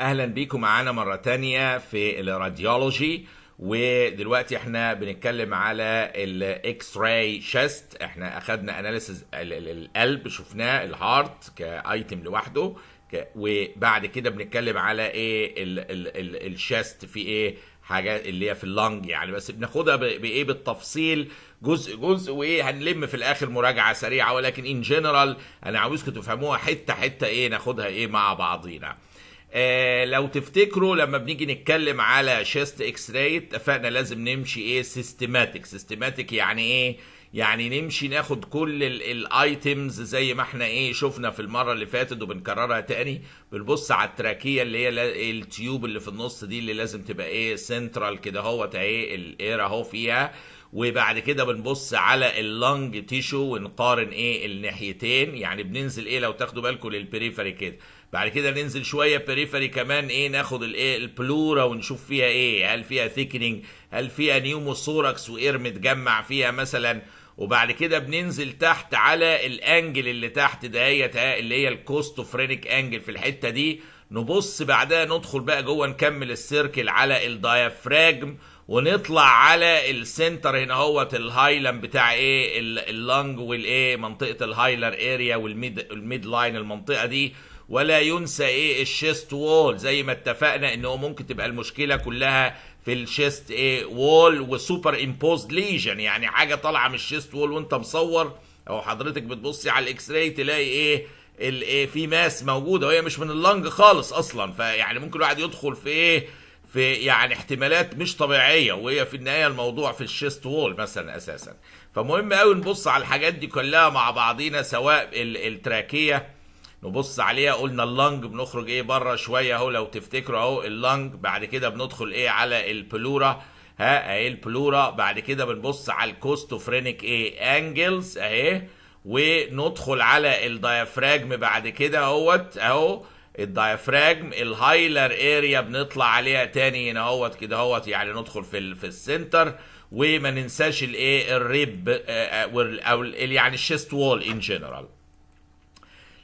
اهلا بيكم معانا مره تانية في الراديولوجي ودلوقتي احنا بنتكلم على الاكس راي شيست احنا اخدنا اناليسز القلب شفناه الهارت كايتم لوحده وبعد كده بنتكلم على ايه الشيست في ايه حاجات اللي هي في اللنج يعني بس بناخدها بايه بالتفصيل جزء جزء وايه هنلم في الاخر مراجعه سريعه ولكن ان جنرال انا عاوزكم تفهموها حته حته ايه ناخدها ايه مع بعضينا آه لو تفتكروا لما بنيجي نتكلم على شيست اكس راي اتفقنا لازم نمشي ايه سيستماتيك سيستماتيك يعني ايه يعني نمشي ناخد كل الايتمز زي ما احنا ايه شفنا في المره اللي فاتت وبنكررها تاني بنبص على التراكيه اللي هي التيوب اللي في النص دي اللي لازم تبقى ايه سنترال كده اهوت اهي الاير اهو فيها وبعد كده بنبص على اللنج تيشو ونقارن ايه الناحيتين يعني بننزل ايه لو تاخدوا بالكم للبريفري كده بعد كده ننزل شويه بريفري كمان ايه ناخد الايه البلورا ونشوف فيها ايه هل فيها ثيكنينج هل فيها نيوموثوركس واير متجمع فيها مثلا وبعد كده بننزل تحت على الانجل اللي تحت دهيت اللي هي الكوستوفرينيك انجل في الحته دي نبص بعدها ندخل بقى جوه نكمل السيركل على الدايافراجم ونطلع على السنتر هنا اهوت الهايلم بتاع ايه اللنج والايه منطقه الهايلر اريا والميد لاين المنطقه دي ولا ينسى ايه الشيست وول زي ما اتفقنا ان هو ممكن تبقى المشكله كلها في الشيست ايه وول وسوبر امبوزد ليجن يعني حاجه طالعه من الشيست وول وانت مصور او حضرتك بتبصي على الاكس راي تلاقي ايه الايه في ماس موجوده وهي مش من اللنج خالص اصلا فيعني ممكن الواحد يدخل في ايه في يعني احتمالات مش طبيعيه وهي في النهايه الموضوع في الشيست وول مثلا اساسا فمهم قوي نبص على الحاجات دي كلها مع بعضينا سواء التراكيه نبص عليها قلنا اللنج بنخرج ايه بره شويه اهو لو تفتكروا اهو اللنج بعد كده بندخل ايه على البلورا ها اهي البلورا بعد كده بنبص على الكوستوفرينيك ايه انجلز اهي وندخل على الديافراجم بعد كده اهوت اهو الديافراجم الهايلر اريا بنطلع عليها تاني هنا اهوت كده اهوت يعني ندخل في في السنتر وما ننساش الايه الريب آه، آه، او يعني الشيست وول ان جنرال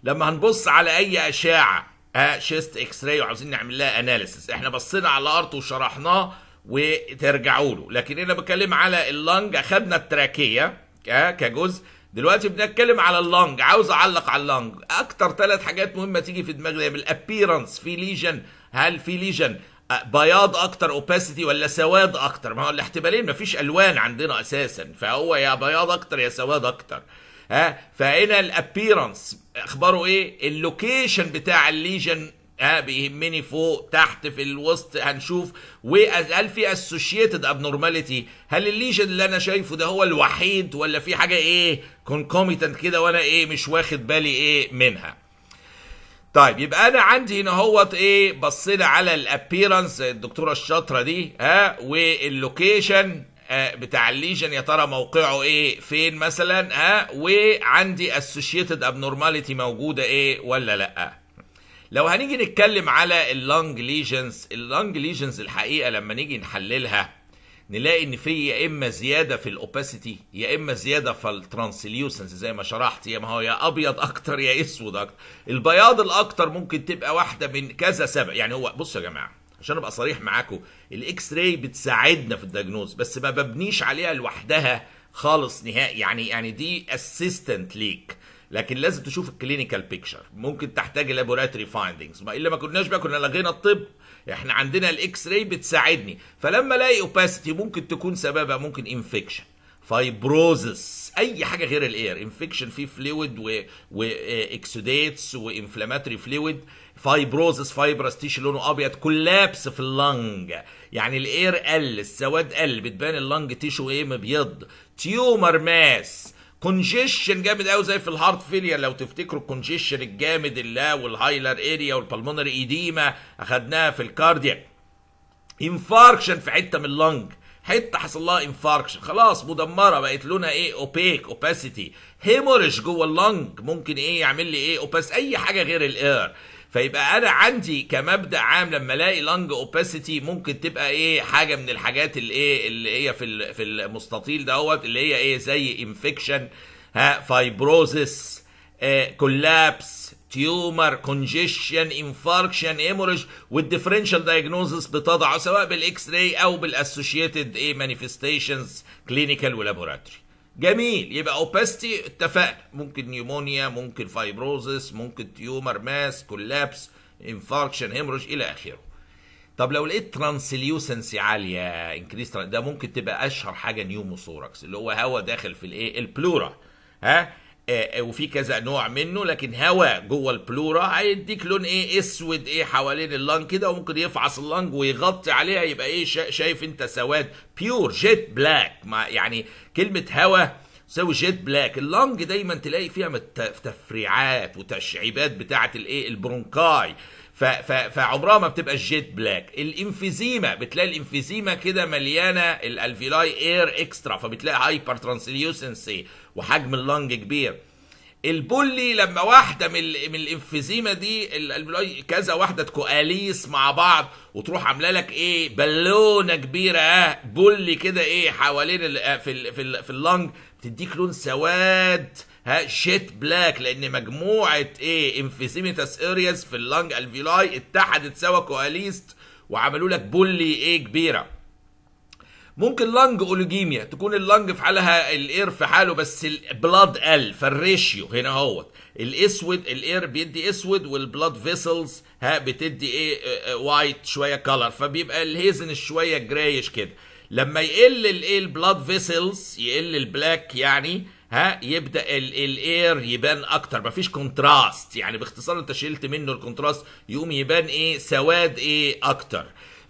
لما هنبص على اي اشعه آه شيست اكس راي وعاوزين نعمل لها اناليسيس احنا بصينا على ارت وشرحناه وترجعوا له لكن انا بتكلم على اللنج اخذنا التراكيه آه كجزء دلوقتي بنتكلم على اللنج عاوز اعلق على اللنج اكتر ثلاث حاجات مهمه تيجي في دماغنا هي الابيرنس في ليجن هل في ليجن آه، بياض اكتر اوباسيتي ولا سواد اكتر ما هو الاحتمالين مفيش الوان عندنا اساسا فهو يا بياض اكتر يا سواد اكتر ها فهنا الابيرنس اخباره ايه اللوكيشن بتاع الليجن ها بيهمني فوق تحت في الوسط هنشوف وهل في اسوشيتد ابنورماليتي هل الليجن اللي انا شايفه ده هو الوحيد ولا في حاجه ايه كونكوميتنت كده وانا ايه مش واخد بالي ايه منها طيب يبقى انا عندي هنا هوت ايه بصينا على الابيرنس الدكتوره الشاطره دي ها واللوكيشن آه، بتاع الليجن يا ترى موقعه ايه فين مثلا ها آه، وعندي اسوشيتد ابنورماليتي موجوده ايه ولا لا لو هنيجي نتكلم على اللونج ليجنز اللونج ليجنز الحقيقه لما نيجي نحللها نلاقي ان في يا اما زياده في الاوباسيتي يا اما زياده في الترانسليوسنس زي ما شرحت يا ما هو يا ابيض اكتر يا اسود اكتر البياض الاكتر ممكن تبقى واحده من كذا سبب يعني هو بصوا يا جماعه عشان ابقى صريح معاكم الاكس راي بتساعدنا في الدياجنوز بس ما ببنيش عليها لوحدها خالص نهائي يعني يعني دي اسيستنت ليك لكن لازم تشوف الكلينيكال بيكشر ممكن تحتاج لابوراتوري فايندنجز ما الا ما كناش بقى كنا لغينا الطب احنا عندنا الاكس راي بتساعدني فلما الاقي اوباسيتي ممكن تكون سببها ممكن انفكشن فايبروزس اي حاجه غير الاير انفكشن فيه فلويد واكسوديتس وانفلاماتري فلويد فايبروزس فايبرس تيشو لونه ابيض كولابس في اللنج يعني الاير قل السواد قل بتبان اللنج تيشو ايه مبيض تيومر ماس كونجيشن جامد قوي زي في الهارت فيلير لو تفتكروا الكونجيشن الجامد اللي والهايلر اريا والبلمونري ايديما اخدناها في الكاردياك انفاركشن في حته من اللنج حته حصل لها انفاركشن خلاص مدمره بقت لونها ايه اوبيك اوباسيتي هيموريج جوه اللنج ممكن ايه يعمل لي ايه اوباس اي حاجه غير الاير فيبقى انا عندي كمبدا عام لما الاقي لانج اوباسيتي ممكن تبقى ايه حاجه من الحاجات اللي ايه اللي هي في في المستطيل دوت اللي هي ايه زي انفكشن ها فايبروزس كولابس تيومر كونجيشن انفاركشن ايموريج والديفرنشال دايجنوزس بتضعه سواء بالاكس راي او بالاسوشيتد ايه مانيفستيشنز كلينيكال ولابوراتوري جميل يبقى اوباستي اتفقنا ممكن نيومونيا ممكن فايبروزس ممكن تيومر ماس كولابس انفاركشن هيموريج الى اخره طب لو لقيت ترانسليوسنسي عاليه انكريس ده ممكن تبقى اشهر حاجه نيوموثوركس اللي هو هواء داخل في الايه البلورا ها آه، آه، وفي كذا نوع منه لكن هواء جوه البلورا هيديك لون ايه اسود ايه حوالين اللنج كده وممكن يفعص اللنج ويغطي عليها يبقى ايه شايف انت سواد بيور جيت بلاك مع يعني كلمه هواء تساوي جيت بلاك اللنج دايما تلاقي فيها تفريعات وتشعيبات بتاعه الايه البرونكاي فعمرها ما بتبقى الجيت بلاك الانفيزيما بتلاقي الانفيزيما كده مليانه الالفيلاي اير اكسترا فبتلاقي هايبر ترانسليوسنسي وحجم اللنج كبير البولي لما واحدة من من الانفيزيما دي كذا واحدة كواليس مع بعض وتروح عاملة لك ايه بالونة كبيرة اه بولي كده ايه حوالين آه، في في, في اللنج بتديك لون سواد ها شيت بلاك لان مجموعة ايه انفيزيميتاس ارياز في اللنج الفيلاي اتحدت سوا كواليست وعملوا لك بولي ايه كبيره ممكن لانج اوليجيميا تكون اللانج في حالها الاير في حاله بس البلاد قل فالريشيو هنا اهوت الاسود الاير بيدي اسود والبلاد فيسلز ها بتدي ايه وايت إيه، شويه كلر فبيبقى الهيزن شويه جرايش كده لما يقل الايه البلاد فيسلز يقل البلاك يعني ها يبدا الاير يبان اكتر مفيش كونتراست يعني باختصار انت شلت منه الكونتراست يقوم يبان ايه سواد ايه اكتر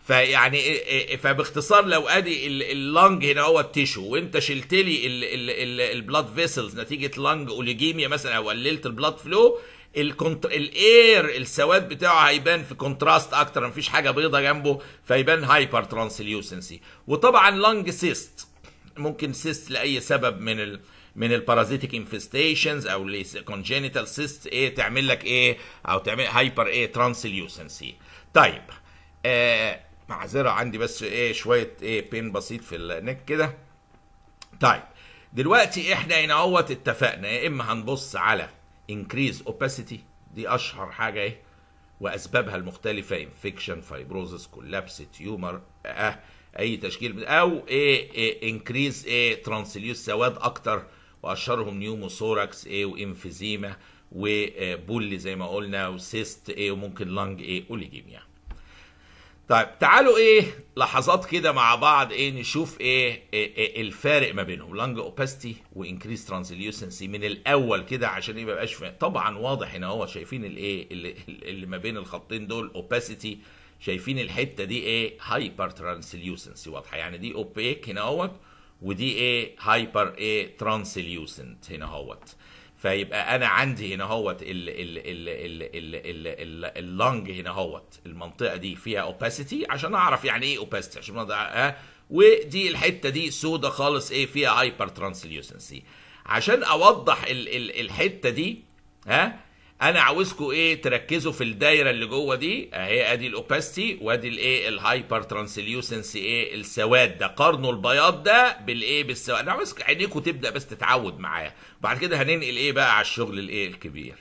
فيعني فباختصار لو ادي اللنج هنا هو التيشو وانت شلت لي البلاد فيسلز نتيجه لنج اوليجيميا مثلا او قللت البلاد فلو الاير السواد بتاعه هيبان في كونتراست اكتر مفيش حاجه بيضه جنبه فيبان هايبر ترانسليوسنسي وطبعا لنج سيست ممكن سيست لاي سبب من ال... من البارازيتيك انفستيشنز او كونجينيتال سيست ايه تعمل لك ايه او تعمل هايبر ايه ترانسليوسنسي طيب آه معذره عندي بس ايه شويه ايه بين بسيط في النك كده طيب دلوقتي احنا هنا اهوت اتفقنا يا اما هنبص على increase opacity دي اشهر حاجه ايه واسبابها المختلفه انفكشن فايبروزس كولابس تيومر اه اي تشكيل او ايه, إيه انكريز ايه ترانسليوس سواد اكتر واشهرهم نيوموثوركس ايه وانفيزيما وبولي زي ما قلنا وسيست ايه وممكن لانج ايه اوليجيميا طيب تعالوا ايه لحظات كده مع بعض ايه نشوف ايه, إيه, إيه الفارق ما بينهم لانج اوباستي وانكريس ترانزليوسنسي من الاول كده عشان ايه ما يبقاش طبعا واضح ان هو شايفين الايه اللي, اللي ما بين الخطين دول اوباسيتي شايفين الحته دي ايه هايبر ترانسليوسنسي واضحه يعني دي اوبيك هنا اهوت ودي ايه هايبر ايه ترانسليوسنت هنا اهوت فيبقى انا عندي هنا هوت اللنج هنا هوت المنطقه دي فيها اوباسيتي عشان اعرف يعني ايه اوباسيتي عشان أه ودي الحته دي سودا خالص ايه فيها هايبر ترانسليوسنسي عشان اوضح الحته دي ها انا عاوزكم ايه تركزوا في الدايره اللي جوه دي اهي ادي الاوباستي وادي الايه الهايبر ترانسليوسنس ايه السواد ده قارنوا البياض ده بالايه بالسواد انا عاوزك عينيكم تبدا بس تتعود معايا بعد كده هننقل ايه بقى على الشغل الايه الكبير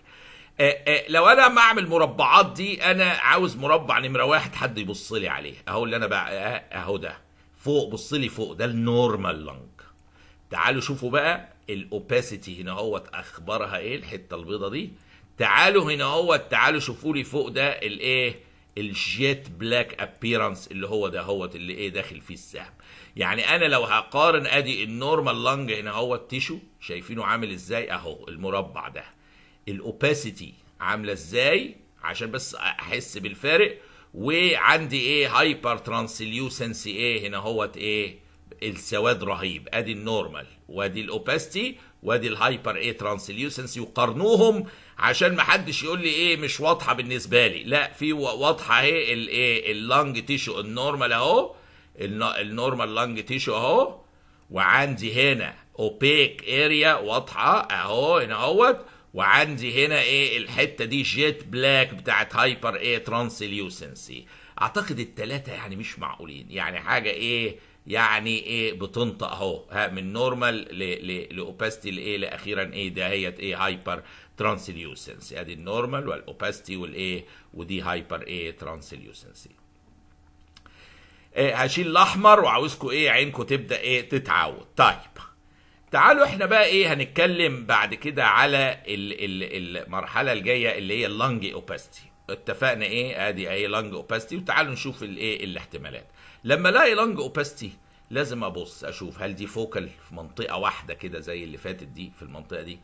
آآ آه، آآ آه، لو انا ما اعمل مربعات دي انا عاوز مربع نمره واحد حد يبص لي عليه اهو اللي انا بقى آه، اهو ده فوق بص لي فوق ده النورمال لانج تعالوا شوفوا بقى الاوباسيتي هنا اهوت اخبارها ايه الحته البيضه دي تعالوا هنا هو تعالوا شوفوا لي فوق ده الايه الجيت بلاك ابييرانس اللي هو ده هو اللي ايه داخل فيه السهم يعني انا لو هقارن ادي النورمال لانج هنا هو التيشو شايفينه عامل ازاي اهو المربع ده الاوباسيتي عامله ازاي عشان بس احس بالفارق وعندي ايه هايبر ترانسليوسنس ايه هنا هوت ايه السواد رهيب ادي النورمال وادي الاوباسيتي وادي الهايبر ايه ترانسليوسنس يقارنوهم عشان ما حدش يقول لي ايه مش واضحه بالنسبه لي لا في واضحه اهي الايه اللنج تيشو النورمال اهو النورمال لانج تيشو اهو وعندي هنا اوبيك اريا واضحه اهو هنا اهوت وعندي هنا ايه الحته دي جيت بلاك بتاعت هايبر ايه ترانسليوسنسي اعتقد التلاتة يعني مش معقولين يعني حاجه ايه يعني ايه بتنطق اهو من نورمال لاوباستي لايه لاخيرا ايه ده هيت ايه هايبر ترانسليوسنسي ادي النورمال والاوباستي والايه ودي هايبر ايه ترانسليوسنسي إيه هشيل الاحمر وعاوزكم ايه عينكم تبدا ايه تتعود طيب تعالوا احنا بقى ايه هنتكلم بعد كده على الـ الـ المرحله الجايه اللي هي اللنج اوباستي اتفقنا ايه ادي ايه لانج اوباستي وتعالوا نشوف الايه الاحتمالات لما الاقي لانج اوباستي لازم ابص اشوف هل دي فوكال في منطقه واحده كده زي اللي فاتت دي في المنطقه دي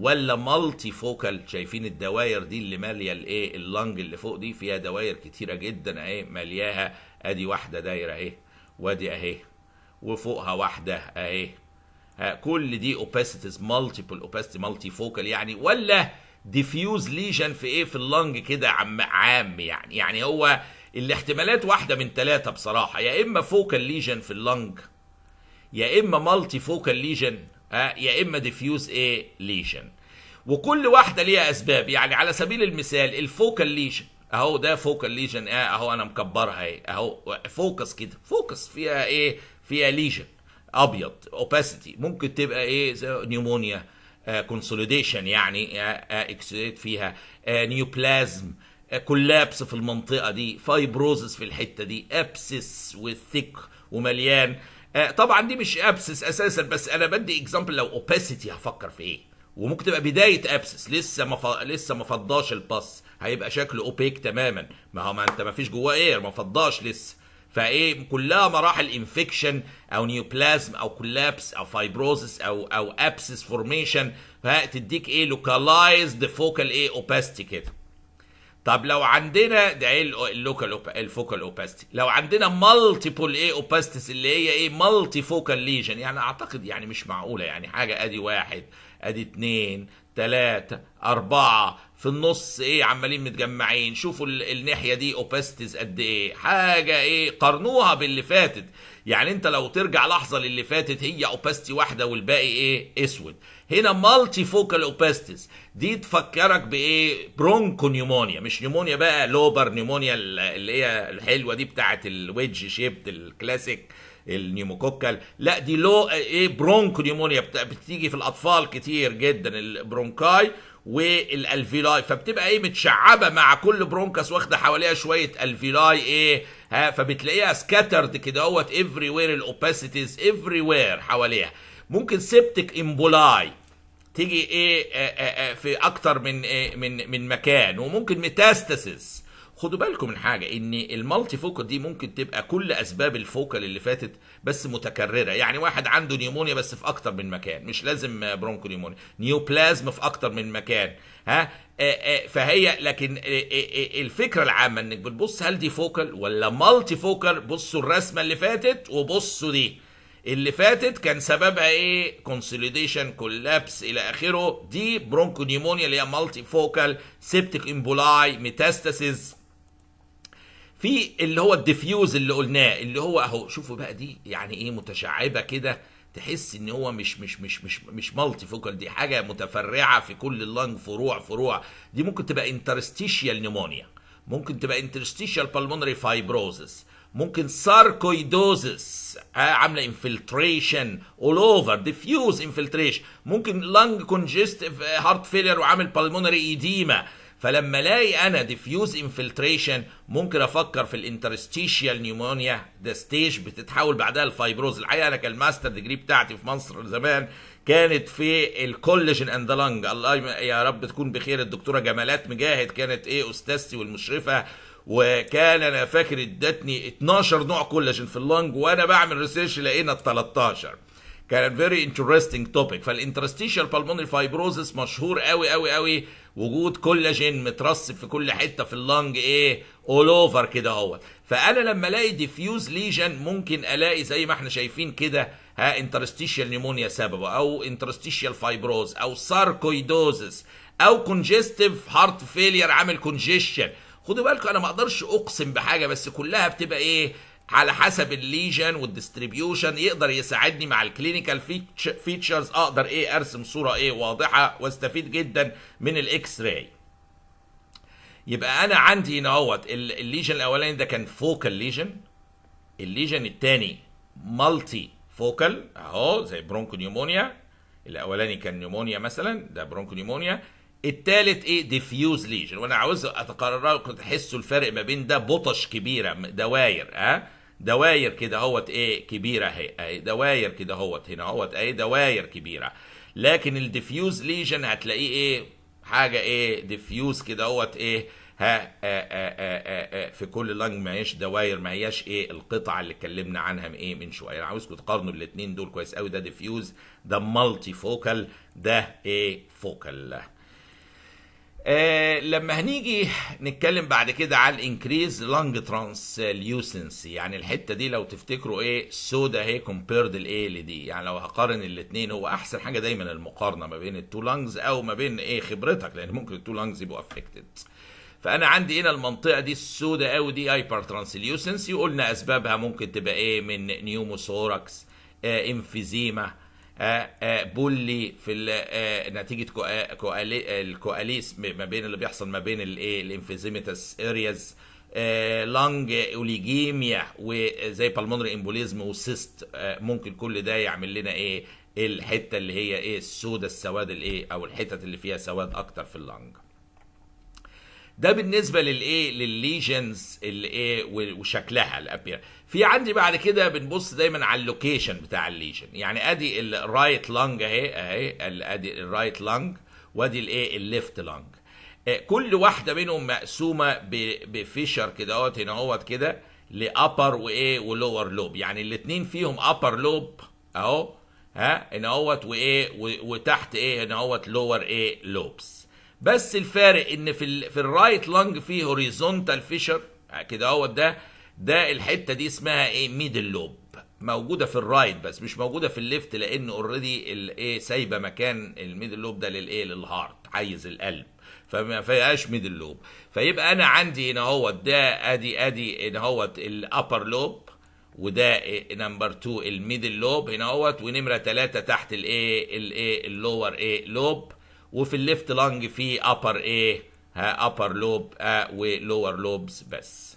ولا مالتي فوكال شايفين الدواير دي اللي ماليه الايه اللنج اللي فوق دي فيها دواير كتيره جدا اهي ملياها ادي واحده دايره اهي وادي اهي وفوقها واحده اهي كل دي اوباسيتيز مالتيبل اوباسيتي مالتي فوكال يعني ولا ديفيوز ليجن في ايه في اللنج كده عم عام يعني يعني هو الاحتمالات واحده من ثلاثه بصراحه يا اما فوكال ليجن في اللنج يا اما مالتي فوكال ليجن يا اما ديفيوز ايه ليجن وكل واحده ليها اسباب يعني على سبيل المثال الفوكال ليجن اهو ده فوكال ليجن اه اهو انا مكبرها ايه اهو فوكس كده فوكس فيها ايه فيها ليجن ابيض اوباسيتي ممكن تبقى ايه نيومونيا آه، كونسوليديشن يعني اكسيد آه، آه، فيها نيوبلازم كولابس في المنطقه دي فايبروزس في الحته دي ابسس وثيك ومليان آه، طبعا دي مش ابسس اساسا بس انا بدي اكزامبل لو اوباسيتي هفكر في ايه وممكن تبقى بدايه ابسس لسه ما مف... لسه ما فضاش الباس هيبقى شكله اوبيك تماما ما هو ما انت ما فيش جواه اير ما فضاش لسه فايه كلها مراحل انفكشن او نيوبلازم او كولابس او فايبروزس او او ابسس فورميشن فتديك ايه لوكالايزد فوكال ايه اوباستي كده طب لو عندنا ده ايه اللوكال الفوكال اوباستي لو عندنا مالتيبل ايه اوباستيس اللي هي ايه مالتي فوكال ليجن يعني اعتقد يعني مش معقوله يعني حاجه ادي واحد ادي اتنين تلاتة أربعة في النص إيه عمالين متجمعين شوفوا الناحية دي أوباستيز قد إيه حاجة إيه قارنوها باللي فاتت يعني انت لو ترجع لحظه للي فاتت هي اوباستي واحده والباقي ايه اسود هنا مالتي فوكال اوباستيس دي تفكرك بايه برونكو نيومونيا مش نيومونيا بقى لوبر نيومونيا اللي هي الحلوه دي بتاعه الويدج شيبت الكلاسيك النيموكوكال لا دي لو ايه برونكو نيومونيا بتيجي في الاطفال كتير جدا البرونكاي والالفيلاي فبتبقى ايه متشعبه مع كل برونكاس واخده حواليها شويه الفيلاي ايه ها فبتلاقيها سكاترد كده اهوت افري وير الاوباسيتيز افري وير حواليها ممكن سيبتك امبولاي تيجي ايه في اكتر من إيه من من مكان وممكن ميتاستاسيس خدوا بالكم من حاجه ان المالتي فوكال دي ممكن تبقى كل اسباب الفوكال اللي فاتت بس متكرره يعني واحد عنده نيومونيا بس في اكتر من مكان مش لازم برونكو نيومونيا نيوبلازم في اكتر من مكان ها فهي لكن الفكره العامه انك بتبص هل دي فوكال ولا مالتي فوكال بصوا الرسمه اللي فاتت وبصوا دي اللي فاتت كان سببها ايه كونسوليديشن كولابس الى اخره دي برونكو نيمونيا اللي هي مالتي فوكال سيبتيك امبولاي ميتاستاسيز في اللي هو الديفيوز اللي قلناه اللي هو اهو شوفوا بقى دي يعني ايه متشعبه كده تحس ان هو مش مش مش مش مش مالتي فوكال دي حاجه متفرعه في كل اللنج فروع فروع دي ممكن تبقى انترستيشيال نيمونيا ممكن تبقى انترستيشيال بالمونري فايبروزس ممكن ساركويدوزس آه عامله انفلتريشن اول اوفر ديفيوز انفلتريشن ممكن لنج كونجستيف هارت فيلر وعامل بالمونري ايديما فلما الاقي انا ديفيوز انفلتريشن ممكن افكر في الانترستيشيال نيمونيا ده ستيج بتتحول بعدها الفايبروز الحقيقه انا كان الماستر ديجري بتاعتي في مصر زمان كانت في الكولجن اند لانج الله يا رب تكون بخير الدكتوره جمالات مجاهد كانت ايه استاذتي والمشرفه وكان انا فاكر ادتني 12 نوع كولاجين في اللنج وانا بعمل ريسيرش لقينا ال 13 كانت فيري انترستنج توبيك فالانترستيشال بالمونري فايبروزس مشهور قوي قوي قوي وجود كولاجين مترسب في كل حته في اللنج ايه اول اوفر كده اهوت فانا لما الاقي ديفيوز ليجن ممكن الاقي زي ما احنا شايفين كده ها انترستيشال نيمونيا سببه او انترستيشال فايبروز او ساركويدوزس او كونجستيف هارت فيلير عامل كونجيشن خدوا بالكم انا ما اقدرش اقسم بحاجه بس كلها بتبقى ايه على حسب الليجن والديستريبيوشن يقدر يساعدني مع الكلينيكال فيتشرز اقدر ايه ارسم صوره ايه واضحه واستفيد جدا من الاكس راي يبقى انا عندي هنا اهوت الليجن الاولاني ده كان فوكال ليجن الليجن الثاني مالتي فوكال اهو زي برونكو نيومونيا الاولاني كان نيومونيا مثلا ده برونكو نيومونيا الثالث ايه ديفيوز ليجن وانا عاوز اتقرر تحسوا الفرق ما بين ده بطش كبيره دواير ها أه؟ دواير كده اهوت ايه كبيره اهي اهي دواير كده اهوت هنا اهوت اهي دواير كبيره لكن الديفيوز ليجن هتلاقيه ايه حاجه ايه ديفيوز كده اهوت ايه ها آآ آه، آآ آه، آآ آه، في كل لانج ما هياش دواير ما هياش ايه القطع اللي اتكلمنا عنها من ايه من شويه انا يعني عاوزكم تقارنوا الاثنين دول كويس قوي ده ديفيوز ده مالتي فوكال ده ايه فوكال آه، لما هنيجي نتكلم بعد كده على الانكريز لانج ترانس يعني الحته دي لو تفتكروا ايه السودا اهي كومبيرد لايه دي يعني لو هقارن الاثنين هو احسن حاجه دايما المقارنه ما بين التو لانجز او ما بين ايه خبرتك لان ممكن التو لانجز يبقوا افكتد فانا عندي هنا المنطقه دي السودا او دي هايبر ترانسليوسنسي وقلنا اسبابها ممكن تبقى ايه من نيوموثوركس آه انفيزيما آه، آه، بولي في آه، نتيجه الكواليس ما بين اللي بيحصل ما بين الايه الانفيزيمتس ارياز لانج اوليجيميا وزي بالمونري امبوليزم وسيست ممكن كل ده يعمل لنا ايه الحته اللي هي ايه السودة السواد الايه او الحتت اللي فيها سواد اكتر في اللانج ده بالنسبه للايه للليجنز الايه وشكلها الابير في عندي بعد كده بنبص دايما على اللوكيشن بتاع الليجن يعني ادي الرايت لانج اهي اهي ادي الرايت لانج وادي الايه الليفت لانج كل واحده منهم مقسومه بفيشر كده اهوت هنا اهوت كده لابر وايه ولور لوب يعني الاثنين فيهم ابر لوب اهو ها هنا اهوت وايه وتحت ايه هنا اهوت لور ايه لوبس بس الفارق ان في الـ في الرايت لانج فيه هوريزونتال فيشر آه، كده اهوت ده ده الحته دي اسمها ايه ميدل لوب موجوده في الرايت بس مش موجوده في الليفت لان اوريدي الايه سايبه مكان الميدل لوب ده للايه للهارت عايز القلب فما فيهاش ميدل لوب فيبقى انا عندي هنا اهوت ده ادي ادي هنا اهوت الابر لوب وده نمبر 2 الميدل لوب هنا اهوت ونمره 3 تحت الايه الايه اللور ايه لوب وفي الليفت لانج في ابر ايه ها ابر لوب ولور لوبز بس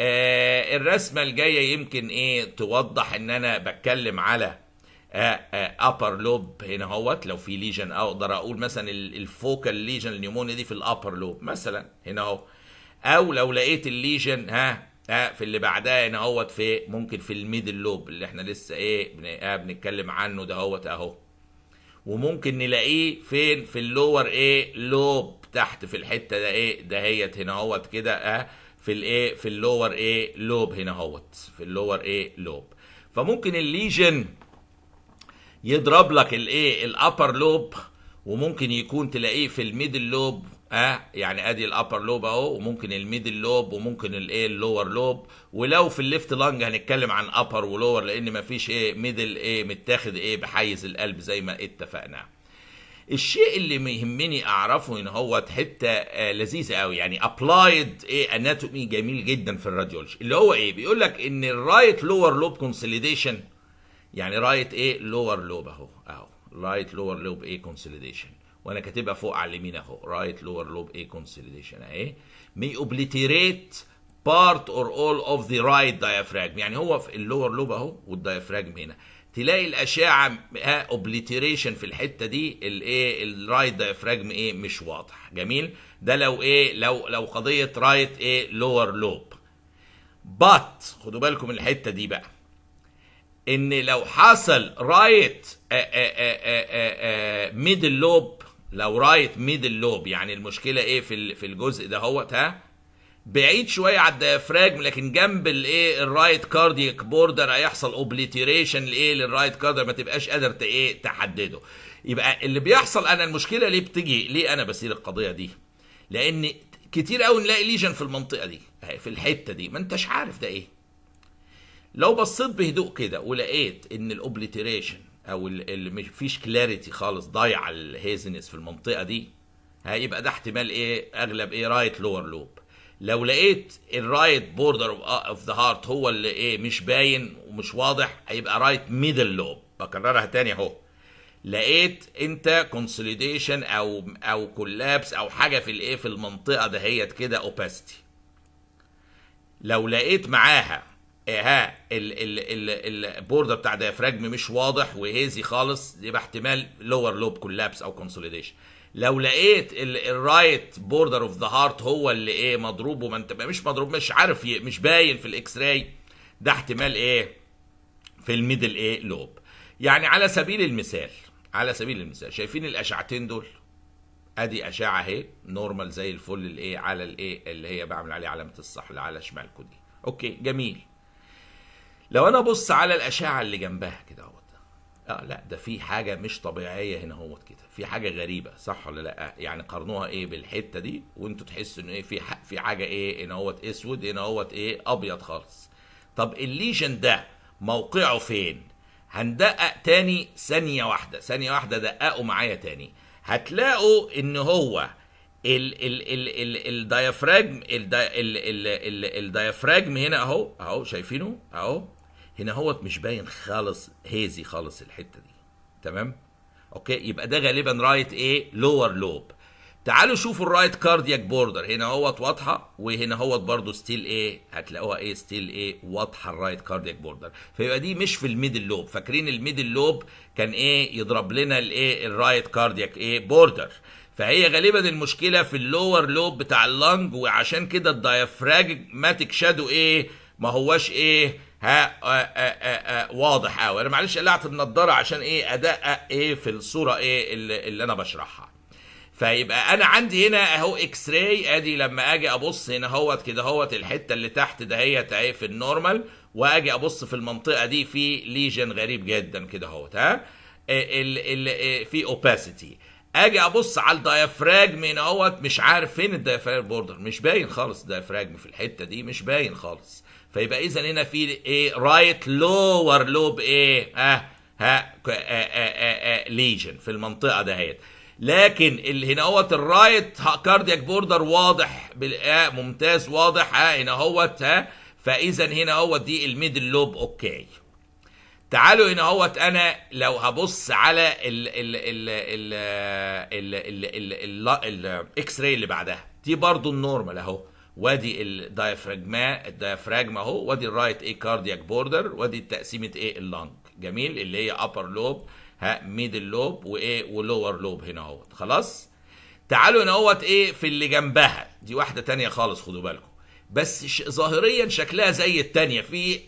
آه الرسمة الجاية يمكن ايه توضح ان انا بتكلم على ابر آه، لوب آه، هنا اهوت لو في ليجن اقدر اقول مثلا الفوكال ليجن النيومونيا دي في الابر لوب مثلا هنا اهو او لو لقيت الليجن ها ها في اللي بعدها هنا اهوت في ممكن في الميدل لوب اللي احنا لسه ايه آه، بنتكلم عنه ده اهوت اهو وممكن نلاقيه فين في اللور ايه لوب تحت في الحته ده ايه ده هيت هنا اهوت كده اه في الايه في اللور ايه لوب هنا اهوت في اللور ايه لوب فممكن الليجن يضرب لك الايه الابر لوب وممكن يكون تلاقيه في الميدل لوب اه يعني ادي الابر لوب اهو وممكن الميدل لوب وممكن الايه اللور لوب ولو في الليفت لانج هنتكلم عن ابر ولور لان مفيش ايه ميدل ايه متاخد ايه بحيز القلب زي ما اتفقنا الشيء اللي يهمني اعرفه ان هو حته آه، لذيذه قوي يعني ابلايد ايه اناتومي جميل جدا في الراديولوجي اللي هو ايه بيقول لك ان الرايت لور لوب كونسوليديشن يعني رايت ايه لور لوب اهو اهو رايت لور لوب ايه كونسوليديشن وانا كاتبها فوق على اليمين اهو رايت لور لوب ايه كونسوليديشن اهي مي اوبليتيريت بارت اور اول اوف ذا رايت دايفراجم يعني هو في اللور لوب اهو والدايفراجم هنا تلاقي الاشعه اوبليتريشن في الحته دي الايه الرايت دايفراجم ايه مش واضح جميل ده لو ايه لو لو قضيه رايت ايه لور لوب بات خدوا بالكم من الحته دي بقى ان لو حصل رايت ميدل لوب لو رايت ميدل لوب يعني المشكله ايه في في الجزء ده هو ها بعيد شويه على الديافراجم لكن جنب الايه الرايت كاردياك بوردر هيحصل اوبليتيريشن لايه للرايت كاردر ما تبقاش قادر ايه تحدده يبقى اللي بيحصل انا المشكله ليه بتجي ليه انا بسير القضيه دي لان كتير قوي نلاقي ليجن في المنطقه دي في الحته دي ما انتش عارف ده ايه لو بصيت بهدوء كده ولقيت ان الاوبليتيريشن او اللي مفيش كلاريتي خالص ضايعه الهيزنس في المنطقه دي هيبقى ده احتمال ايه اغلب ايه رايت لور لوب لو لقيت الرايت بوردر اوف ذا هارت هو اللي ايه مش باين ومش واضح هيبقى رايت ميدل لوب بكررها تاني اهو لقيت انت كونسوليديشن او او كولابس او حاجه في الايه في المنطقه دهيت كده اوباستي لو لقيت معاها ها البوردر بتاع ديافراجم مش واضح وهيزي خالص يبقى احتمال لور لوب كولابس او كونسوليديشن لو لقيت الرايت بوردر اوف ذا هارت هو اللي ايه مضروب وما انت مش مضروب مش عارف مش باين في الاكس راي ده احتمال ايه في الميدل ايه لوب يعني على سبيل المثال على سبيل المثال شايفين الاشعتين دول ادي اشعه اهي نورمال زي الفل الايه على الايه اللي هي بعمل عليه علامه الصح على شمالكم دي اوكي جميل لو انا ابص على الاشعه اللي جنبها كده اه لا ده في حاجه مش طبيعيه هنا هو كده في حاجه غريبه صح ولا لا آه، يعني قارنوها ايه بالحته دي وانتوا تحسوا ان ايه في في حاجه ايه هنا هو اسود هنا هو ايه ابيض خالص طب الليجن ده موقعه فين هندقق تاني ثانيه واحده ثانيه واحده دققوا معايا تاني هتلاقوا ان هو ال ال ال ال الديافراجم الديافراجم هنا اهو اهو شايفينه اهو هنا هوت مش باين خالص هيزي خالص الحته دي تمام اوكي يبقى ده غالبا رايت ايه لور لوب تعالوا شوفوا الرايت كاردياك بوردر هنا اهوت واضحه وهنا اهوت برضو ستيل ايه هتلاقوها ايه ستيل ايه واضحه الرايت كاردياك بوردر فيبقى دي مش في الميدل لوب فاكرين الميدل لوب كان ايه يضرب لنا الايه الرايت كاردياك ايه بوردر فهي غالبا المشكله في اللور لوب بتاع اللنج وعشان كده الدايفراجماتيك شادو ايه ما هواش ايه ها آه، آه، آه، واضح قوي انا معلش قلعت النضاره عشان ايه ادقق ايه في الصوره ايه اللي, اللي انا بشرحها فيبقى انا عندي هنا اهو اكس راي ادي لما اجي ابص هنا اهوت كده اهوت الحته اللي تحت دهيت اهي في النورمال واجي ابص في المنطقه دي في ليجن غريب جدا كده اهوت ها ال ال في اوباسيتي اجي ابص على الديافراجم هنا اهوت مش عارف فين الديافراجم بوردر مش باين خالص الديافراجم في الحته دي مش باين خالص فيبقى اذا هنا في ايه رايت لور لوب ايه ها ها ليجن آه، آه، آه، في المنطقه دهيت لكن اللي هنا هوت الرايت كاردياك بوردر واضح ممتاز واضح ها هنا هوت ها فاذا هنا هوت دي الميدل لوب اوكي تعالوا هنا هوت انا لو هبص على ال ال ال ال الاكس راي اللي بعدها دي برضو النورمال اهو وادي الدايفراجما الدايفراجما اهو وادي الرايت ايه كاردياك بوردر وادي تقسيمه ايه اللنج جميل اللي هي ابر لوب ها ميدل لوب وايه ولور لوب هنا اهو خلاص تعالوا هنا اهوت ايه في اللي جنبها دي واحده تانية خالص خدوا بالكم بس ش... ظاهريا شكلها زي التانية في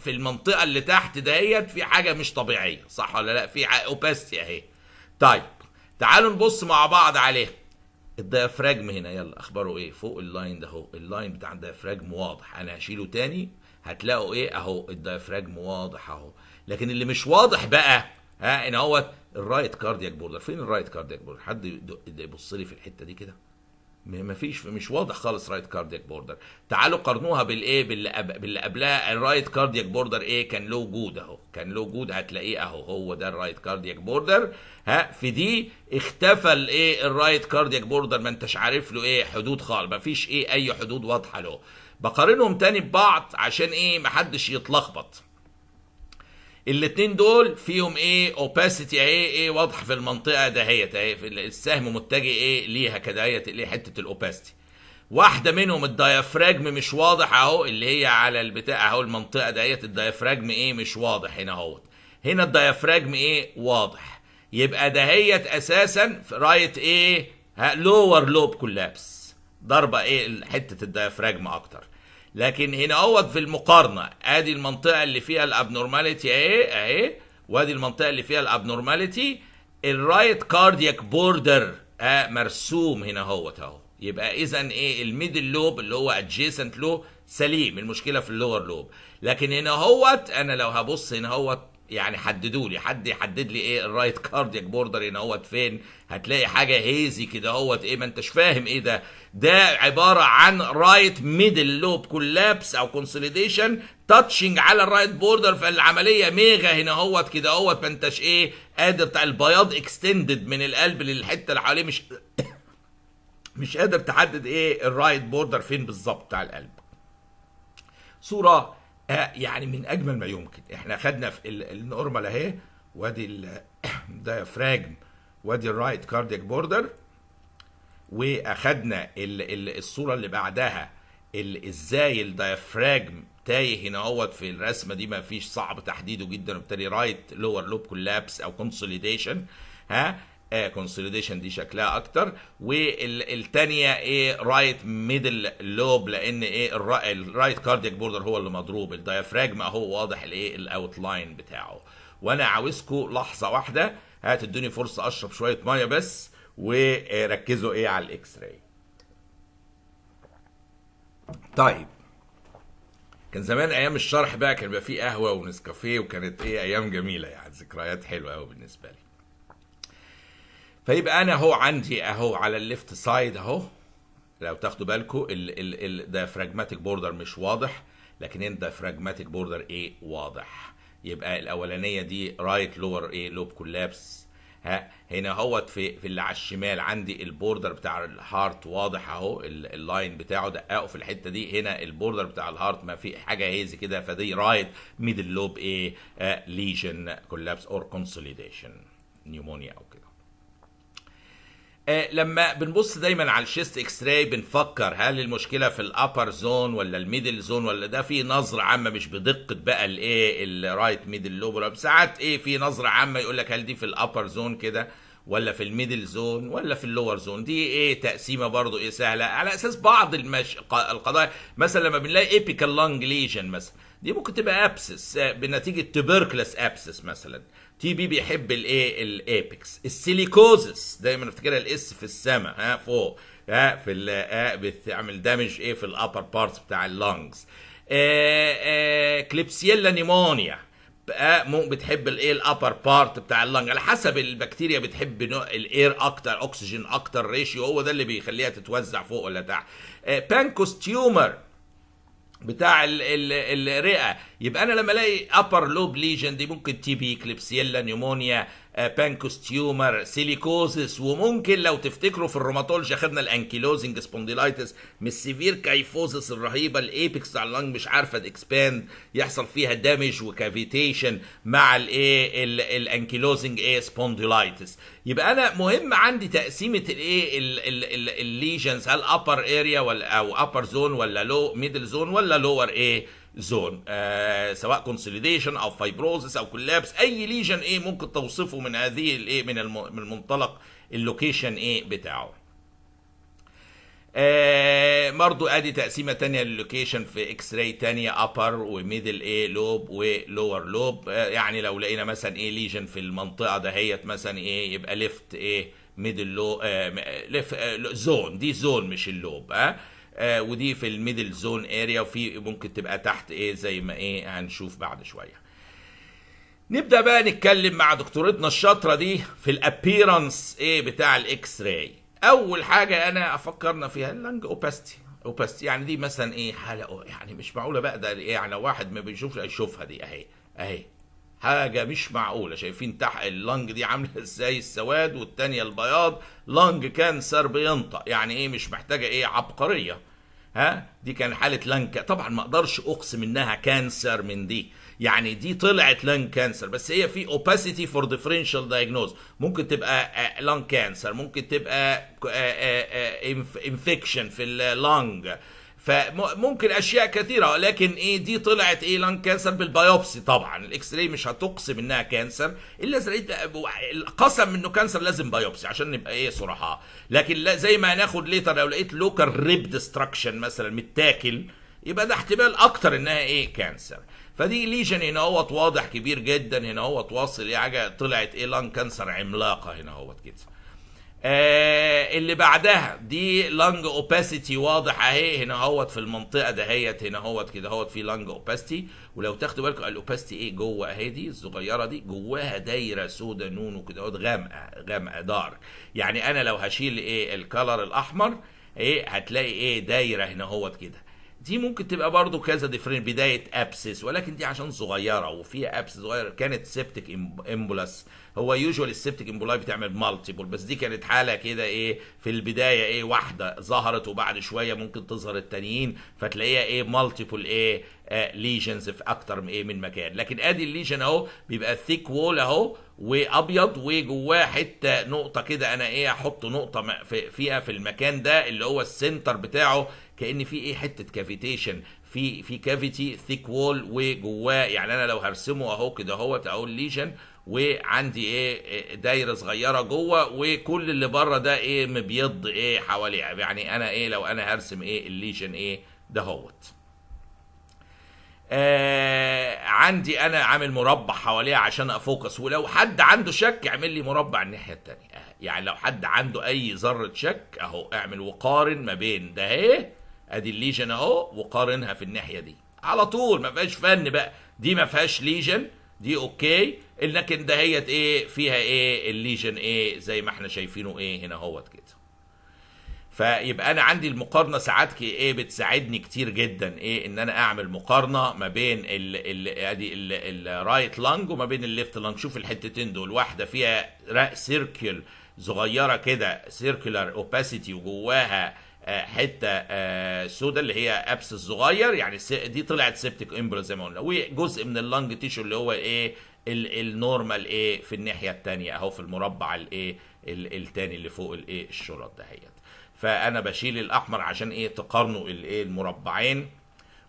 في المنطقة اللي تحت دهيت في حاجة مش طبيعية صح ولا لا في اوباستي اهي طيب تعالوا نبص مع بعض عليها الديافراجم هنا يلا اخباره ايه فوق اللاين ده اهو اللاين بتاع الديافراجم واضح انا هشيله تاني هتلاقوا ايه اهو الديافراجم واضح اهو لكن اللي مش واضح بقى ها ان هو الرايت كاردياك بوردر فين الرايت كاردياك بوردر حد يبص لي في الحته دي كده ما فيش مش واضح خالص رايت كاردياك بوردر تعالوا قارنوها بالايه باللي باللي قبلها الرايت كاردياك بوردر ايه كان له وجود اهو كان له وجود هتلاقيه اهو هو ده الرايت كاردياك بوردر ها في دي اختفى الايه الرايت كاردياك بوردر ما انتش عارف له ايه حدود خالص ما فيش ايه اي حدود واضحه له بقارنهم تاني ببعض عشان ايه محدش يتلخبط الاثنين دول فيهم ايه اوباسيتي اهي ايه واضحه في المنطقه دهيت اهي السهم متجه ايه ليها كده كدهيت اللي حته الاوباسيتي واحده منهم الديافراجم مش واضح اهو اللي هي على البتاع اهو المنطقه دهيت الديافراجم ايه مش واضح هنا اهوت هنا الديافراجم ايه واضح يبقى دهيت اساسا رايت ايه لور لوب كولابس ضربه ايه حته الديافراجم اكتر لكن هنا اهوت في المقارنه ادي المنطقه اللي فيها الابنورماليتي اهي اهي وادي المنطقه اللي فيها الابنورماليتي الرايت كاردياك بوردر مرسوم هنا اهوت اهو يبقى اذا ايه الميدل لوب اللي هو ادجيسنت له سليم المشكله في اللور لوب لكن هنا اهوت انا لو هبص هنا اهوت يعني حددوا لي حد يحدد لي ايه الرايت كاردياك بوردر هنا اهوت فين هتلاقي حاجه هيزي كده اهوت ايه ما انتش فاهم ايه ده ده عباره عن رايت ميدل لوب كولابس او كونسوليديشن تاتشنج على الرايت بوردر فالعمليه ميغا هنا اهوت كده اهوت ما انتش ايه قادر البياض اكستندد من القلب للحته اللي حواليه مش مش قادر تحدد ايه الرايت بوردر فين بالظبط بتاع القلب صوره آه، يعني من اجمل ما يمكن احنا خدنا في النورمال اهي وادي الدايفراجم وادي الرايت كاردياك بوردر واخدنا الصوره اللي بعدها ازاي الدايفراجم تايه هنا اهوت في الرسمه دي ما فيش صعب تحديده جدا وبالتالي رايت لور لوب كولابس او كونسوليديشن ها كونسوليديشن آه، دي شكلها اكتر والثانيه ايه رايت ميدل لوب لان ايه الرايت كاردياك بوردر هو اللي مضروب الديافراجما هو واضح الايه الاوت لاين بتاعه وانا عاوزكم لحظه واحده هتدوني فرصه اشرب شويه ميه بس وركزوا ايه على الاكس راي طيب كان زمان ايام الشرح بقى كان بيبقى فيه قهوه ونسكافيه وكانت ايه ايام جميله يعني ذكريات حلوه قوي بالنسبه لي فيبقى انا اهو عندي اهو على الليفت سايد اهو لو تاخدوا بالكم فراجماتيك بوردر مش واضح لكن فراجماتيك بوردر ايه واضح يبقى الاولانيه دي رايت لور ايه لوب كولابس ها هنا اهوت في في اللي على الشمال عندي البوردر بتاع الهارت واضح اهو اللاين بتاعه دققه أه، في الحته دي هنا البوردر بتاع الهارت ما في حاجه هيز كده فدي رايت ميدل لوب ايه ليجن كولابس اور كونسوليديشن نيومونيا او كده آه، لما بنبص دايما على الشيست اكس راي بنفكر هل المشكله في الابر زون ولا الميدل زون ولا ده في نظره عامه مش بدقه بقى الايه الرايت ميدل لوبر ساعات ايه في نظره عامه يقول لك هل دي في الابر زون كده ولا في الميدل زون ولا في اللور زون دي ايه تقسيمه برضو ايه سهله على اساس بعض المش... القضايا مثلا لما بنلاقي ايبيكال لانج ليجن مثلا دي ممكن تبقى ابسس آه، بنتيجه تبركلس ابسس مثلا تي بي بيحب الايه الابيكس السيليكوزس دايما افتكرها الاس في السماء ها فوق ها في ال بتعمل دامج ايه في الابر بارتس بتاع اللنجز كليبسيلا نيمونيا بتحب الايه الابر بارت بتاع اللنج على حسب البكتيريا بتحب الاير اكتر اكسجين اكتر ريشيو هو ده اللي بيخليها تتوزع فوق ولا تحت بانكوس آه، تيومر بتاع الرئه يبقى انا لما الاقي upper lobe lesion دي ممكن تي بي كليبسيلا نيومونيا آه، بانكوستيومر سيليكوزس وممكن لو تفتكروا في الروماتولوجي خدنا الانكيلوزنج سبونديلايتس من السيفير كايفوزس الرهيبه الايبكس على اللنج مش عارفه تكسباند يحصل فيها دامج وكافيتيشن مع الايه الانكيلوزنج ايه سبونديلايتس يبقى انا مهم عندي تقسيمه الايه الليجنز هل ابر اريا ولا او ابر زون ولا لو ميدل زون ولا لور ايه زون آه سواء كونسوليديشن او فايبروزس او كولابس اي ليجن ايه ممكن توصفه من هذه الايه من المنطلق اللوكيشن ايه بتاعه آه برضو ادي تقسيمه ثانيه للوكيشن في اكس راي ثانيه ابر وميدل ايه لوب ولور لوب آه يعني لو لقينا مثلا ايه ليجن في المنطقه دهيت مثلا ايه يبقى ليفت ايه ميدل لو آه ليفت آه زون دي زون مش اللوب اه آه، ودي في الميدل زون اريا وفي ممكن تبقى تحت ايه زي ما ايه هنشوف بعد شويه نبدا بقى نتكلم مع دكتورتنا الشاطره دي في الابيرنس ايه بتاع الاكس راي اول حاجه انا افكرنا فيها اللنج اوباستي اوباستي يعني دي مثلا ايه حاله يعني مش معقوله بقى ده ايه يعني واحد ما بيشوفش هيشوفها دي اهي اهي حاجة مش معقولة شايفين تحت اللنج دي عاملة ازاي السواد والتانية البياض لنج كانسر بينطق يعني ايه مش محتاجة ايه عبقرية ها دي كان حاله لانكا طبعا ما اقدرش اقسم انها كانسر من دي يعني دي طلعت لان كانسر بس هي في اوباسيتي فور ديفرنشال دايجنوز ممكن تبقى لان آه، كانسر ممكن تبقى انفكشن آه، آه، في اللانج فممكن اشياء كثيره لكن ايه دي طلعت ايه لان كانسر بالبايوبسي طبعا الاكس راي مش هتقسم انها كانسر الا لقيت قسم انه كانسر لازم بايوبسي عشان نبقى ايه صراحه لكن زي ما هناخد ليتر لو لقيت لوكال ريب ديستراكشن مثلا متاكل يبقى ده احتمال اكتر انها ايه كانسر فدي ليجن هنا اهوت واضح كبير جدا هنا اهوت واصل ايه حاجه طلعت ايه لان كانسر عملاقه هنا اهوت كده آه، اللي بعدها دي لانج اوباسيتي واضح اهي هنا اهوت في المنطقه دهيت هنا اهوت كده اهوت في لانج اوباسيتي ولو تاخدوا بالكم الاوباسيتي ايه جوه اهي دي الصغيره دي جواها دايره سودا نون وكده اهوت غامقه غامقه دارك يعني انا لو هشيل ايه الكلر الاحمر ايه هتلاقي ايه دايره هنا اهوت كده دي ممكن تبقى برضو كذا ديفرين بدايه ابسس ولكن دي عشان صغيره وفيها ابسس صغير كانت سيبتك امبولاس هو يوجوال السبتيك امبولاي بتعمل مالتيبل بس دي كانت حاله كده ايه في البدايه ايه واحده ظهرت وبعد شويه ممكن تظهر التانيين فتلاقيها ايه مالتيبل ايه آه ليجنز في اكتر من ايه من مكان لكن ادي الليجن اهو بيبقى ثيك وول اهو وابيض وجواه حته نقطه كده انا ايه احط نقطه فيها في المكان ده اللي هو السنتر بتاعه كان في ايه حته كافيتيشن في في كافيتي ثيك وول وجواه يعني انا لو هرسمه اهو كده اهوت اهو الليجن وعندي ايه،, ايه دايره صغيره جوه وكل اللي بره ده ايه مبيض ايه حواليها يعني انا ايه لو انا هرسم ايه الليجن ايه دهوت آه عندي انا عامل مربع حواليها عشان افوكس ولو حد عنده شك اعمل لي مربع الناحيه الثانيه آه، يعني لو حد عنده اي ذره شك اهو اعمل وقارن ما بين ده ايه ادي الليجن اهو وقارنها في الناحيه دي على طول ما فيهاش فن بقى دي ما فيهاش ليجن دي اوكي لكن دهيت ايه فيها ايه الليجن ايه زي ما احنا شايفينه ايه هنا هوت كده فيبقى انا عندي المقارنه ساعات ايه بتساعدني كتير جدا ايه ان انا اعمل مقارنه ما بين ادي الرايت لانج وما بين الليفت لانج شوف الحتتين دول واحده فيها سيركل صغيره كده سيركلر اوباسيتي وجواها آه، حته آه، سودا اللي هي ابسس صغير يعني دي طلعت سيبتك امبرا زي ما قلنا وجزء من اللانج تيشو اللي هو ايه النورمال ايه في الناحيه الثانيه اهو في المربع الايه الثاني اللي فوق الايه الشرط دهيت فانا بشيل الاحمر عشان ايه تقارنوا الايه المربعين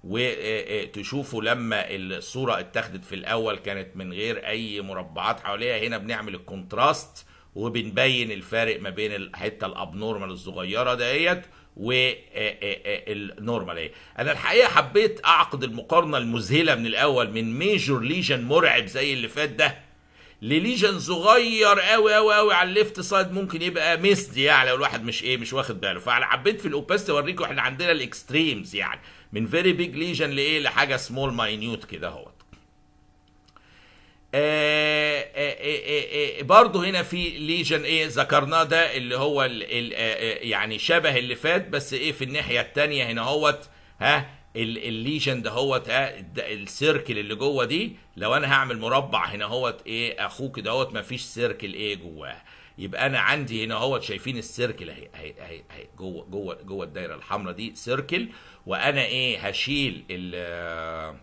وتشوفوا لما الصوره اتاخدت في الاول كانت من غير اي مربعات حواليها هنا بنعمل الكونتراست وبنبين الفارق ما بين الحته الابنورمال الصغيره دهيت والنورمال انا الحقيقه حبيت اعقد المقارنه المذهله من الاول من ميجور ليجن مرعب زي اللي فات ده لليجن صغير قوي قوي قوي على الليفت سايد ممكن يبقى مسد يعني لو الواحد مش ايه مش واخد باله حبيت في الاوباست اوريكم احنا عندنا الاكستريمز يعني من فيري بيج ليجن لايه لحاجه سمول ماينيوت كده اهوت آه، آه، آه، برضه هنا في ليجن ايه ذكرناه ده اللي هو الـ الـ يعني شبه اللي فات بس ايه في الناحيه الثانيه هنا اهوت ها الليجن ده هوت السيركل اللي جوه دي لو انا هعمل مربع هنا اهوت ايه اخوك ده ما مفيش سيركل ايه جواه يبقى انا عندي هنا اهوت شايفين السيركل اهي اهي اهي جوه جوه جوه الدايره الحمراء دي سيركل وانا ايه هشيل ال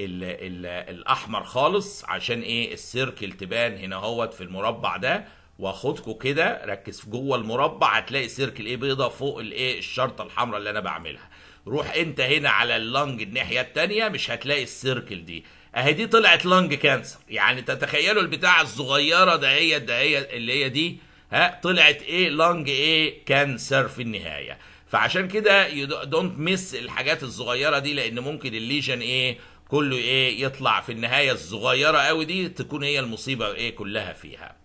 ال ال الاحمر خالص عشان ايه السيركل تبان هنا اهوت في المربع ده واخدكم كده ركز جوه المربع هتلاقي سيركل ايه بيضه فوق الايه الشرطه الحمراء اللي انا بعملها روح انت هنا على اللنج الناحيه الثانيه مش هتلاقي السيركل دي اهي دي طلعت لنج كانسر يعني تتخيلوا البتاعه الصغيره دهيت دهيت اللي هي دي ها طلعت ايه لنج ايه كانسر في النهايه فعشان كده دونت مس الحاجات الصغيره دي لان ممكن الليجن ايه كله ايه يطلع في النهايه الصغيره قوي دي تكون هي المصيبه ايه كلها فيها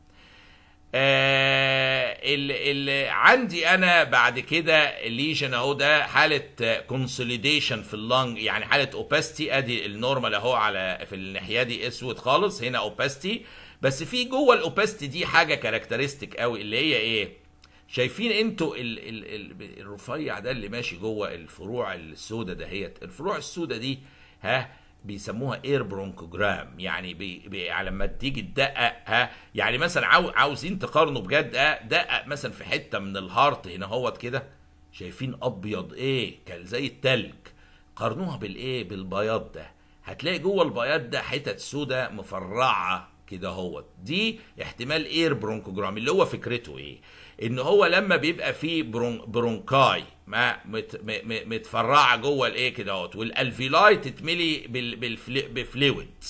آه ال ال عندي انا بعد كده ليجن اهو ده حاله كونسوليديشن في اللنج يعني حاله اوباستي ادي النورمال اهو على في الناحيه دي اسود خالص هنا اوباستي بس في جوه الاوباستي دي حاجه كاركترستيك قوي اللي هي ايه شايفين انتوا ال ال ال الرفيع ده اللي ماشي جوه الفروع السوداء دهيت الفروع السوداء دي ها بيسموها اير برونكوجرام يعني بي بي على ما تيجي تدقق ها يعني مثلا عاو عاوزين تقارنوا بجد ها دقق مثلا في حته من الهارت هنا اهوت كده شايفين ابيض ايه كان زي التلج قارنوها بالايه بالبياض ده هتلاقي جوه البياض ده حتت سودا مفرعه كده اهوت دي احتمال اير برونكوجرام اللي هو فكرته ايه ان هو لما بيبقى فيه برون برونكاي متفرعه جوه الايه كده اهوت والالفيلاي تتملي بفلويد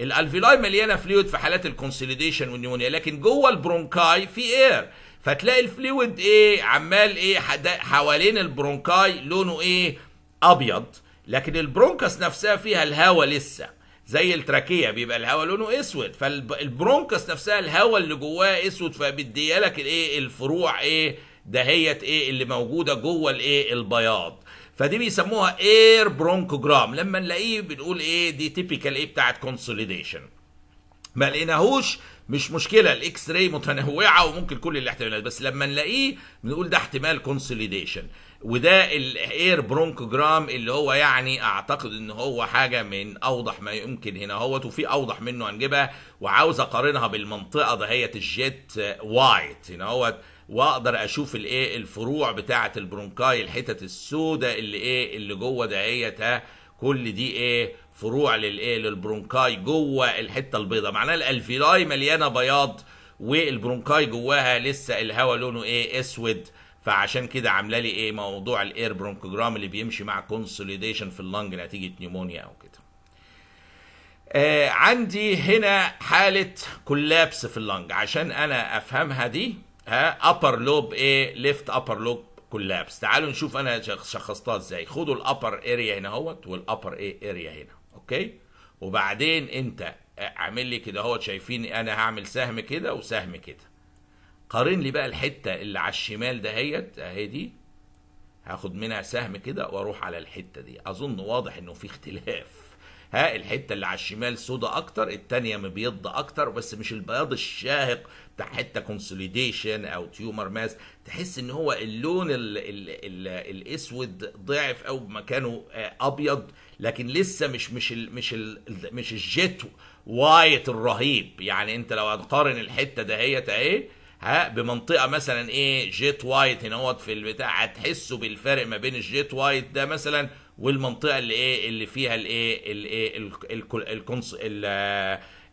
الالفيلاي مليانه فلويد في حالات الكونسوليديشن والنيمونيا لكن جوه البرونكاي في اير فتلاقي الفلويد ايه عمال ايه حوالين البرونكاي لونه ايه ابيض لكن البرونكس نفسها فيها الهواء لسه زي التراكيه بيبقى الهواء لونه اسود فالبرونكس نفسها الهواء اللي جواه اسود فبيديلك الايه الفروع ايه دهيت ايه اللي موجوده جوه الايه البياض فدي بيسموها اير برونكوجرام لما نلاقيه بنقول ايه دي تيبيكال ايه بتاعت كونسوليديشن ما لقيناهوش مش مشكله الاكس راي متنوعه وممكن كل الاحتمالات بس لما نلاقيه بنقول ده احتمال كونسوليديشن وده الاير برونكوجرام اللي هو يعني اعتقد ان هو حاجه من اوضح ما يمكن هنا هوت وفي اوضح منه هنجيبها وعاوز اقارنها بالمنطقه دهيت الجيت وايت هنا هوت واقدر اشوف الايه الفروع بتاعه البرونكاي الحتت السوداء اللي ايه اللي جوه دهيت كل دي ايه فروع للايه للبرونكاي جوه الحته البيضاء معناها الالفيلاي مليانه بياض والبرونكاي جواها لسه الهواء لونه ايه اسود فعشان كده عامله لي ايه موضوع الاير برونكوجرام اللي بيمشي مع كونسوليديشن في اللنج نتيجه نيمونيا او كده آه عندي هنا حاله كولابس في اللنج عشان انا افهمها دي ها ابر لوب ايه ليفت ابر لوب كولابس تعالوا نشوف انا شخصتها ازاي خدوا الابر اريا هنا اهوت والابر ايه اريا هنا اوكي وبعدين انت آه، اعمل لي كده اهوت شايفين انا هعمل سهم كده وسهم كده قارن لي بقى الحته اللي على الشمال دهيت اهي دي هاخد منها سهم كده واروح على الحته دي اظن واضح انه في اختلاف ها الحته اللي على الشمال سودا اكتر التانية مبيض اكتر بس مش البياض الشاهق بتاع حته كونسوليديشن او تيومر ماس تحس ان هو اللون الـ الـ الـ الاسود ضعف او مكانه آه، ابيض لكن لسه مش مش الـ مش الـ مش الجيت وايت الرهيب يعني انت لو هتقارن الحته دهيت اهي ها بمنطقه مثلا ايه جيت وايت هنا اهوت في البتاع هتحسوا بالفرق ما بين الجيت وايت ده مثلا والمنطقه اللي ايه اللي فيها الايه الايه الكونس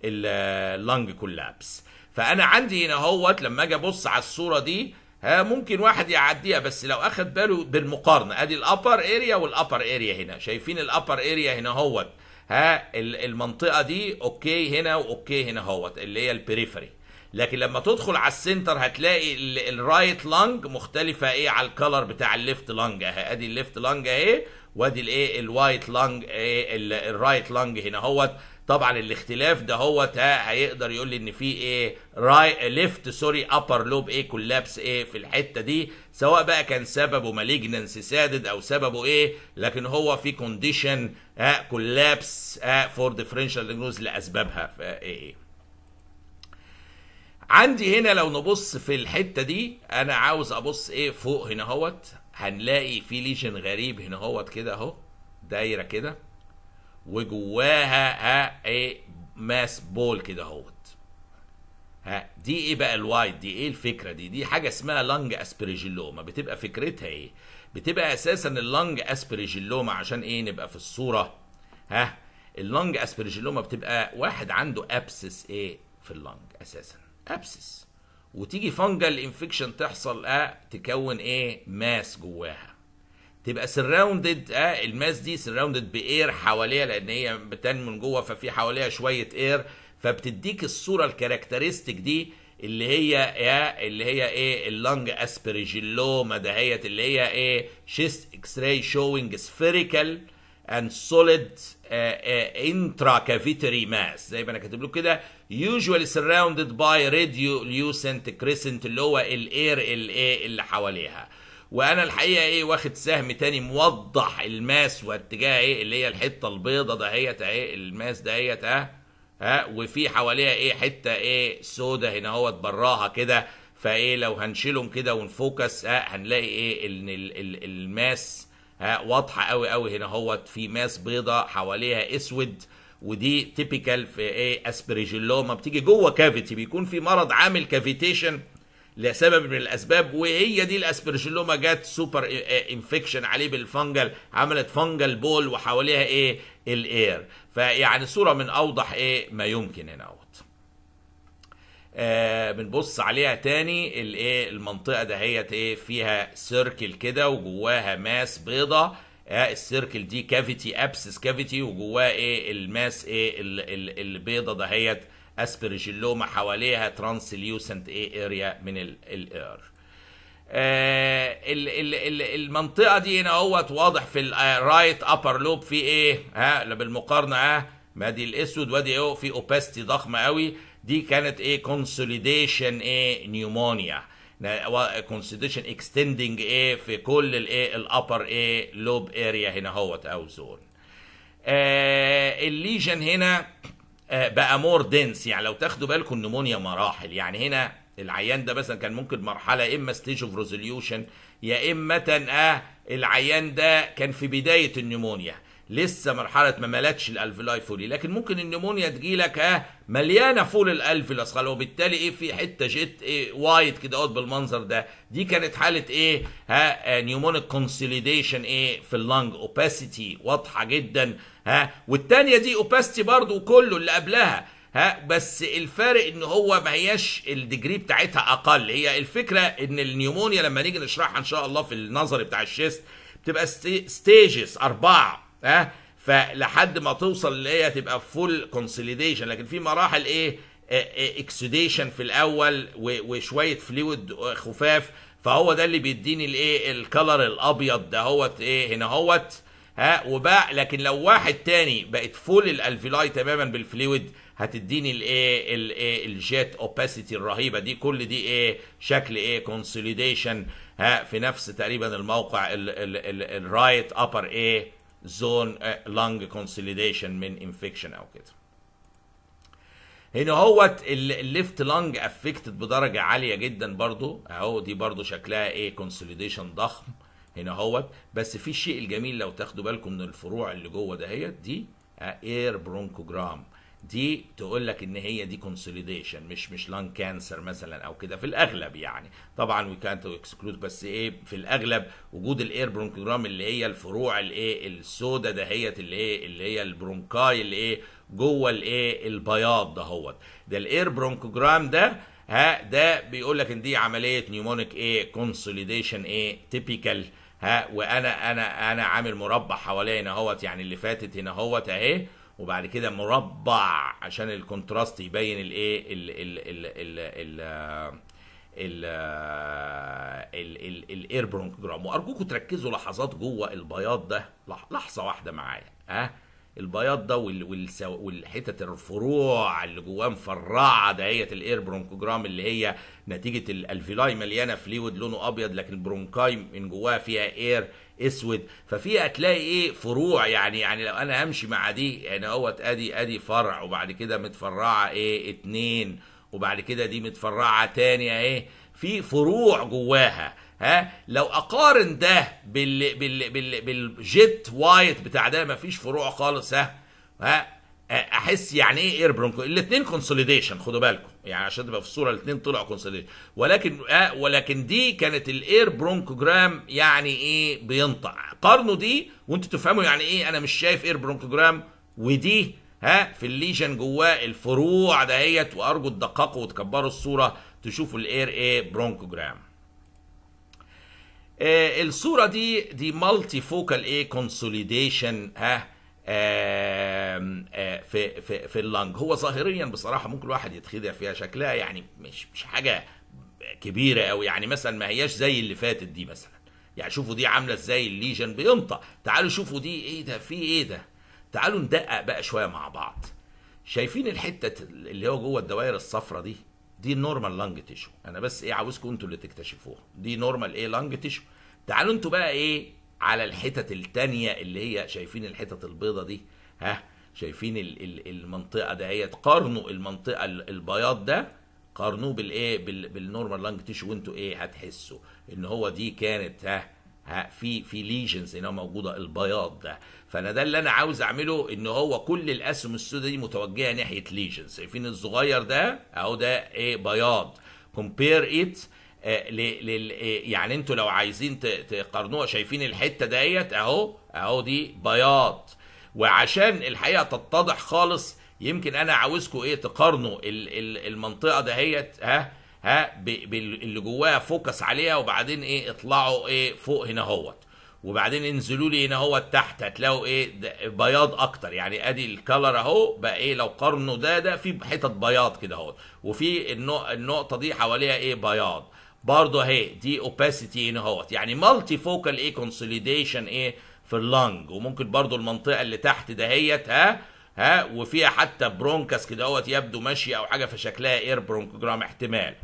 اللنج كولابس فانا عندي هنا اهوت لما اجي ابص على الصوره دي ها ممكن واحد يعديها بس لو اخد باله بالمقارنه ادي الابر اريا والابر اريا هنا شايفين الابر اريا هنا اهوت ها المنطقه دي اوكي هنا واوكي هنا اهوت اللي هي البريفري لكن لما تدخل على السنتر هتلاقي الرايت لانج مختلفه ايه على الكلر بتاع الليفت لانج اهي ادي الليفت لانج اهي وادي الايه الوايت لانج ايه الرايت لانج هنا اهوت طبعا الاختلاف ده هو هيقدر يقول لي ان في ايه راي ليفت سوري ابر لوب ايه كولابس ايه في الحته دي سواء بقى كان سببه مالجننس سادد او سببه ايه لكن هو في كونديشن كولابس فور ديفرنشال ديجنوز لاسبابها فايه ايه, ايه. عندي هنا لو نبص في الحته دي انا عاوز ابص ايه فوق هنا اهوت هنلاقي في ليجن غريب هنا اهوت كده اهو دايره كده وجواها ها ايه ماس بول كده اهوت ها دي ايه بقى الوايت دي ايه الفكره دي دي حاجه اسمها لانج اسبريجيلوما بتبقى فكرتها ايه بتبقى اساسا اللانج اسبريجيلوما عشان ايه نبقى في الصوره ها اللانج اسبريجيلوما بتبقى واحد عنده ابسس ايه في اللانج اساسا ابسس وتيجي فانجل انفكشن تحصل اه تكون ايه ماس جواها تبقى سراوندد اه الماس دي سراوندد باير حواليها لان هي بتنمو من جوه ففي حواليها شويه اير فبتديك الصوره الكاركترستيك دي اللي هي يا آه، اللي هي ايه اللنج اسبرجيلوما دهيت اللي هي ايه شيست اكس راي شوينج سفيريكال اند سوليد انترا كافيتري ماس زي ما انا كاتب له كده usually surrounded by radiolucent crescent اللي هو الاير الايه اللي حواليها وانا الحقيقه ايه واخد سهم تاني موضح الماس واتجاه ايه اللي هي الحته البيضه دهيت اهي الماس دهيت اهي ها وفي حواليها ايه حته ايه سودا هنا اهوت براها كده فايه لو هنشيلهم كده ونفوكس ها هنلاقي ايه ان الماس ها واضحه قوي قوي هنا اهوت في ماس بيضه حواليها اسود ودي تيبيكال في ايه اسبريجيلوما بتيجي جوه كافيتي بيكون في مرض عامل كافيتيشن لسبب من الاسباب وهي دي الاسبرجيلوما جت سوبر انفكشن عليه بالفنجل عملت فنجل بول وحواليها ايه الاير فيعني صوره من اوضح ايه ما يمكن هنا اهوت آه بنبص عليها تاني الايه المنطقه دهيت ايه فيها سيركل كده وجواها ماس بيضه آه السيركل دي كافيتي ابسس كافيتي وجواه ايه الماس ايه البيضه دهيت اسبرجيلوما حواليها ترانسليوسنت ايه اريا من الاير آه المنطقه دي هنا اهوت واضح في الرايت ابر لوب في ايه ها بالمقارنه ها ما دي الاسود وادي اهو في اوباستي ضخمه قوي دي كانت ايه كونسوليديشن ايه نيومونيا كونسيديشن اكستندنج ايه في كل الايه الابر ايه لوب اريا هنا اهوت او زون آه الليجن هنا آه بقى مور دنس يعني لو تاخدوا بالكم النمونيا مراحل يعني هنا العيان ده مثلا كان ممكن مرحله اما ستيج اوف ريزوليوشن يا اما اه العيان ده كان في بدايه النمونيا لسه مرحله ما ملتش الالفيلاي فولي لكن ممكن النمونيا تجيلك ها مليانه فول الالفيلاس خلاص وبالتالي ايه في حته جيت ايه وايد كده بالمنظر ده دي كانت حاله ايه ها آه، نيومونيك كونسوليديشن ايه في اللنج اوباسيتي واضحه جدا ها والثانيه دي اوباسيتي برضو كله اللي قبلها ها بس الفارق ان هو ما هياش الديجري بتاعتها اقل هي الفكره ان النيومونيا لما نيجي نشرحها ان شاء الله في النظري بتاع الشيست بتبقى ستيجز اربعه ها فلحد ما توصل اللي هي تبقى فول كونسوليديشن لكن في مراحل ايه اكسديشن إيه، في الاول وشويه فلويد خفاف فهو ده اللي بيديني الايه الكلر الابيض دهوت ايه هنا هوت ها وبقى لكن لو واحد تاني بقت فول الالفيلاي تماما بالفلويد هتديني الايه الايه الجيت اوباسيتي الرهيبه دي كل دي ايه شكل ايه كونسوليديشن ها في نفس تقريبا الموقع الرايت ابر ايه زون لانج كونسوليديشن من انفكشن او كده هنا هوت الليفت لانج افكتد بدرجه عاليه جدا برضو اهو دي برضو شكلها ايه كونسوليديشن ضخم هنا هوت بس في الشيء الجميل لو تاخدوا بالكم من الفروع اللي جوه دهيت دي اير آه، برونكوجرام دي تقول لك ان هي دي كونسوليديشن مش مش لان كانسر مثلا او كده في الاغلب يعني طبعا وي كانت اكسكلود بس ايه في الاغلب وجود الاير برونكوجرام اللي هي الفروع الايه السوداء دهيت اللي ايه اللي هي البرونكاي اللي ايه جوه الايه البياض دهوت ده الاير برونكوجرام ده ها ده بيقول لك ان دي عمليه نيومونيك ايه كونسوليديشن ايه تيبيكال ها وانا انا انا عامل مربع حوالينا اهوت يعني اللي فاتت هنا اهوت اهي وبعد كده مربع عشان الكونتراست يبين الايه ال ال ال ال ال الاير برونكوجرام وارجوكم تركزوا لحظات جوه البياض ده لحظه واحده معايا ها البياض ده والحتت الفروع اللي جواه مفرعه دهيت الاير برونكوجرام اللي هي نتيجه الالفيلاي مليانه فلويد لونه ابيض لكن البرونكاي من جواها فيها اير اسود ففي هتلاقي ايه فروع يعني يعني لو انا همشي مع دي يعني اهوت ادي ادي فرع وبعد كده متفرعه ايه اتنين وبعد كده دي متفرعه تانية اهي في فروع جواها ها لو اقارن ده بال بال بال بالجيت وايت بتاع ده ما فيش فروع خالص ها ها احس يعني ايه اير برونكو الاثنين كونسوليديشن خدوا بالكم يعني عشان تبقى في الصوره الاثنين طلعوا كونسليشن ولكن آه ولكن دي كانت الاير برونكوجرام يعني ايه بينطع قارنوا دي وانتوا تفهموا يعني ايه انا مش شايف اير برونكوجرام ودي ها في الليجن جواه الفروع دهيت وارجو تدققوا وتكبروا الصوره تشوفوا الاير ايه برونكوجرام آه الصوره دي دي مالتي فوكال ايه كونسوليديشن ها في في في اللنج هو ظاهريا بصراحه ممكن الواحد يتخدع فيها شكلها يعني مش مش حاجه كبيره قوي يعني مثلا ما هياش زي اللي فاتت دي مثلا يعني شوفوا دي عامله ازاي الليجن بينطق تعالوا شوفوا دي ايه ده في ايه ده تعالوا ندقق بقى شويه مع بعض شايفين الحته اللي هو جوه الدوائر الصفراء دي دي النورمال لانج تيشو انا بس ايه عاوزكم انتوا اللي تكتشفوها دي نورمال ايه لانج تيشو تعالوا انتوا بقى ايه على الحتت التانية اللي هي شايفين الحتت البيضة دي ها شايفين المنطقة ده هي تقارنوا المنطقة البياض ده قارنوه بالايه بالنورمال لانج تيشو وانتوا ايه هتحسوا ان هو دي كانت ها ها في في ليجنز هنا موجوده البياض ده فانا ده اللي انا عاوز اعمله ان هو كل الاسهم السوداء دي متوجهه ناحيه ليجنز شايفين الصغير ده اهو ده ايه بياض كومبير ات آه، آه، يعني انتوا لو عايزين تقارنوها شايفين الحته ديت اهو اهو دي بياض وعشان الحقيقه تتضح خالص يمكن انا عاوزكم ايه تقارنوا المنطقه دهيت ها ها اللي جواها فوكس عليها وبعدين ايه اطلعوا ايه فوق هنا اهوت وبعدين انزلوا لي هنا اهوت تحت هتلاقوا ايه بياض اكتر يعني ادي الكلر اهو بقى ايه لو قارنوا ده ده في حتت بياض كده اهوت وفي النقطه دي حواليها ايه بياض برضه اهي دي اوباسيتي هنا اهوت يعني مالتي فوكال ايه كونسوليديشن ايه في اللنج وممكن برضه المنطقه اللي تحت دهيت ها ها وفيها حتى برونكس كده اهوت يبدو ماشيه او حاجه فشكلها اير برونكوجرام احتمال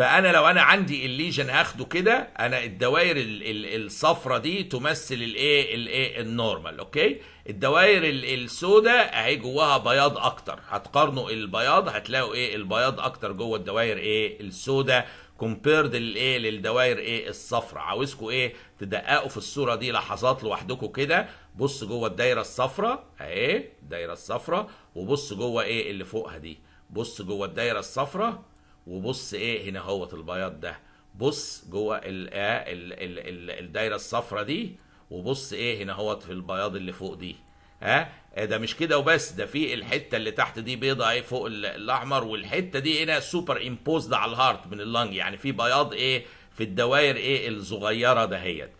فانا لو انا عندي الليجن هاخده كده انا الدوائر الصفرة دي تمثل الايه الايه النورمال اوكي الدوائر السوداء اهي جواها بياض اكتر هتقارنوا البياض هتلاقوا ايه البياض اكتر جوه الدوائر ايه السوداء كومبيرد للايه للدوائر ايه الصفرة عاوزكم ايه تدققوا في الصوره دي لحظات لوحدكم كده بص جوه الدايره الصفرة اهي الدايره الصفرة وبص جوه ايه اللي فوقها دي بص جوه الدايره الصفرة وبص ايه هنا هوت البياض ده بص جوه الـ الـ الـ الـ الدايره الصفراء دي وبص ايه هنا هوت في البياض اللي فوق دي ها آه ده مش كده وبس ده في الحته اللي تحت دي بيضه ايه فوق الاحمر والحته دي هنا سوبر امبوزد على الهارت من اللنج يعني في بياض ايه في الدوائر ايه الصغيره دهيت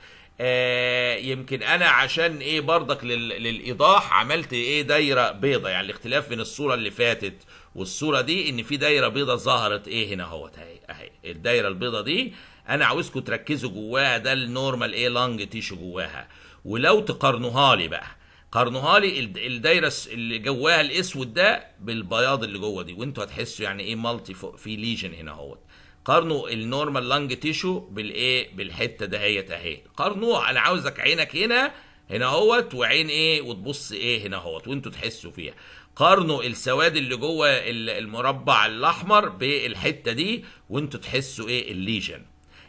آه، يمكن انا عشان ايه برضك لل... للايضاح عملت ايه دايره بيضه يعني الاختلاف بين الصوره اللي فاتت والصوره دي ان في دايره بيضه ظهرت ايه هنا اهوت اهي اهي الدايره البيضه دي انا عاوزكم تركزوا جواها ده النورمال ايه لانج تيشو جواها ولو تقارنوها لي بقى قارنوها لي الدايره اللي جواها الاسود ده بالبياض اللي جوه دي وانتوا هتحسوا يعني ايه مالتي في ليجن هنا اهوت قارنوا النورمال لانج تيشو بالايه بالحته دهيت اهي قارنوا انا عاوزك عينك هنا هنا اهوت وعين ايه وتبص ايه هنا اهوت وانتوا تحسوا فيها قارنوا السواد اللي جوه المربع الاحمر بالحته دي وانتوا تحسوا ايه الليجن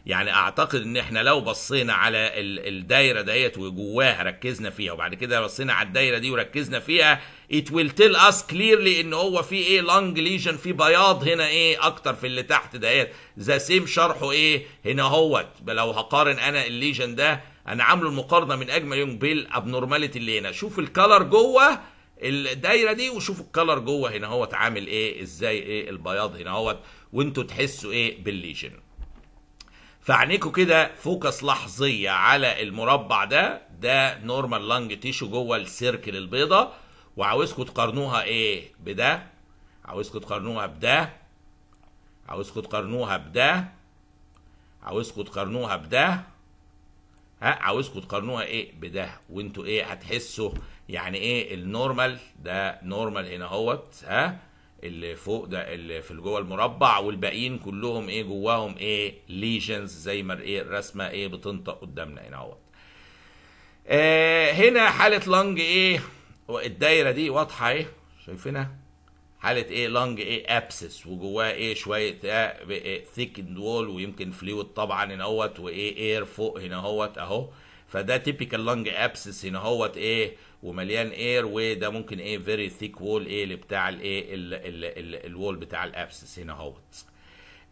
يعني اعتقد ان احنا لو بصينا على الدايره ديت وجواها ركزنا فيها وبعد كده بصينا على الدايره دي وركزنا فيها it will tell us clearly ان هو في ايه lung ليجن في بياض هنا ايه اكتر في اللي تحت ده ايه ذا سيم شرحه ايه هنا اهوت لو هقارن انا الليجن ده انا عامله المقارنه من اجمل يونج بيل ابنورماليتي اللي هنا شوف الكلر جوه الدايره دي وشوف الكلر جوه هنا هوت عامل ايه ازاي ايه البياض هنا اهوت وانتوا تحسوا ايه بالليجن فعينيكوا كده فوكس لحظيه على المربع ده ده نورمال لانج تيشو جوه السيركل البيضه وعاوزكم تقارنوها ايه بده عاوزكم تقارنوها بده عاوزكم تقارنوها بده عاوزكم تقارنوها بده ها عاوزكم تقارنوها ايه بده وانتوا ايه هتحسوا يعني ايه النورمال ده نورمال هنا اهوت ها اللي فوق ده اللي في جوه المربع والباقيين كلهم ايه جواهم ايه ليجنز زي ما ايه الرسمه ايه بتنطق قدامنا هنا اهوت آه هنا حاله لانج ايه هو الدايره دي واضحه ايه شايفينها حاله ايه لانج ايه ابسس وجواه ايه شويه ايه وول ويمكن فلويد طبعا هنا اهوت وايه اير فوق هنا اهوت اهو فده تيبيكال لانج ابسس هنا اهوت ايه ومليان اير وده ممكن ايه فيري ثيك وول ايه اللي بتاع الايه الوول بتاع الابسس هنا اهوت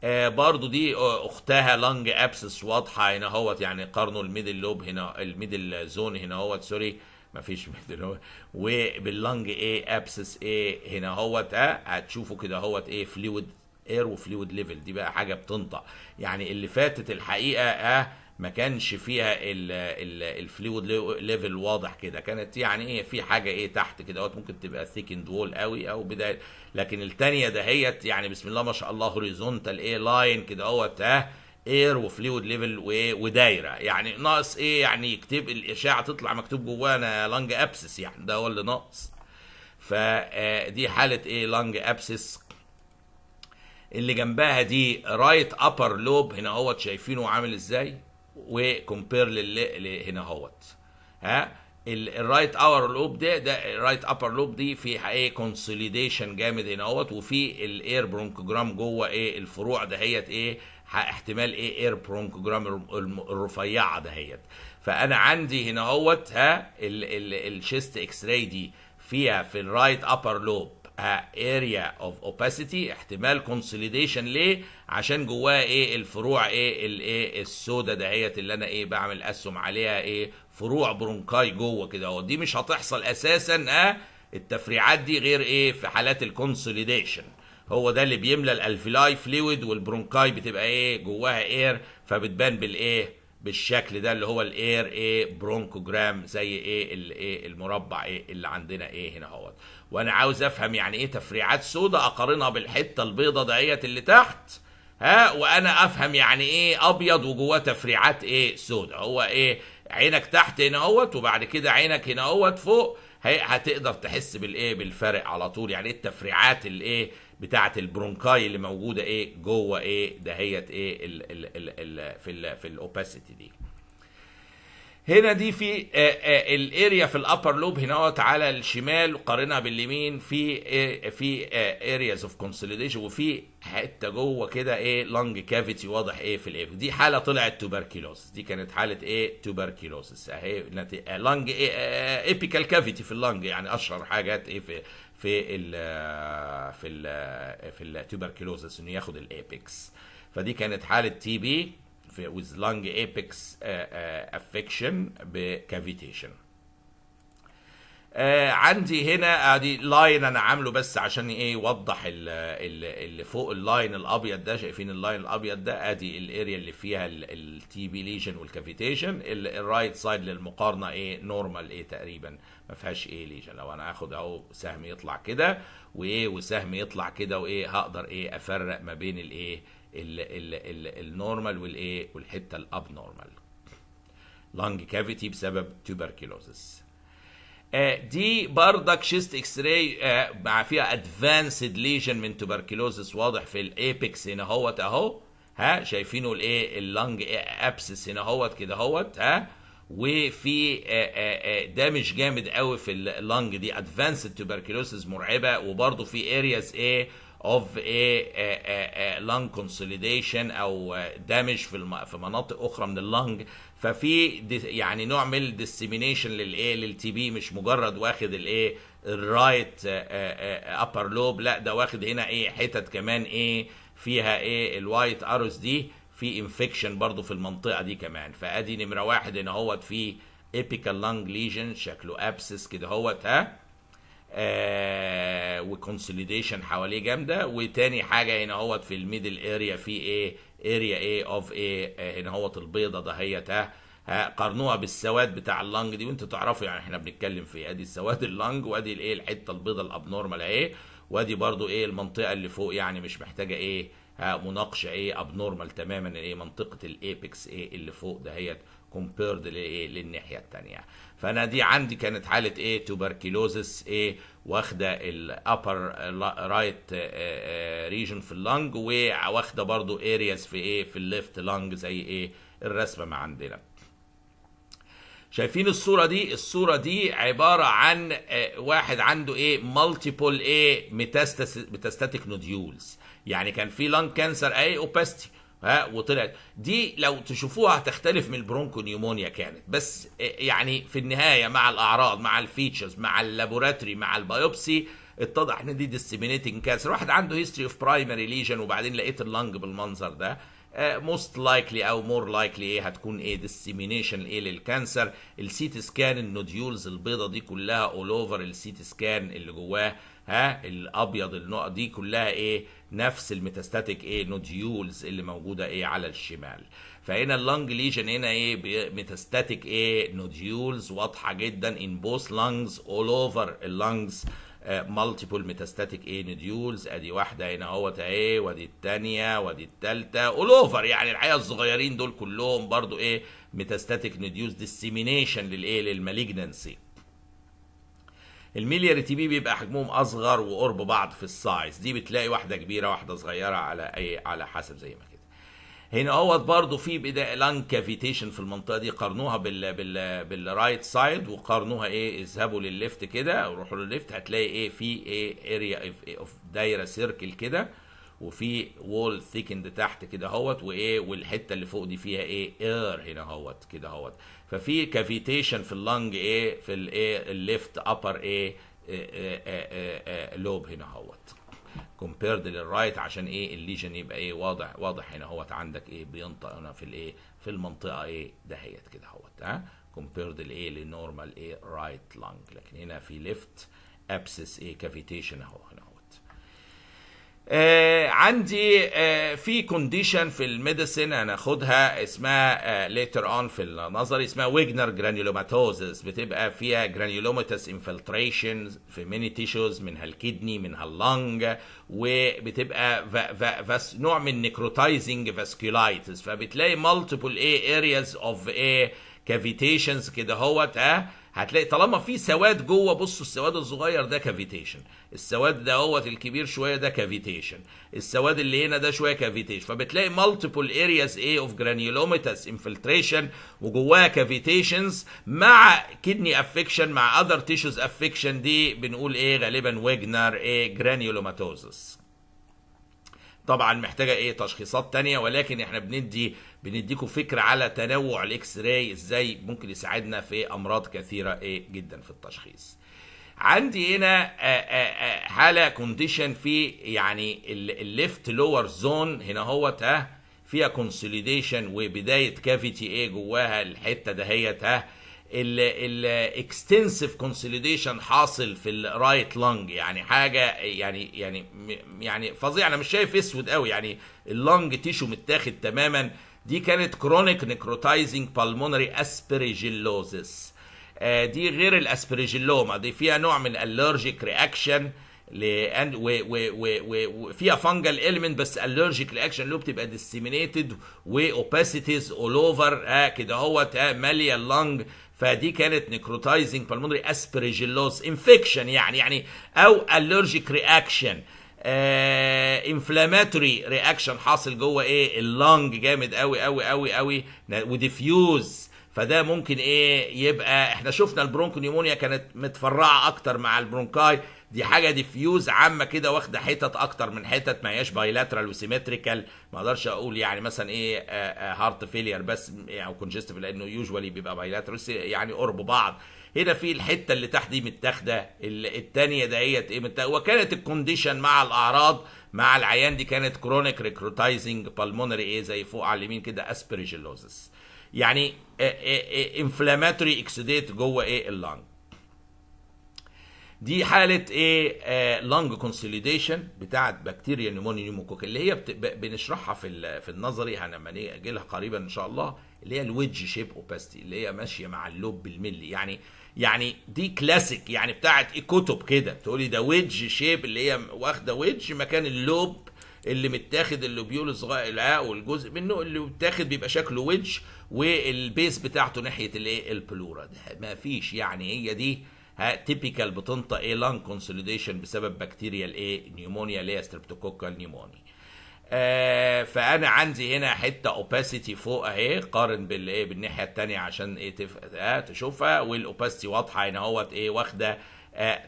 آه برضو دي آه، اختها لانج ابسس واضحه هنا اهوت يعني قرنه الميدل لوب هنا الميدل زون هنا اهوت سوري مفيش وباللنج ايه ابسس ايه هنا اهوت اه هتشوفوا كده اهوت ايه فلويد اير وفلويد ليفل دي بقى حاجه بتنطق يعني اللي فاتت الحقيقه اه ما كانش فيها الفلويد ليفل واضح كده كانت يعني ايه في حاجه ايه تحت كده ممكن تبقى ثيكند وول قوي او بدايه لكن الثانيه دهيت يعني بسم الله ما شاء الله هوريزونتال ايه لاين كده اهوت اه اير وفلويد ليفل ودايره يعني ناقص ايه يعني يكتب الاشعه تطلع مكتوب انا لانج ابسس يعني ده هو اللي ناقص فدي آه، حاله ايه لانج ابسس اللي جنبها دي رايت ابر لوب هنا اهوت شايفينه عامل ازاي وكمبير للي هنا اهوت ها الرايت اور لوب ده ده الرايت ابر لوب دي في ايه كونسوليديشن جامد هنا اهوت وفي الاير برونكوجرام جوه ايه الفروع دهيت ايه احتمال ايه اير برونكوجرام الرفيعه دهيت فانا عندي هنا اهوت ها الشيست اكس راي دي فيها في الرايت ابر لوب اريا اوف اوباسيتي احتمال كونسوليديشن ليه عشان جواها ايه الفروع ايه الايه السودا دهيت اللي انا ايه بعمل اسهم عليها ايه فروع برونكاي جوه كده اهو دي مش هتحصل اساسا اه التفريعات دي غير ايه في حالات الكونسوليديشن هو ده اللي بيملى الالفيلاي فلويد والبرونكاي بتبقى ايه جواها اير فبتبان بالايه بالشكل ده اللي هو الاير ايه برونكوجرام زي ايه الايه المربع ايه اللي عندنا ايه هنا اهوت وانا عاوز افهم يعني ايه تفريعات سوداء اقارنها بالحته البيضه دهيت اللي تحت ها وانا افهم يعني ايه ابيض وجواه تفريعات ايه سوداء هو ايه عينك تحت هنا اهوت وبعد كده عينك هنا اهوت فوق هتقدر تحس بالايه بالفرق على طول يعني ايه التفريعات الايه بتاعه البرونكاي اللي موجوده ايه جوه ايه دهيت ايه الـ الـ الـ الـ في الـ في الاوباسيتي دي هنا دي في آه، آه، الاريا في الابر لوب هنا على الشمال قارنها باليمين في ايه، في ارياز اوف كونسوليديشن وفي حته جوه كده ايه لانج كافيتي واضح ايه في الايه دي حاله طلعت توبركيلوسس دي كانت حاله ايه توبركيلوسس اهي لانج ايبيكال كافيتي في اللانج يعني اشهر حاجات ايه في في الـ آه، في الـ آه، في التوبركلوزس آه، انه ياخد الايبكس فدي كانت حاله تي بي في ويز لانج ايبكس افكشن بكافيتيشن آه عندي هنا ادي آه، لاين انا عامله بس عشان ايه يوضح اللي فوق اللاين الابيض ده شايفين اللاين الابيض ده ادي آه، الاريا اللي فيها التي بي ليجن والكافيتيشن الرايت سايد للمقارنه ايه نورمال ايه تقريبا ما فيهاش ايه ليجن لو انا هاخد اهو سهم يطلع كده وايه وسهم يطلع كده وايه هقدر ايه افرق ما بين الايه النورمال والايه والحته الاب نورمال لانج كافيتي بسبب توبركلوزس آه، دي بردك شيست اكس راي آه، مع فيها ادفانسد ليجن من توبركلوزس واضح في الايبكس هنا اهوت اهو ها شايفينه الايه اللنج ابسس هنا اهوت كده اهوت ها وفي دامج آه، جامد قوي في اللنج دي ادفانسد توبركلوزس مرعبه وبرده في ارياز ايه اوف ايه لنج كونسوليديشن او دامج في في مناطق اخرى من اللنج ففي يعني نوع من الديسيمينيشن للايه للتي بي مش مجرد واخد الايه الرايت ابر آه، لوب آه، آه، لا ده واخد هنا ايه حتت كمان ايه فيها ايه الوايت اروز دي في انفكشن برضو في المنطقه دي كمان فادي نمره واحد هنا اهوت في ايبيكال لانج ليجن شكله ابسس كده اهوت ها آه وكونسوليديشن حواليه جامده وتاني حاجه هنا اهوت في الميدل اريا في ايه اريا ايه اوف ايه هنا هوت البيضه ده ها قارنوها بالسواد بتاع اللنج دي وانتوا تعرفوا يعني احنا بنتكلم في إيه. ادي السواد اللنج وادي الايه الحته البيضه الابنورمال اهي وادي برضو ايه المنطقه اللي فوق يعني مش محتاجه ايه مناقشه ايه ابنورمال تماما ايه منطقه الايبكس ايه اللي فوق دهيت كومبيرد للناحيه الثانيه فانا دي عندي كانت حاله ايه توبركيلوزس ايه واخده الابر رايت ريجن في اللنج واخده برضو ارياز في ايه في الليفت لنج زي ايه الرسمه ما عندنا شايفين الصوره دي الصوره دي عباره عن آه، واحد عنده ايه مالتيبل ايه ميتاستاتيك نوديولز يعني كان في لنج كانسر اي اوباستي ها وطلعت دي لو تشوفوها هتختلف من البرونكو نيومونيا كانت بس آه، يعني في النهايه مع الاعراض مع الفيتشرز مع اللابوراتوري مع البايوبسي اتضح ان دي ديسيمينيتنج كانسر واحد عنده هيستوري اوف برايمري ليجن وبعدين لقيت اللنج بالمنظر ده موست آه، لايكلي او مور لايكلي ايه هتكون ايه ديسيمينيشن ايه للكانسر السيتي سكان النوديولز البيضه دي كلها اول اوفر السيتي سكان اللي جواه ها الابيض النقط دي كلها ايه نفس الميتاستاتيك ايه نوديولز اللي موجوده ايه على الشمال فهنا اللنج ليجن هنا ايه ميتاستاتيك ايه نوديولز واضحه جدا ان بوث لانجز اول اوفر اللانجز مالتيبل ميتاستاتيك ايه نوديولز ادي واحده هنا اهوت اهي وادي الثانيه وادي الثالثه اول اوفر يعني الحقيقه الصغيرين دول كلهم برضو ايه ميتاستاتيك نوديولز ديسيمينيشن للايه للمالجنسي المليار تي بي بيبقى حجمهم اصغر وقرب بعض في السايز دي بتلاقي واحده كبيره واحده صغيره على اي على حسب زي ما كده هنا اهوت برضو في بدايه لان كافيتيشن في المنطقه دي قارنوها بال بال بالرايت سايد وقارنوها ايه اذهبوا للليفت كده روحوا للليفت هتلاقي ايه في ايه اريا اوف دايره سيركل كده وفي وول ثيكند تحت كده اهوت وايه والحته اللي فوق دي فيها ايه اير هنا اهوت كده اهوت ففي كافيتيشن في اللنج ايه في الايه الليفت ابر ايه لوب هنا اهوت كومبيرد للرايت عشان ايه الليجن يبقى ايه واضح واضح هنا اهوت عندك ايه بينطق هنا في الايه في المنطقه ايه دهيت كده اهوت ها كومبيرد لايه للنورمال ايه رايت لنج لكن هنا في ليفت ابسس ايه كافيتيشن اهو هنا آه، عندي آه، في كونديشن في الميديسن انا اخدها اسمها ليتر آه، اون في النظري اسمها ويجنر جرانيولوماتوزس بتبقى فيها جرانيولوماتس انفلتريشن في ميني تيشوز منها الكدني منها اللنج وبتبقى فا فا فاس نوع من نيكروتايزنج فاسكولايتس فبتلاقي مالتيبل ايه ارياز اوف ايه كافيتيشنز كده اهوت هتلاقي طالما في سواد جوه بصوا السواد الصغير ده كافيتيشن السواد ده هو الكبير شويه ده كافيتيشن السواد اللي هنا ده شويه كافيتيشن فبتلاقي مالتيبل ارياز ايه اوف جرانيولوميتاس انفلتريشن وجواها كافيتيشنز مع كدني افكشن مع اذر تيشوز افكشن دي بنقول ايه غالبا ويجنر ايه جرانيولوماتوزس طبعا محتاجه ايه تشخيصات تانية ولكن احنا بندي بنديكم فكره على تنوع الاكس راي ازاي ممكن يساعدنا في امراض كثيره ايه جدا في التشخيص عندي هنا آه، آه، آه، حاله كونديشن في يعني الليفت لور زون هنا اهوت ها فيها كونسوليديشن وبدايه كافيتي ايه جواها الحته دهيت ها الاكستنسيف كونسوليديشن حاصل في الرايت لانج يعني حاجه يعني يعني يعني فظيع انا مش شايف اسود قوي يعني اللانج تيشو متاخد تماما دي كانت كرونيك نكروتايزنج بالمونري اسبريجيلوزيس آه، دي غير الاسبرجيلوما آه، دي فيها نوع من الالرجيك رياكشن وفيها فانجل اليمنت بس الرجيك رياكشن اللي بتبقى ديسيمينيتد واوباسيتيز اول اوفر كده اهوت آه، ماليه اللنج فدي كانت نيكروتايزنج بالمونري اسبرجيلوز انفكشن يعني يعني او الرجيك رياكشن انفلاماتوري رياكشن حاصل جوه ايه اللنج جامد قوي قوي قوي قوي وديفيوز فده ممكن ايه يبقى احنا شفنا البرونكو نيمونيا كانت متفرعه اكتر مع البرونكاي دي حاجه ديفيوز عامه كده واخده حتت اكتر من حتت ما هياش بايلاترال وسيمتريكال ما اقدرش اقول يعني مثلا ايه هارت آه، آه، فيلير بس يعني كونجستيف لانه يوجوالي بيبقى بايلاترال يعني قرب بعض هنا في الحته اللي تحت دي متاخده الثانيه دهيت ايه وكانت الكونديشن مع الاعراض مع العيان دي كانت كرونيك ريكروتايزنج بالمونري ايه زي فوق على اليمين كده اسبرجيلوزس يعني انفلاماتوري اكسيديت جوه ايه اللنج دي حالة ايه لانج آه، كونسوليديشن بتاعة بكتيريا نيموني نيموكوك اللي هي بنشرحها في في النظري لما نيجي لها قريبا ان شاء الله اللي هي الويدج شيب اوباستي اللي هي ماشية مع اللوب بالملي يعني يعني دي كلاسيك يعني بتاعة ايه كتب كده تقولي ده ويدج شيب اللي هي واخدة ويدج مكان اللوب اللي متاخد اللوبيول الصغير العاء والجزء منه اللي متاخد بيبقى شكله ويدج والبيس بتاعته ناحيه الايه البلورا ده ما فيش يعني هي دي تيبيكال بتنطق ايه لان كونسوليديشن بسبب بكتيريا الايه نيومونيا اللي هي ستريبتوكوكال نيومونيا آه فانا عندي هنا حته اوباسيتي فوق اهي قارن بالايه بالناحيه الثانيه عشان ايه تف... آه تشوفها والاوباسيتي واضحه هنا اهوت ايه واخده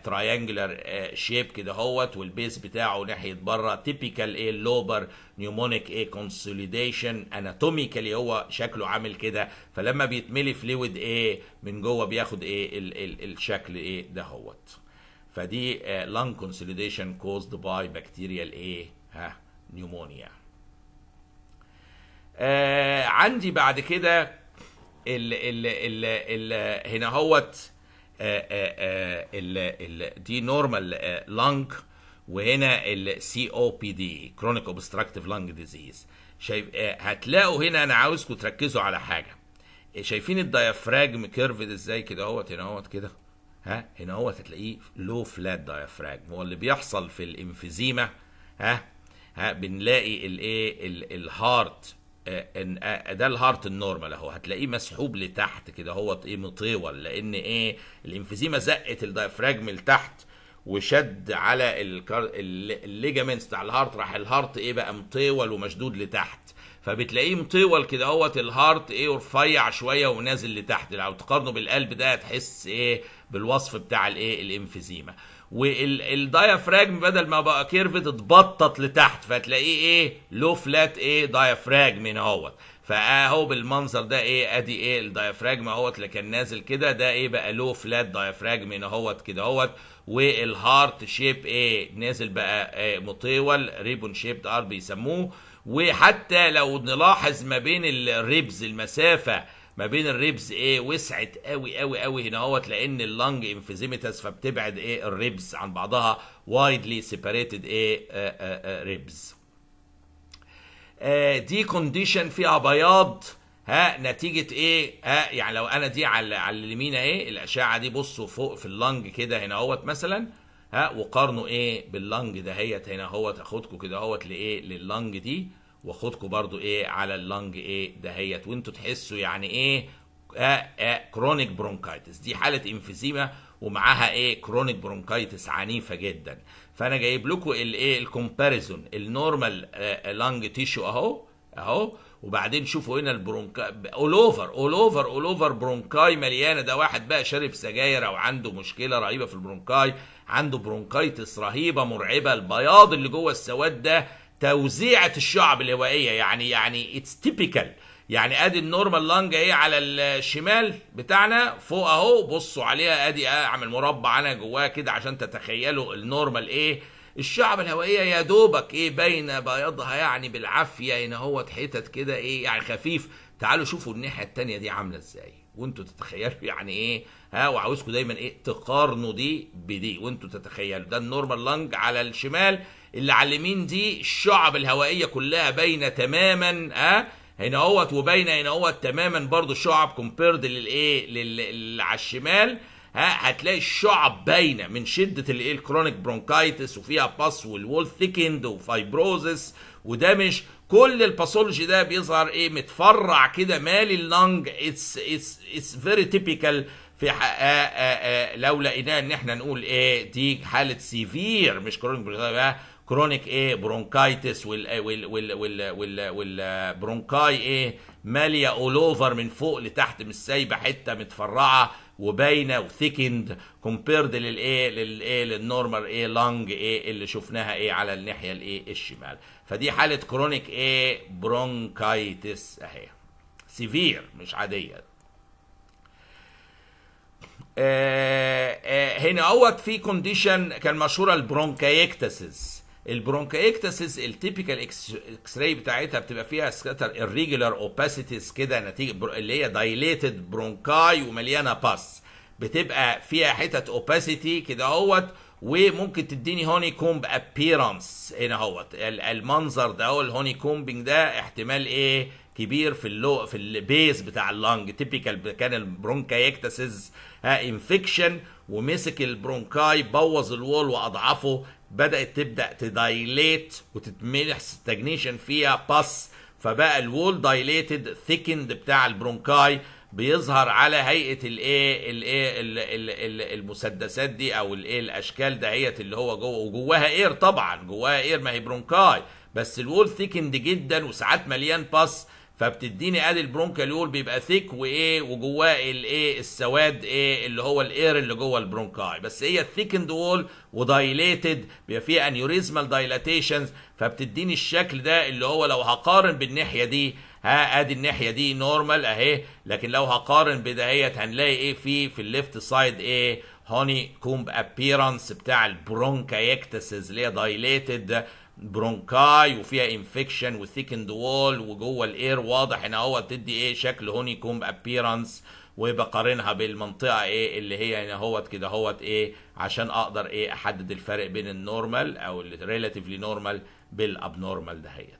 تراينجلر آه، شيب آه، كده هوت والبيس بتاعه ناحيه بره تيبيكال ايه لوبر نيومونيك ايه كونسوليديشن اناتوميكالي هو شكله عامل كده فلما بيتملي فلويد ايه من جوه بياخد ايه ال ال الشكل ايه ده هوت فدي لانج كونسوليديشن كوزد باي بكتيريال ايه ها نيومونيا آه، عندي بعد كده ال ال ال ال هنا هوت آه، آه، آه، دي نورمال لانج وهنا السي او بي دي كرونيك اوبستراكتيف لانج ديزيز شايف هتلاقوا هنا انا عاوزكم تركزوا على حاجه شايفين الديافراجم كيرف ازاي كده اهوت هنا اهوت كده ها هنا اهوت هتلاقيه لو فلات ديافراجم هو اللي بيحصل في الانفيزيما ها ها بنلاقي الايه الهارت آه، آه، ده الهارت النورمال اهو هتلاقيه مسحوب لتحت كده هو ايه مطول لان ايه الانفيزيما زقت الدايفراجم لتحت وشد على الليجامنتس بتاع الهارت راح الهارت ايه بقى مطول ومشدود لتحت فبتلاقيه مطول كده اهوت الهارت ايه ورفيع شويه ونازل لتحت لو تقارنه بالقلب ده هتحس ايه بالوصف بتاع الايه الانفيزيما والديافراجم بدل ما بقى كيرفت اتبطط لتحت فتلاقيه ايه لو فلات ايه ديافراجم هنا اهوت فاهو بالمنظر ده ايه ادي ايه الديافراجم اهوت اللي كان نازل كده ده ايه بقى لو فلات ديافراجم هنا اهوت كده اهوت والهارت شيب ايه نازل بقى إيه مطول ريبون شيب ار بيسموه وحتى لو نلاحظ ما بين الريبز المسافه ما بين الريبز ايه وسعت قوي قوي قوي هنا اهوت لان اللنج انفيزيمتس فبتبعد ايه الريبز عن بعضها وايدلي سيبريتد ايه آآ آآ ريبز دي كونديشن فيها بياض ها نتيجة ايه ها يعني لو انا دي على على اليمين ايه الاشعة دي بصوا فوق في اللنج كده هنا اهوت مثلا ها وقارنوا ايه باللنج دهيت هنا اهوت اخدكم كده اهوت لايه لللنج دي واخدكم برضو ايه على اللنج ايه دهيت وانتوا تحسوا يعني ايه آه آه كرونيك برونكايتس دي حاله انفيزيما ومعاها ايه كرونيك برونكايتس عنيفه جدا فانا جايب لكم الايه الكومباريزون النورمال لانج تيشو اهو اهو وبعدين شوفوا هنا البرونكاي اول اوفر اول اوفر اول اوفر برونكاي مليانه ده واحد بقى شارب سجاير او عنده مشكله رهيبه في البرونكاي عنده برونكايتس رهيبه مرعبه البياض اللي جوه السواد ده توزيعه الشعب الهوائيه يعني يعني اتس تيبيكال يعني ادي النورمال لانج ايه على الشمال بتاعنا فوق اهو بصوا عليها ادي اعمل مربع انا جواها كده عشان تتخيلوا النورمال ايه الشعب الهوائيه يا دوبك ايه باينه بياضها يعني بالعافيه هنا هو حتت كده ايه يعني خفيف تعالوا شوفوا الناحيه التانية دي عامله ازاي وانتوا تتخيلوا يعني ايه ها وعاوزكم دايما ايه تقارنوا دي بدي وانتوا تتخيلوا ده النورمال لانج على الشمال اللي على اليمين دي الشعب الهوائيه كلها باينه تماما ها آه؟ هنا اهوت وباينه هنا اهوت تماما برضو شعب كومبيرد للايه لل على الشمال ها آه؟ هتلاقي الشعب باينه من شده الايه الكرونيك برونكايتس وفيها باس والول ثيكند وفايبروزس ودمج كل الباثولوجي ده بيظهر ايه متفرع كده مالي اللنج اتس اتس اتس فيري تيبيكال في حق لو لقيناه ان احنا نقول ايه دي حاله سيفير مش كرونيك برونكايتس كرونيك ايه برونكايتس وال وال وال وال وال والبرونكاي ايه ماليه اول اوفر من فوق لتحت مش سايبه حته متفرعه وباينه وثيكند كومبيرد للايه للايه للنورمال ايه لانج ايه اللي شفناها ايه على الناحيه الايه eh, الشمال فدي حاله كرونيك ايه برونكايتس اهي سيفير مش عاديه آه، آه، هنا اهوت في كونديشن كان مشهوره البرونكايكتاسيس البرونكايكتاسيس التيبيكال اكس راي بتاعتها بتبقى فيها سكتر الريجولار اوباسيتيز كده نتيجه برو... اللي هي دايليتد برونكاي ومليانه باس بتبقى فيها حتت اوباسيتي كده اهوت وممكن تديني هوني كومب ابييرانس هنا اهوت المنظر ده هو الهوني كومبنج ده احتمال ايه كبير في اللو في البيز بتاع اللنج تيبيكال كان البرونكايكتاسيز انفكشن ومسك البرونكاي بوظ الوول واضعفه بدات تبدا تدايليت وتتملح ستاجنيشن فيها باس فبقى الوول دايليتد ثيكند بتاع البرونكاي بيظهر على هيئه الايه الايه المسدسات دي او الايه الاشكال دهيت اللي هو جوه وجواها اير طبعا جواها اير ما هي برونكاي بس الوول ثيكند جدا وساعات مليان باس فبتديني ادي البرونكاليول بيبقى ثيك وايه وجواه الايه السواد ايه اللي هو الاير اللي جوه البرونكاي بس هي ثيكند وول ودايليتد بيبقى فيه انيوريزمال دايلاتيشنز فبتديني الشكل ده اللي هو لو هقارن بالناحيه دي ها ادي الناحيه دي نورمال اهي لكن لو هقارن بدهيت هنلاقي ايه في في الليفت سايد ايه هوني كومب ابييرانس بتاع البرونكايكتسز اللي هي دايليتد برونكاي وفيها انفكشن وثيكند وول وجوه الاير واضح ان هو بتدي ايه شكل هوني كومب ابييرانس وبقارنها بالمنطقه ايه اللي هي هنا هوت كده هوت ايه عشان اقدر ايه احدد الفرق بين النورمال او الريلاتيفلي نورمال بالابنورمال دهيت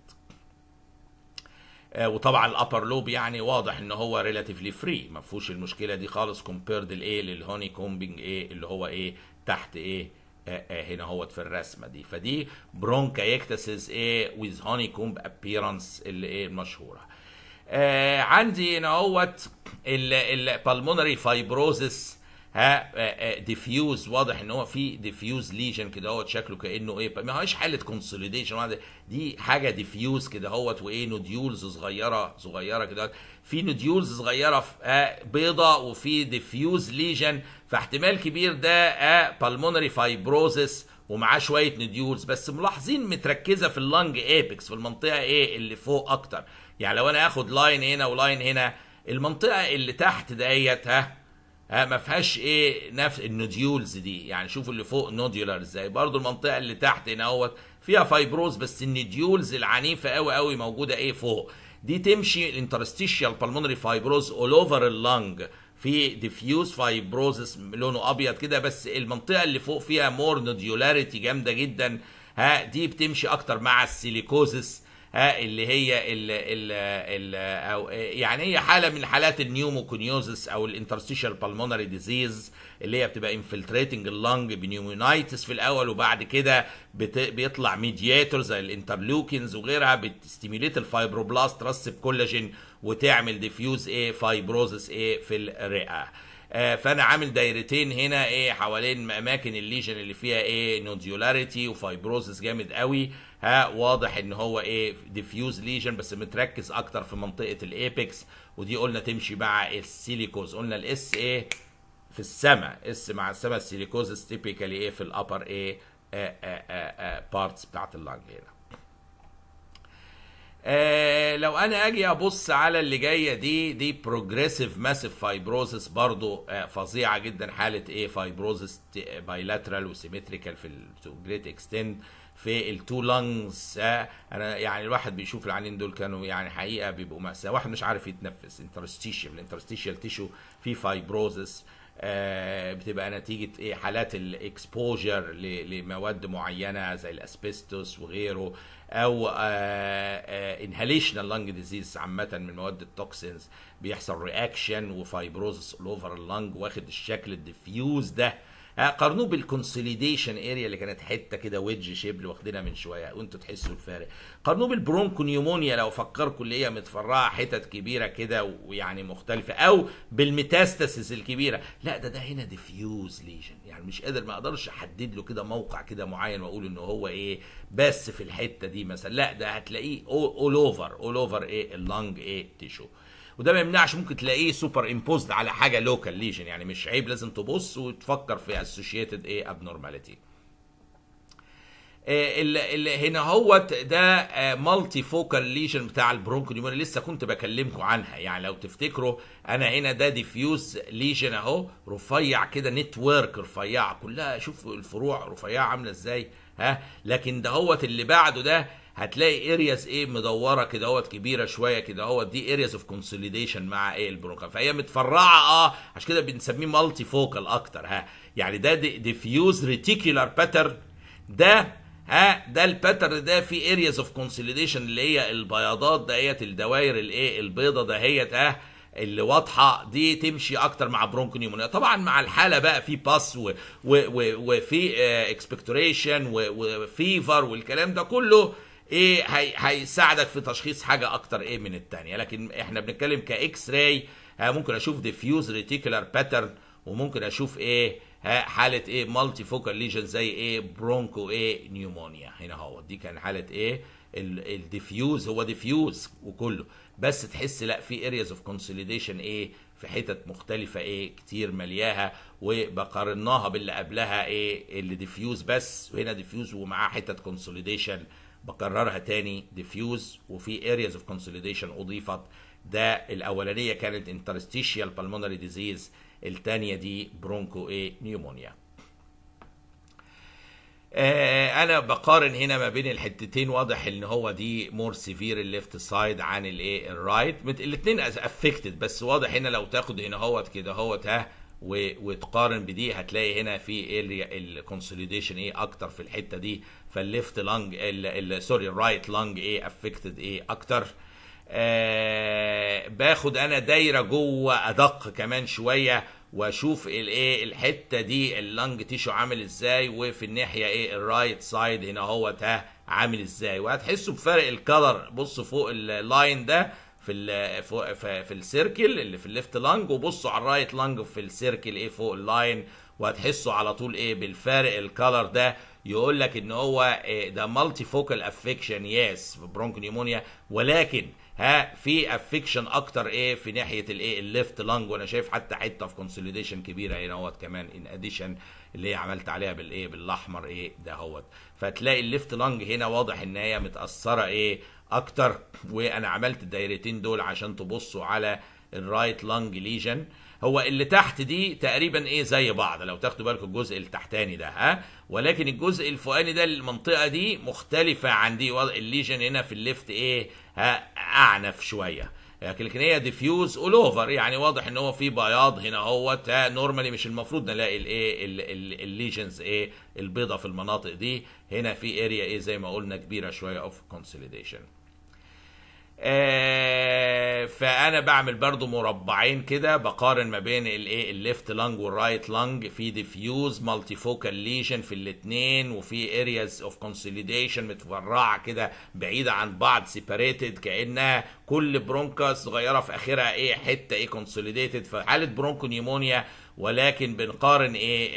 آه، وطبعا الابر لوب يعني واضح ان هو ريلاتيفلي فري ما فيهوش المشكله دي خالص كومبيرد الايه للهوني كومبنج ايه اللي هو ايه تحت ايه اه، اه، هنا هوت في الرسمه دي فدي برونكا يكتسز ايه ويز هوني كومب ابييرنس اللي ايه المشهوره آه عندي هنا هوت البالمونري فايبروزس ها ديفيوز آه، آه، واضح ان هو في ديفيوز ليجن كده اهوت شكله كانه ايه ما هيش حاله كونسوليديشن دي حاجه ديفيوز كده اهوت وايه نوديولز صغيره صغيره كده في نوديولز صغيره في آه، بيضه وفي ديفيوز ليجن فاحتمال كبير ده بالمونري فايبروزس ومعاه شويه نوديولز بس ملاحظين متركزه في اللنج ايبكس في المنطقه ايه اللي فوق اكتر يعني لو انا اخد لاين هنا ولاين هنا المنطقه اللي تحت ديت ها ها ما فيهاش ايه نفس النوديولز دي يعني شوفوا اللي فوق نوديولار ازاي برضو المنطقه اللي تحت هنا اهوت فيها فايبروز بس النوديولز العنيفه قوي قوي موجوده ايه فوق دي تمشي الانترستيشال بالمونري فايبروز اول اوفر اللنج في ديفيوز فايبروز لونه ابيض كده بس المنطقه اللي فوق فيها مور نوديولاريتي جامده جدا ها دي بتمشي اكتر مع السيليكوزس اللي هي ال ال ال أو يعني هي حاله من حالات النيوموكونيوزس او الانترستيشال بالمونري ديزيز اللي هي بتبقى انفلتريتنج اللنج بنيومونايتس في الاول وبعد كده بيطلع ميدياتور زي الانترلوكينز وغيرها بتستيميليت الفايبروبلاست ترسب كولاجين وتعمل ديفيوز ايه فايبروزس ايه في الرئه آه، فانا عامل دايرتين هنا ايه حوالين اماكن الليجن اللي فيها ايه نوديولاريتي وفايبروزس جامد قوي ها واضح ان هو ايه ديفيوز ليجن بس متركز اكتر في منطقه الايبكس ودي قلنا تمشي مع السيليكوز قلنا الاس ايه في السماء اس مع السماء السيليكوز تيبيكالي ايه في الابر ايه بارتس بتاعت اللنج هنا آه لو انا اجي ابص على اللي جايه دي دي بروجريسيف ماسيف فايبروزس برضو آه فظيعه جدا حاله ايه فايبروزس بايلاترال وسيمتريكال في جريت اكستند آه في التو لانجز آه، انا يعني الواحد بيشوف العينين دول كانوا يعني حقيقه بيبقوا ماساه واحد مش عارف يتنفس انترستيشال الانترستيشال تيشو في فايبروزس آه، بتبقى نتيجه ايه حالات الاكسبوجر لمواد معينه زي الاسبستوس وغيره او انهاليشنال لانج ديزيز عامه من مواد التوكسينز بيحصل رياكشن وفايبروزس اوفر اللنج واخد الشكل الديفيوز ده آه، قارنوه بالكونسوليديشن اريا اللي كانت حته كده ويدج شيب اللي واخدينها من شويه وانتوا تحسوا الفارق قارنوه بالبرونكو نيومونيا لو فكركم اللي هي متفرعه حتت كبيره كده ويعني مختلفه او بالميتاستاسيس الكبيره لا ده ده هنا ديفيوز ليجن يعني مش قادر ما اقدرش احدد له كده موقع كده معين واقول ان هو ايه بس في الحته دي مثلا لا ده هتلاقيه اول اوفر اول اوفر ايه اللنج ايه تيشو وده ما يمنعش ممكن تلاقيه سوبر امبوزد على حاجه لوكال ليجن يعني مش عيب لازم تبص وتفكر في اسوشيتد ايه ابنورماليتي هنا هوت ده مالتي فوكال ليجن بتاع البرونكو نيمونيا لسه كنت بكلمكم عنها يعني لو تفتكروا انا هنا ده ديفيوز ليجن اهو رفيع كده نتورك رفيعه كلها شوف الفروع رفيعه عامله ازاي ها لكن ده هوت اللي بعده ده هتلاقي ارياز ايه مدوره كده اهوت كبيره شويه كده اهوت دي ارياز اوف كونسوليديشن مع ايه البرونكا فهي متفرعه اه عشان كده بنسميه مالتي فوكال اكتر ها يعني ده ديفيوز ريتيكولار باترن ده ها ده الباترن ده في ارياز اوف كونسوليديشن اللي هي البياضات دهيت الدوائر الايه البيضه دهيت ها اللي واضحه دي تمشي اكتر مع برونكونيومونيا طبعا مع الحاله بقى في باس وفي اكسبكتوريشن آه، وفيفر والكلام ده كله ايه هيساعدك في تشخيص حاجه اكتر ايه من الثانيه لكن احنا بنتكلم كاكس راي ممكن اشوف ديفيوز ريتيكولار باترن وممكن اشوف ايه حاله ايه مالتي فوكال ليجن زي ايه برونكو ايه نيومونيا هنا هو دي كان حاله ايه الديفيوز هو ديفيوز وكله بس تحس لا في ارياز اوف كونسوليديشن ايه في حتت مختلفه ايه كتير ملياها وبقارناها باللي قبلها ايه اللي ديفيوز بس وهنا ديفيوز ومعاه حتت كونسوليديشن بكررها تاني ديفيوز وفي ارياز اوف كونسوليديشن اضيفت ده الاولانيه كانت انترستيشيال بالمونري ديزيز الثانيه دي برونكو ايه نيومونيا انا بقارن هنا ما بين الحتتين واضح ان هو دي مور سيفير الليفت سايد عن الايه الرايت الاثنين افكتد بس واضح هنا لو تاخد هنا هوت كده هوت ها وتقارن بدي هتلاقي هنا في اريا الكونسوليديشن ايه اكتر في الحته دي فالليفت لانج سوري الرايت لانج ايه افكتد ايه اكتر آه باخد انا دايره جوه ادق كمان شويه واشوف الايه الحته دي اللانج تيشو عامل ازاي وفي الناحيه ايه الرايت سايد هنا اهوت ها عامل ازاي وهتحسوا بفرق الكلر بصوا فوق اللاين ده في ال في, في السيركل اللي في الليفت لانج وبصوا على الرايت لانج في السيركل ايه فوق اللاين وهتحسوا على طول ايه بالفارق الكالر ده يقول لك ان هو إيه ده مالتي فوكال افكشن يس برونك نيمونيا ولكن ها في افكشن اكتر ايه في ناحيه الايه الليفت لانج وانا شايف حتى حته في كونسوليديشن كبيره هنا اهوت كمان ان اديشن اللي هي عملت عليها بالايه بالاحمر ايه دهوت فتلاقي الليفت لانج هنا واضح ان هي متاثره ايه اكتر وانا عملت الدايرتين دول عشان تبصوا على الرايت لانج ليجن هو اللي تحت دي تقريبا ايه زي بعض لو تاخدوا بالكم الجزء التحتاني ده ها ولكن الجزء الفوقاني ده المنطقه دي مختلفه عن دي الليجن هنا في الليفت ايه ها اعنف شويه لكن هي ديفيوز اول اوفر يعني واضح ان هو في بياض هنا اهوت نورمالي مش المفروض نلاقي الايه الليجنز ايه البيضه في المناطق دي هنا في اريا ايه زي ما قلنا كبيره شويه اوف كونسوليديشن آه، فانا بعمل برضو مربعين كده بقارن ما بين الايه الليفت لانج والرايت لانج في ديفيوز مالتي فوكال ليجن في الاثنين وفي ارياز اوف كونسوليديشن متفرعه كده بعيده عن بعض سيباريتد كانها كل برونكا صغيره في اخرها ايه حته ايه كونسوليديتد في حاله نيمونيا ولكن بنقارن ايه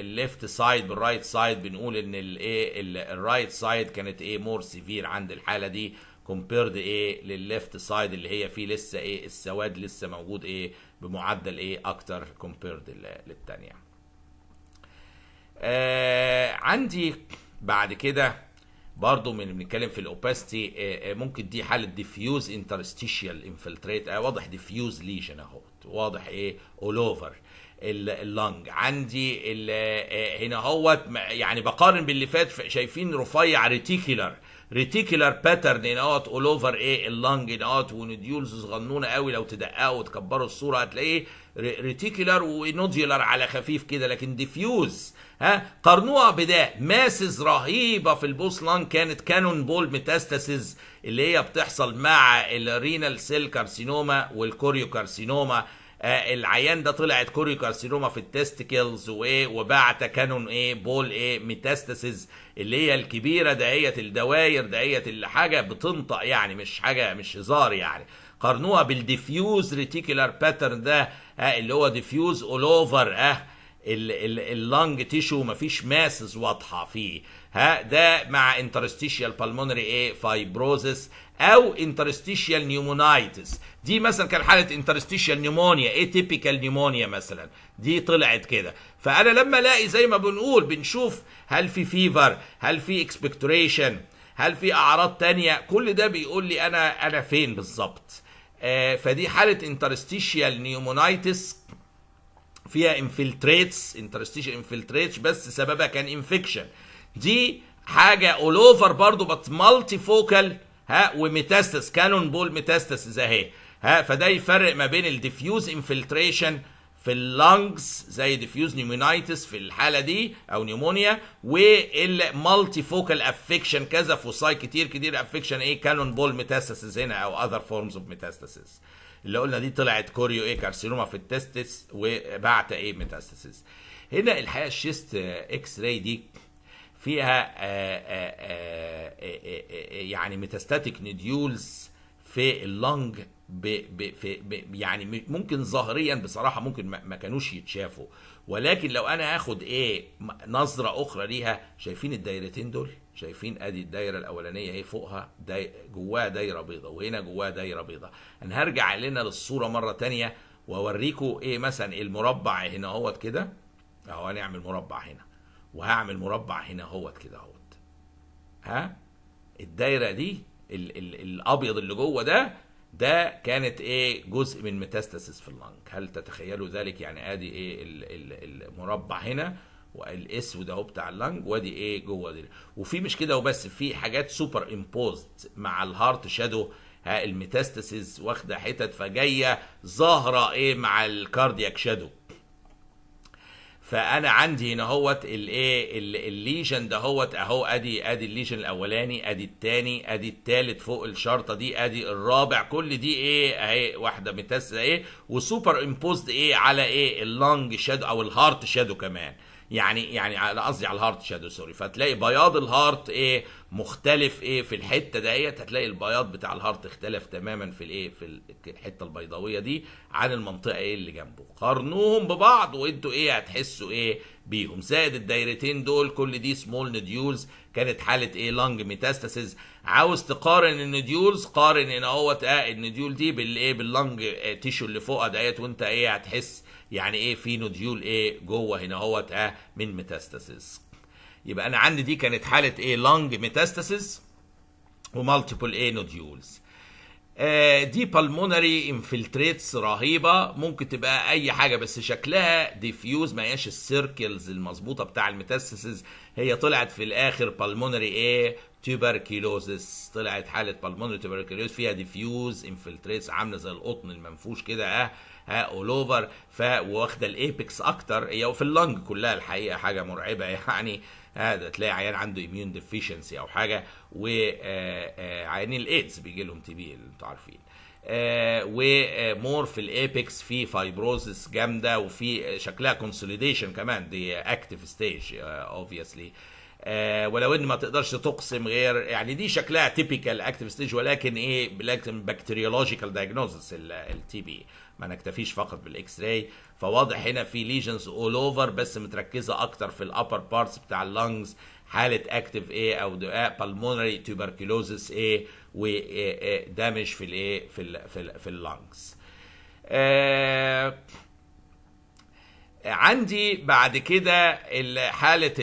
الليفت سايد بالرايت سايد بنقول ان الايه الرايت سايد كانت ايه مور سيفير عند الحاله دي كومبيرد ايه للليفت سايد اللي هي فيه لسه ايه السواد لسه موجود ايه بمعدل ايه اكتر كومبيرد للثانيه آه عندي بعد كده برضو من بنتكلم في الاوباستي آه،, آه ممكن دي حاله ديفيوز انترستيشيال انفلتريت آه واضح ديفيوز ليجن اهوت واضح ايه اول اوفر اللنج عندي آه، هنا اهوت يعني بقارن باللي فات شايفين رفيع ريتيكولار ريتيكولار باترن ينقط اول اوفر ايه اللنج ينقط ونديولز صغنونه قوي لو تدققوا وتكبروا الصوره هتلاقيه ريتيكولار ونوديولار على خفيف كده لكن ديفيوز ها قارنوها بده ماسز رهيبه في البوس لانج كانت كانون بول ميتاستاسيز اللي هي بتحصل مع الرينال سيل كارسينوما والكوريو كارسينوما آه، العيان ده طلعت كوريو كارسينوما في التستيكلز وايه وبعت كانون ايه بول ايه ميتاستاسيز اللي هي الكبيره دهيت الدواير اللي حاجه بتنطق يعني مش حاجه مش هزار يعني قارنوها بالديفيوز ريتيكولار باترن ده آه اللي هو ديفيوز اول اوفر اه اللنج تيشو مفيش ماسز واضحه فيه ها ده مع انترستيشيال بالمونري ايه فايبروزس او انترستيشيال نيومونايتس دي مثلا كان حاله انترستيشيال نيومونيا اي تيبيكال نيومونيا مثلا دي طلعت كده فانا لما الاقي زي ما بنقول بنشوف هل في فيفر هل في اكسبكتوريشن هل في اعراض تانية كل ده بيقول لي انا انا فين بالظبط آه فدي حاله انترستيشيال نيومونايتس فيها انفلتريتس انترستيشيال انفلتريتس بس سببها كان انفكشن دي حاجه اول اوفر برضه بس مالتي فوكال ها وميتاستس كانون بول ميتاستس اهي ها فده يفرق ما بين الديفيوز انفلتريشن في اللنجز زي ديفيوز نيومونايتس في الحاله دي او نيومونيا والمالتي فوكال افكشن كذا فوساي كتير كتير افكشن ايه كانون بول ميتاستاسيس هنا او اذر فورمز اوف ميتاستاسيس اللي قلنا دي طلعت كوريو ايه كارسينوما في التستس وبعت ايه ميتاستاسيس هنا الحقيقه الشيست اكس راي دي فيها آه، آه، آه، يعني ميتاستاتيك نديولز في اللنج ب ب في ب يعني ممكن ظاهريا بصراحه ممكن ما كانوش يتشافوا ولكن لو انا هاخد ايه نظره اخرى ليها شايفين الدايرتين دول شايفين ادي الدايره الاولانيه اهي فوقها داي جواها دايره بيضاء وهنا جواها دايره بيضاء انا هرجع لنا للصوره مره ثانيه واوريكم ايه مثلا المربع هنا اهوت كده اهو هنعمل مربع هنا وهعمل مربع هنا اهوت كده اهوت ها الدايره دي ال ال الابيض اللي جوه ده ده كانت ايه جزء من ميتاستاسيس في اللنج هل تتخيلوا ذلك يعني ادي ايه ال ال المربع هنا والاسود اهو بتاع اللنج وادي ايه جوه دي وفي مش كده وبس في حاجات سوبر امبوزد مع الهارت شادو ها الميتاستاسيس واخده حتت فجايه ظاهره ايه مع الكاردياك شادو فانا عندي هنا اهوت الايه الليجن ده اهوت اهو ادي ادي الليجن الاولاني ادي الثاني ادي الثالث فوق الشرطه دي ادي الرابع كل دي ايه اهي واحده متسقه ايه وسوبر امبوزد ايه على ايه اللونج شادو او الهارت شادو كمان يعني يعني على قصدي على الهارت شادو سوري فتلاقي بياض الهارت ايه مختلف ايه في الحته ديت هتلاقي البياض بتاع الهارت اختلف تماما في الايه في الحته البيضاويه دي عن المنطقه ايه اللي جنبه قارنوهم ببعض وانتوا ايه هتحسوا ايه بيهم زائد الدايرتين دول كل دي سمول نديولز كانت حاله ايه لانج ميتاستاسيز عاوز تقارن النديولز قارن ان اهوت النديول دي بالايه باللانج تيشو اللي فوقها ديت وانت ايه هتحس يعني ايه في نوديول ايه جوه هنا اهوت اه من ميتاستاسيس يبقى انا عندي دي كانت حاله ايه لانج ميتاستاسيس ومالتيبل ايه نوديولز آه، دي بالمونري انفلتريتس رهيبه ممكن تبقى اي حاجه بس شكلها ديفيوز ما هياش السيركلز المظبوطه بتاع الميتاسيسز هي طلعت في الاخر بالمونري ايه تيبركيلوزس طلعت حاله بالمونري تيوبركيلوز فيها ديفيوز انفلتريتس عامله زي القطن المنفوش كده اه ها اول اوفر فواخده الايبكس اكتر هي وفي اللنج كلها الحقيقه حاجه مرعبه يعني هذا تلاقي عيان عنده اميون ديفيشنسي او حاجه وعيانين آه، آه، الايدز بيجي لهم تي بي انتوا عارفين آه، ومور في الايبكس في فايبروزس جامده وفي شكلها كونسوليديشن كمان دي اكتف ستيج اوبفيسلي آه ولو ان ما تقدرش تقسم غير يعني دي شكلها تيبيكال اكتف ستيج ولكن ايه لكن بكتيريولوجيكال دايجنوزس التي بي ما نكتفيش فقط بالاكس راي فواضح هنا في ليجنز اول اوفر بس متركزه اكتر في الابر بارتس بتاع اللنجز حاله اكتف ايه او دعاء بالمونري تيوبركلوزس ايه ودامج في الايه في الـ في, الـ في اللنجز آه عندي بعد كده حالة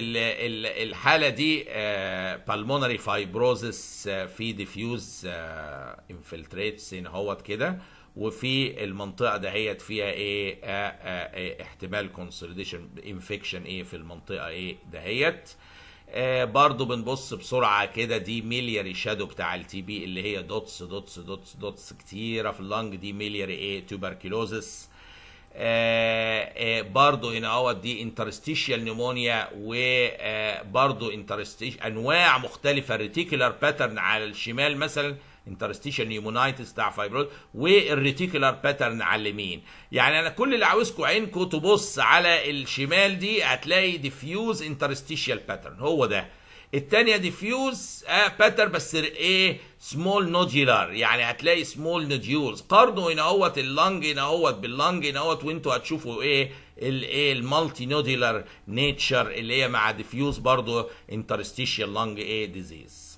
الحالة دي بالمونري آه، فايبروزس آه، في ديفيوز انفلتريتس هنا هوت كده وفي المنطقه دهيت فيها ايه اه اه اه احتمال كونسوليديشن انفكشن ايه في المنطقه ايه دهيت آه برضو بنبص بسرعة كده دي ميلياري شادو بتاع التي بي اللي هي دوتس دوتس دوتس دوتس كتيرة في اللنج دي ميلياري ايه توبركلوزس آه آه برضو هنا اهو دي انترستيشيال نيمونيا وبرضو انترستيش انواع مختلفة ريتيكولار باترن على الشمال مثلا انترستيشال نيومونايتس بتاع فايبروز والريتيكولار باترن على اليمين يعني انا كل اللي عاوزكم عينكم تبص على الشمال دي هتلاقي ديفيوز انترستيشال باترن هو ده الثانيه ديفيوز باترن بس ايه سمول نودولار يعني هتلاقي سمول نودولز قارنوا هنا اهوت اللنج هنا اهوت باللنج هنا اهوت وانتوا هتشوفوا ايه الايه المالتي نودولار نيتشر اللي هي مع ديفيوز برضه انترستيشال لنج ايه ديزيز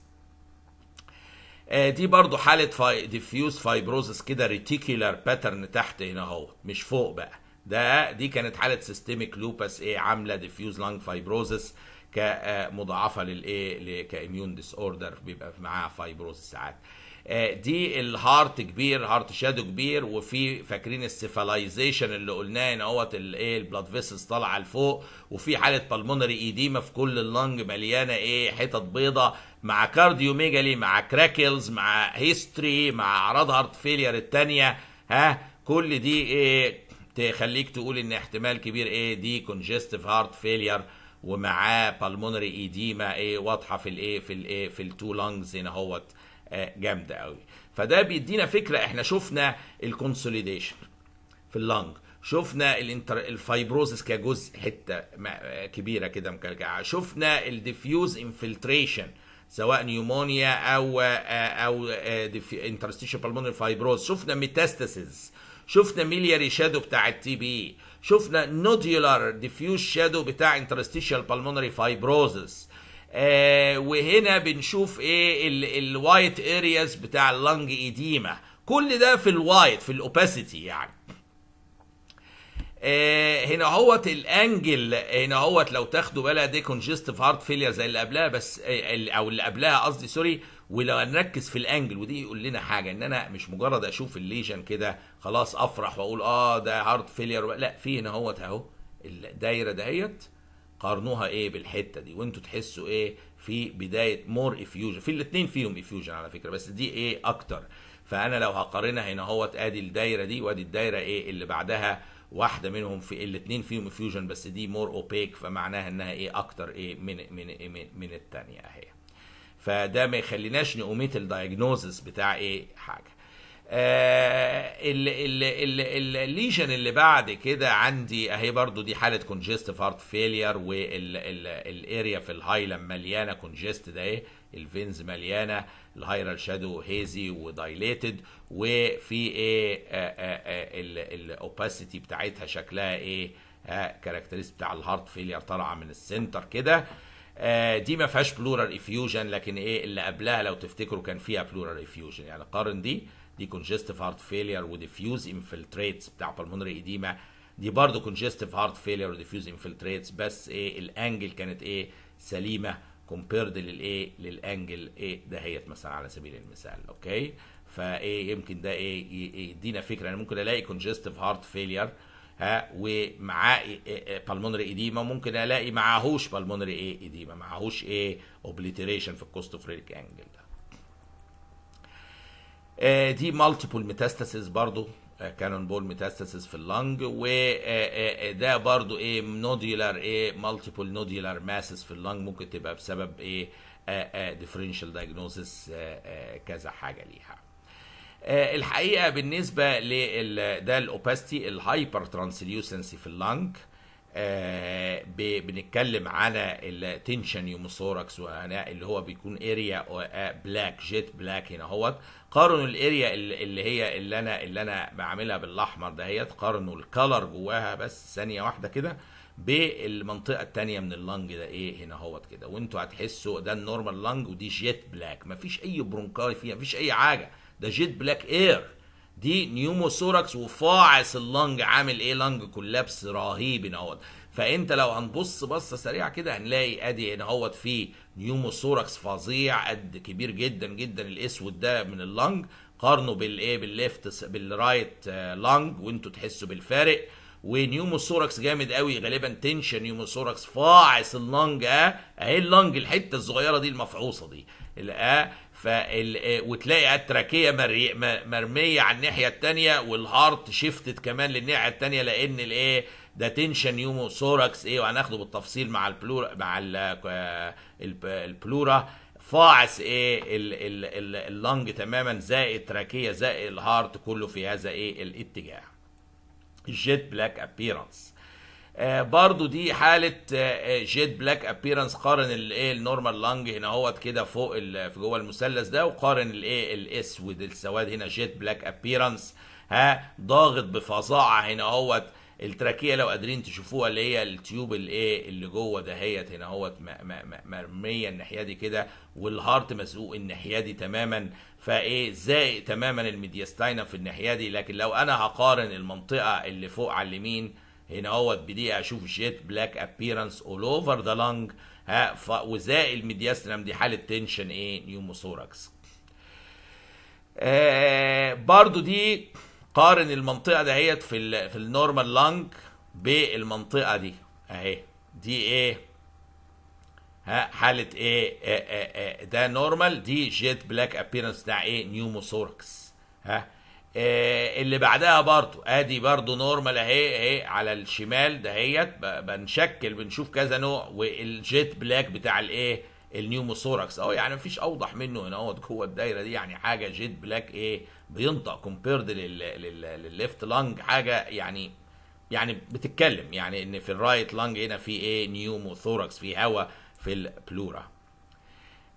آه، دي برضو حالة فاي ديفيوز فايبروزس كده ريتيكولار باترن تحت هنا اهو مش فوق بقى ده دي كانت حالة سيستميك لوبس ايه عاملة ديفيوز لانج فايبروزس كمضاعفة للايه كاميون ديس اوردر بيبقى معاها فايبروزس ساعات آه، دي الهارت كبير هارت شادو كبير وفي فاكرين السيفالايزيشن اللي قلناه ان هو الايه البلاد فيسلز طالعه لفوق وفي حاله بالمونري ايديما في كل اللنج مليانه ايه حتت بيضه مع كارديوميجالي مع كراكلز مع هيستري مع اعراض هارت فيلير الثانيه ها كل دي ايه تخليك تقول ان احتمال كبير ايه دي كونجستيف هارت فيلير ومعاه بالمونري ايديما ايه واضحه في الايه في الايه في التو لانجز هنا اهوت آه، جامده قوي فده بيدينا فكره احنا شفنا الكونسوليديشن في اللنج شفنا الانتر الفايبروزس كجزء حته آه، كبيره كده مكلكعه شفنا الديفيوز انفلتريشن سواء نيومونيا او آه، او انترستيشن بالمونري فايبروز شفنا ميتاستاسيز شفنا ميلياري شادو بتاع التي بي شفنا نوديولار ديفيوز شادو بتاع انترستيشال بالمونري فايبروزس آه وهنا بنشوف ايه الوايت ارياز بتاع اللنج ايديما كل ده في الوايت في الاوباسيتي يعني آه، هنا هوت الانجل هنا هوت لو تاخدوا بالها دي كونجستيف هارت فيلير زي اللي قبلها بس آه، او اللي قبلها قصدي سوري ولو هنركز في الانجل ودي يقول لنا حاجه ان انا مش مجرد اشوف الليجن كده خلاص افرح واقول اه ده هارت فيلير لا في هنا هوت اهو الدايره دهيت قارنوها ايه بالحته دي وانتوا تحسوا ايه في بدايه مور افيوجن في الاثنين فيهم افيوجن على فكره بس دي ايه اكتر فانا لو هقارنها هنا اهوت ادي الدايره دي وادي الدايره ايه اللي بعدها واحده منهم في الاثنين فيهم افيوجن بس دي مور اوبيك فمعناها انها ايه اكتر ايه من إيه، من إيه، من, إيه، من الثانيه اهي فده ما يخليناش نقوميت الدايجنوزس بتاع ايه حاجه آه، الليجن اللي بعد كده عندي اهي برضو دي حاله كونجستيف هارت فيلير والاريا في الهايلم مليانه كونجست ده ايه الفينز مليانه الهايرال شادو هيزي ودايليتد وفي ايه آه، آه، الاوباسيتي بتاعتها شكلها ايه كاركترست بتاع الهارت فيلير طالعه من السنتر كده دي ما فيهاش بلورال افيوجن لكن ايه اللي قبلها لو تفتكروا كان فيها بلورال افيوجن يعني قارن دي دي كونجستيف هارت فيلير وديفيوز انفلتريتس بتاع بالمونري ايديما دي برضه كونجستيف هارت فيلير وديفيوز انفلتريتس بس ايه الانجل كانت ايه سليمه كومبيرد للايه للانجل ايه, إيه، دهيت مثلا على سبيل المثال اوكي فايه يمكن ده ايه يدينا فكره انا ممكن الاقي كونجستيف هارت فيلير ها ومعاه بالمونري ايديما ممكن الاقي معاهوش بالمونري ايه ايديما معاهوش ايه اوبليتريشن في الكوست انجل ده آه، دي مالتيبل ميتاستاسيس برضو كانون بول ميتاستاسيس في اللنج وده آه، آه، برضو ايه نوديلر ايه مالتيبل نوديلر ماسس في اللنج ممكن تبقى بسبب ايه ديفرنشال دايجنوزس كذا حاجه ليها الحقيقه بالنسبه لل ده الاوباستي الهايبر ترانسليوسنسي في اللنج بنتكلم على التنشن يوموثوركس اللي هو بيكون اريا بلاك جيت بلاك هنا اهوت قارنوا الاريا اللي هي اللي انا اللي انا بعملها بالاحمر دهيت قارنوا الكلر جواها بس ثانيه واحده كده بالمنطقه الثانيه من اللنج ده ايه هنا اهوت كده وانتوا هتحسوا ده النورمال لنج ودي جيت بلاك مفيش اي برونكاي فيها مفيش اي حاجه ده جيت بلاك اير دي نيوموسوركس وفاعص اللنج عامل ايه لنج كولابس رهيب اهوت فانت لو هنبص بصه سريعه كده هنلاقي ادي هنا اهوت في نيوموثوركس فظيع قد كبير جدا جدا الاسود ده من اللنج قارنه بالايه بالليفت بالرايت لانج وانتوا تحسوا بالفارق ونيوموثوركس جامد قوي غالبا تنشن نيوموثوركس فاعص اللنج اه اهي اللنج الحته الصغيره دي المفعوصه دي اه فال... آه، وتلاقي التراكيه مرميه على الناحيه الثانيه والهارت شيفتد كمان للناحيه الثانيه لان الايه ده تنشن يومو سوركس ايه وهناخده بالتفصيل مع البلورا مع آه، البلورا فاعس ايه اللنج تماما زائد تراكيه زائد الهارت كله في هذا ايه الاتجاه جيت بلاك ابيرانس آه برضو دي حالة آه جيت بلاك ابيرنس قارن الايه النورمال لانج هنا اهوت كده فوق في جوه المثلث ده وقارن الايه الاسود السواد هنا جيت بلاك ابيرنس ها ضاغط بفظاعة هنا اهوت التراكيه لو قادرين تشوفوها اللي هي التيوب الايه اللي جوه دهيت هنا اهوت مرميه الناحيه دي كده والهارت مزقوق الناحيه دي تماما فايه زائق تماما الميدياستاينم في الناحيه دي لكن لو انا هقارن المنطقه اللي فوق على اليمين هنا اهوت بدي اشوف جيت بلاك ابييرنس اول اوفر ذا لانج ها وزائق الميدياستاينا دي حاله تنشن ايه نيوموثوركس آه برضو دي قارن المنطقه دهيت في ال في النورمال لانج بالمنطقه دي اهي دي ايه ها حاله ايه اه اه ده نورمال دي جيت بلاك ابيرنس بتاع ايه نيوموثوركس ها آه اللي بعدها برضو ادي برضو نورمال اهي اهي على الشمال دهيت بنشكل بنشوف كذا نوع والجيت بلاك بتاع الايه النيوموثوركس اهو يعني مفيش اوضح منه هنا اهو جوه الدايره دي يعني حاجه جيت بلاك ايه بينطق كومبيرد للليفت لانج حاجه يعني يعني بتتكلم يعني ان في الرايت لانج هنا في ايه نيومو ثوركس في هواء في البلورا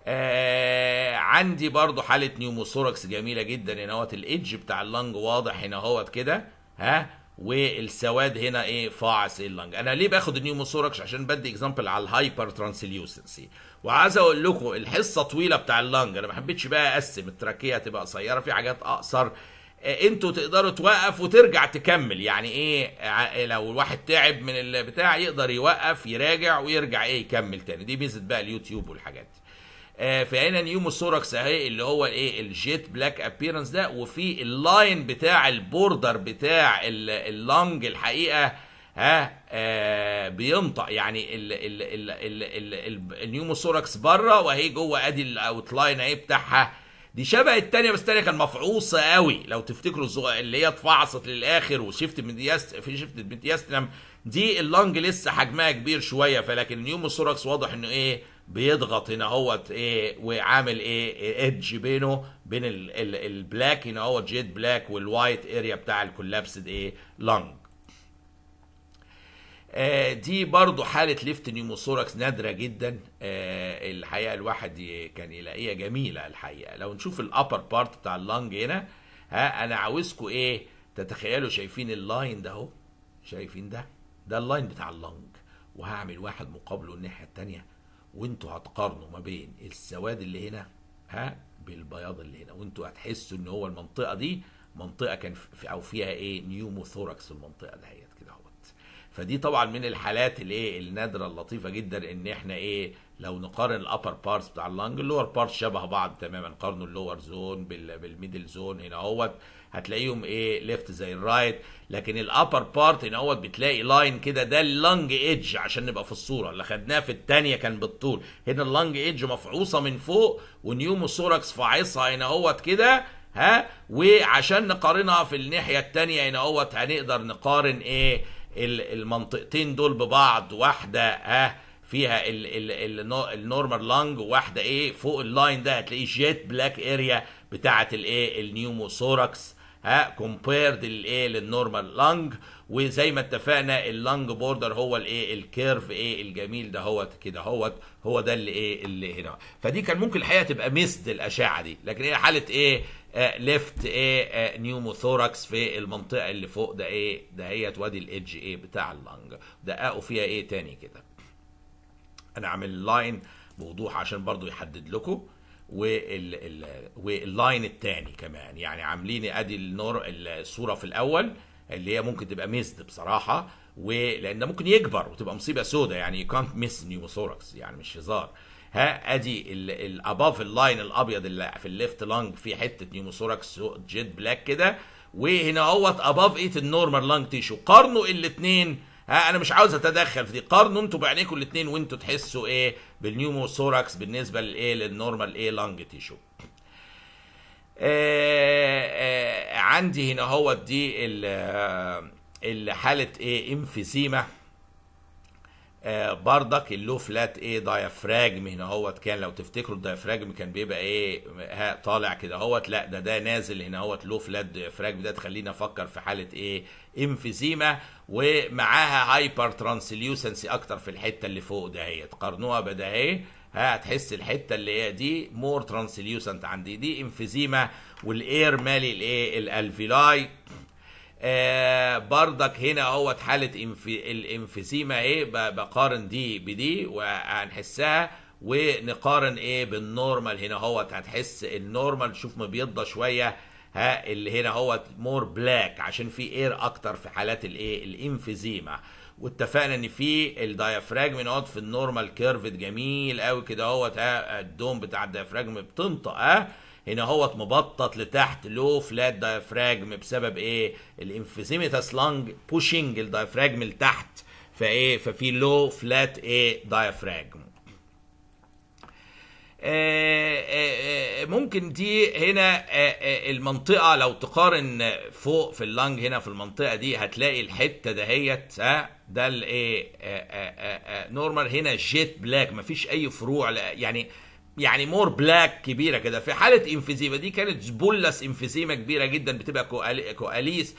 آه عندي برضو حاله نيوموثوركس جميله جدا هنا اهوت الايدج بتاع اللانج واضح هنا اهوت كده ها والسواد هنا ايه فاعص اللنج انا ليه باخد النيوموثوركس عشان بدي اكزامبل على الهايبر ترانسليوسنسي وعايز اقول لكم الحصه طويله بتاع اللنج انا ما حبيتش بقى اقسم التراكيه تبقى قصيره في حاجات اقصر آه، انتوا تقدروا توقف وترجع تكمل يعني ايه آه، لو الواحد تعب من البتاع يقدر يوقف يراجع ويرجع ايه يكمل تاني دي ميزه بقى اليوتيوب والحاجات دي آه، في نيومو سوركس اهي اللي هو ايه الجيت بلاك ابييرنس ده وفي اللاين بتاع البوردر بتاع اللنج الحقيقه ها آه بينطق يعني سوركس بره وهي جوه ادي الاوت لاين اهي بتاعها دي شبه التانية بس التانية كان مفعوصة قوي لو تفتكروا الزو... اللي هي اتفعصت للآخر وشفت ميدياست في شفت ميدياستنم دي اللنج لسه حجمها كبير شوية فلكن سوركس واضح إنه إيه بيضغط هنا اهوت ايه وعامل ايه ايدج بينه بين البلاك هنا اهوت جيت بلاك والوايت اريا بتاع الكولابسد ايه لانج آه، دي برضو حالة ليفت نيموسوركس نادرة جدا آه، الحقيقة الواحد كان يلاقيها جميلة الحقيقة لو نشوف الابر بارت بتاع اللانج هنا ها انا عاوزكم ايه تتخيلوا شايفين اللاين ده اهو شايفين ده ده اللاين بتاع اللانج وهعمل واحد مقابله الناحية التانية وانتوا هتقارنوا ما بين السواد اللي هنا ها بالبياض اللي هنا وانتوا هتحسوا ان هو المنطقه دي منطقه كان في او فيها ايه نيوموثوركس المنطقه دهيت كده اهوت فدي طبعا من الحالات الايه النادره اللطيفه جدا ان احنا ايه لو نقارن الابر بارتس بتاع اللنج اللور بارتس شبه بعض تماما قارنوا اللور زون بالميدل زون هنا اهوت هتلاقيهم ايه ليفت زي الرايت لكن الابر بارت هنا اهوت بتلاقي لاين كده ده اللانج ايدج عشان نبقى في الصوره اللي خدناه في الثانيه كان بالطول هنا اللانج ايدج مفعوصه من فوق ونيوموثوركس فاعصها هنا اهوت كده ها وعشان نقارنها في الناحيه الثانيه هنا اهوت هنقدر نقارن ايه المنطقتين دول ببعض واحده ها فيها النورمال لانج وواحده ايه فوق اللاين ده هتلاقيه جيت بلاك اريا بتاعه الايه النيوموثوركس ها كومبيرد للايه للنورمال لانج وزي ما اتفقنا اللانج بوردر هو الايه الكيرف ايه الجميل ده هوت كده هوت هو ده اللي ايه اللي هنا فدي كان ممكن الحقيقه تبقى ميست الاشعه دي لكن هي إيه حاله ايه ليفت آه, ايه آه نيوموثوركس في المنطقه اللي فوق ده ايه ده هي وادي الايدج ايه بتاع اللانج دققوا فيها ايه تاني كده انا عامل لاين بوضوح عشان برضو يحدد لكم واللاين الثاني كمان يعني عاملين ادي النور الصوره في الاول اللي هي ممكن تبقى ميزد بصراحه ولان ممكن يكبر وتبقى مصيبه سوداء يعني يو كانت ميس نيوموثوركس يعني مش هزار ها ادي الاباف اللاين الابيض اللي في الليفت لانج في حته نيوموثوركس جيت بلاك كده وهنا اهوت اباف ايت النورمال لانج تيشو قارنوا الاثنين ها انا مش عاوز اتدخل في دي قارنوا انتوا بعينيكم الاثنين وانتوا تحسوا ايه بالنيومو بالنسبه للايه للنورمال ايه لانج تيشو آه، آه، عندي هنا هو دي آه، حاله ايه انفيزيما آه، بردك اللو فلات ايه دايفراجم هنا اهوت كان لو تفتكروا الدايفراجم كان بيبقى ايه طالع كده اهوت لا ده ده نازل هنا اهوت لو فلات دايفراجم ده تخلينا افكر في حاله ايه امفيزيما ومعاها هايبر ترانسليوسنسي اكتر في الحته اللي فوق هي تقارنوها بده اهي هتحس الحته اللي هي دي مور ترانسليوسنت عندي دي امفيزيما والاير مالي الايه الالفيلاي آه بردك هنا اهوت حاله الانفيزيما ايه بقارن دي بدي وهنحسها ونقارن ايه بالنورمال هنا اهوت هتحس النورمال شوف مبيضه شويه ها اللي هنا اهوت مور بلاك عشان في اير اكتر في حالات الايه الانفيزيما واتفقنا ان في الديافراجم اهوت في النورمال كيرفت جميل قوي كده اهوت ها الدوم بتاع الديافراجم بتنطق ها هنا هوت مبطط لتحت لو فلات دايفراجم بسبب ايه الانفيزيميتاس لانج بوشنج الدايفراجم لتحت فايه ففي لو فلات ايه دايفراجم آه، آه، آه، ممكن دي هنا المنطقة لو تقارن فوق في اللنج هنا في المنطقة دي هتلاقي الحتة دهيت ها ده الايه نورمال هنا جيت بلاك مفيش أي فروع يعني يعني مور بلاك كبيره كده في حاله انفيزيما دي كانت بولس انفيزيما كبيره جدا بتبقى كواليس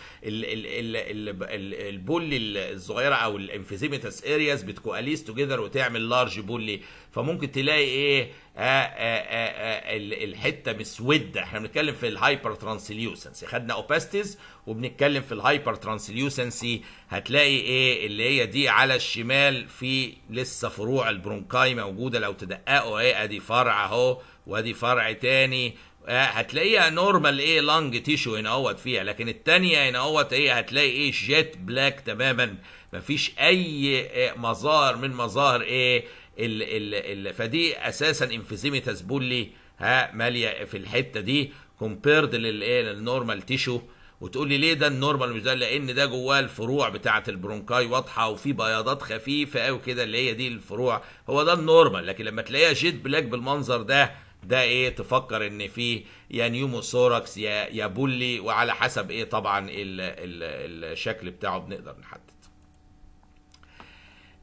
البولي الصغيره او الانفيزيمتس ارياز بتكواليس توجذر وتعمل لارج بولي فممكن تلاقي ايه آآ آه، آآ آه، آآ آه، الحته مسوده احنا بنتكلم في الهايبر ترانسليوسنسي خدنا اوباستيز وبنتكلم في الهايبر ترانسليوسنسي هتلاقي ايه اللي هي دي على الشمال في لسه فروع البرونكاي موجوده لو تدققوا ايه ادي فرع اهو وادي فرع تاني هتلاقيها نورمال ايه لانج تيشو هنا اهوت فيها لكن الثانيه هنا اهوت ايه هتلاقي ايه جيت بلاك تماما مفيش اي مظاهر من مظاهر ايه ال ال ال فدي اساسا انفيزيمي تسبولي ها ماليه في الحته دي كومبيرد للايه للنورمال تيشو وتقول لي ليه ده النورمال مش ده لان ده جواه الفروع بتاعه البرونكاي واضحه وفي بياضات خفيفه قوي كده اللي هي دي الفروع هو ده النورمال لكن لما تلاقيها جيت بلاك بالمنظر ده ده ايه تفكر ان في يا نيوموثوركس يا يا بولي وعلى حسب ايه طبعا الـ الـ الشكل بتاعه بنقدر نحدد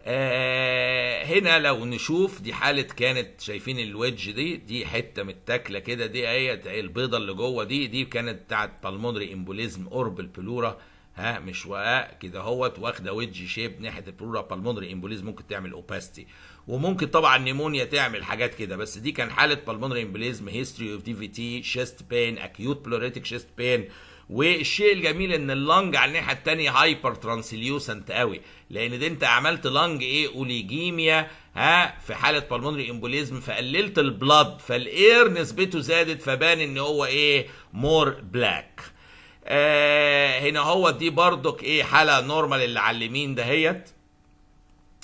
آه، هنا لو نشوف دي حالة كانت شايفين الويدج دي دي حتة متاكلة كده دي اهي البيضة اللي جوه دي دي كانت بتاعت بالمونري امبوليزم قرب البلورة ها مش وقاء كده اهوت واخده ويدج شيب ناحيه البلورا بالمونري امبوليزم ممكن تعمل اوباستي وممكن طبعا نيمونيا تعمل حاجات كده بس دي كان حاله بالمونري امبوليزم هيستوري اوف دي في تي شيست بين اكيوت بلوريتك شيست بين والشيء الجميل ان اللنج على الناحيه الثانيه هايبر ترانسليوسنت قوي لان ده انت عملت لنج ايه اوليجيميا ها في حاله بالمونري امبوليزم فقللت البلد فالاير نسبته زادت فبان ان هو ايه مور بلاك آه هنا هو دي برضك ايه حاله نورمال اللي على اليمين دهيت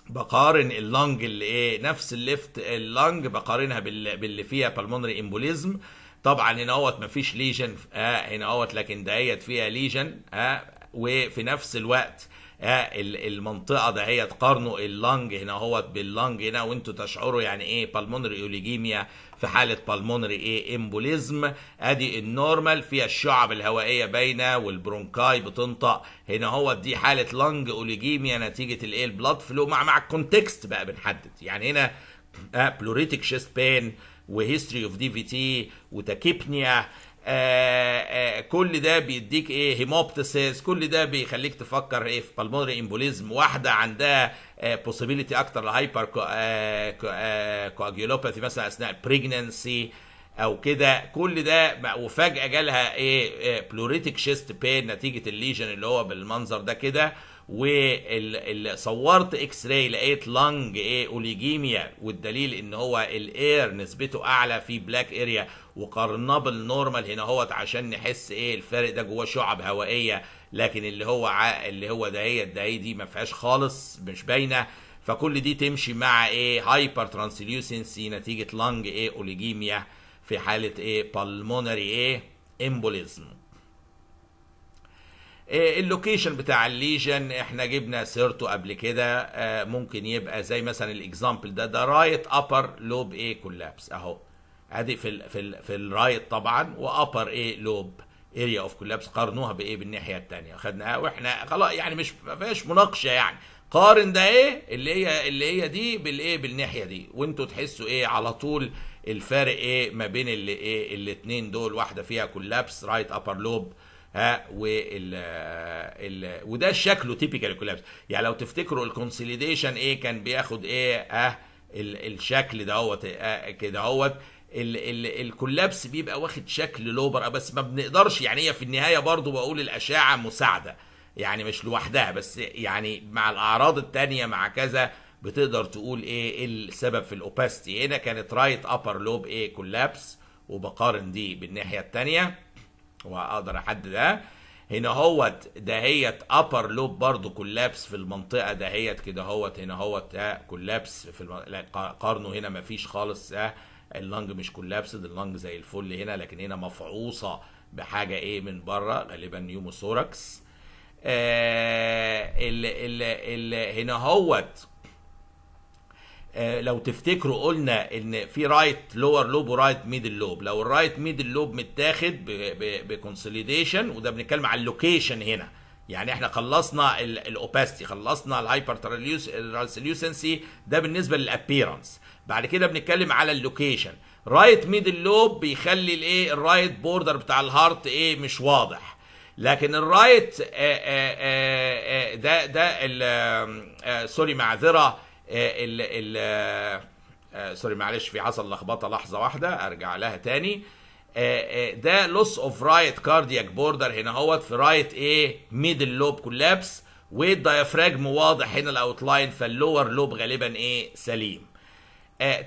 بقارن اللنج اللي ايه نفس الليفت اللنج بقارنها باللي فيها بالمونري امبوليزم طبعا هنا اهوت مفيش ليجن آه هنا اهوت لكن دهيت فيها ليجن آه وفي نفس الوقت آه، المنطقه ده هي تقارنوا اللنج هنا هو باللنج هنا وانتوا تشعروا يعني ايه بالمونري اوليجيميا في حاله بالمونري ايه امبوليزم ادي النورمال فيها الشعب الهوائيه باينه والبرونكاي بتنطق هنا هو دي حاله لنج اوليجيميا نتيجه الايه البلاد فلو مع مع الكونتكست بقى بنحدد يعني هنا بلوريتك شيست بين وهيستوري اوف دي في تي وتاكيبنيا آه، آه، كل ده بيديك ايه هيموبتسيس كل ده بيخليك تفكر ايه في بالمونري امبوليزم واحده عندها بوسيبيليتي آه، اكتر لهايبر كواجيولوباثي مثلا اثناء البريجننسي او كده كل ده وفجاه جالها ايه, إيه بلوريتيك شيست بين نتيجه الليجن اللي هو بالمنظر ده كده وصورت اكس راي لقيت لنج ايه اوليجيميا والدليل ان هو الاير نسبته اعلى في بلاك اريا وقارناه بالنورمال هنا هوت عشان نحس ايه الفرق ده جواه شعب هوائيه لكن اللي هو ع... اللي هو ده ده هي دي ما فيهاش خالص مش باينه فكل دي تمشي مع ايه هايبر ترانسليوسنسي نتيجه لنج ايه اوليجيميا في حاله ايه بالمونري ايه امبوليزم إيه، اللوكيشن بتاع الليجن احنا جبنا سيرته قبل كده آه، ممكن يبقى زي مثلا الاكزامبل ده ده رايت ابر لوب ايه كولابس اهو ادي في الـ في الـ في الرايت طبعا وابر ايه لوب اريا اوف كولابس قارنوها بايه بالناحيه الثانيه خدناها واحنا خلاص يعني مش ما فيهاش مناقشه يعني قارن ده ايه اللي هي اللي هي دي بالايه بالناحيه دي وانتوا تحسوا ايه على طول الفارق ايه ما بين اللي ايه الاثنين دول واحده فيها كولابس رايت ابر لوب ها وال ال... وده شكله تيبيكال كولابس يعني لو تفتكروا الكونسوليديشن ايه كان بياخد ايه اه ال... الشكل دهوت آه كده اهوت ال... ال... الكولابس بيبقى واخد شكل لوبر بس ما بنقدرش يعني هي في النهايه برضو بقول الاشعه مساعده يعني مش لوحدها بس يعني مع الاعراض التانية مع كذا بتقدر تقول ايه, إيه السبب في الاوباستي هنا كانت رايت ابر لوب ايه كولابس وبقارن دي بالناحيه الثانيه واقدر احدد ده هنا هوت دهيت ابر لوب برضو كولابس في المنطقه دهيت كده هوت هنا هوت ده كولابس في الم... لا قرنه هنا مفيش خالص ده اللنج مش كولابس اللنج زي الفل هنا لكن هنا مفعوصه بحاجه ايه من بره غالبا نيوموثوركس آه ال ال ال هنا هوت آه، لو تفتكروا قلنا ان في رايت لور لوب ورايت ميدل لوب لو الرايت ميدل لوب متاخد بكونسوليديشن وده بنتكلم على اللوكيشن هنا يعني احنا خلصنا الاوباستي خلصنا الهايبر ترانسليوسنسي ده بالنسبه للابييرنس بعد كده بنتكلم على اللوكيشن رايت ميدل لوب بيخلي الايه الرايت بوردر بتاع الهارت ايه مش واضح لكن الرايت آه، آه، ده ده سوري معذره آه، ال ال آه، آه، سوري معلش في حصل لخبطه لحظه واحده ارجع لها تاني ده لوس اوف رايت كاردياك بوردر هنا اهوت في رايت ايه ميدل لوب كولابس والديافراجم واضح هنا الاوتلاين فاللور لوب غالبا ايه سليم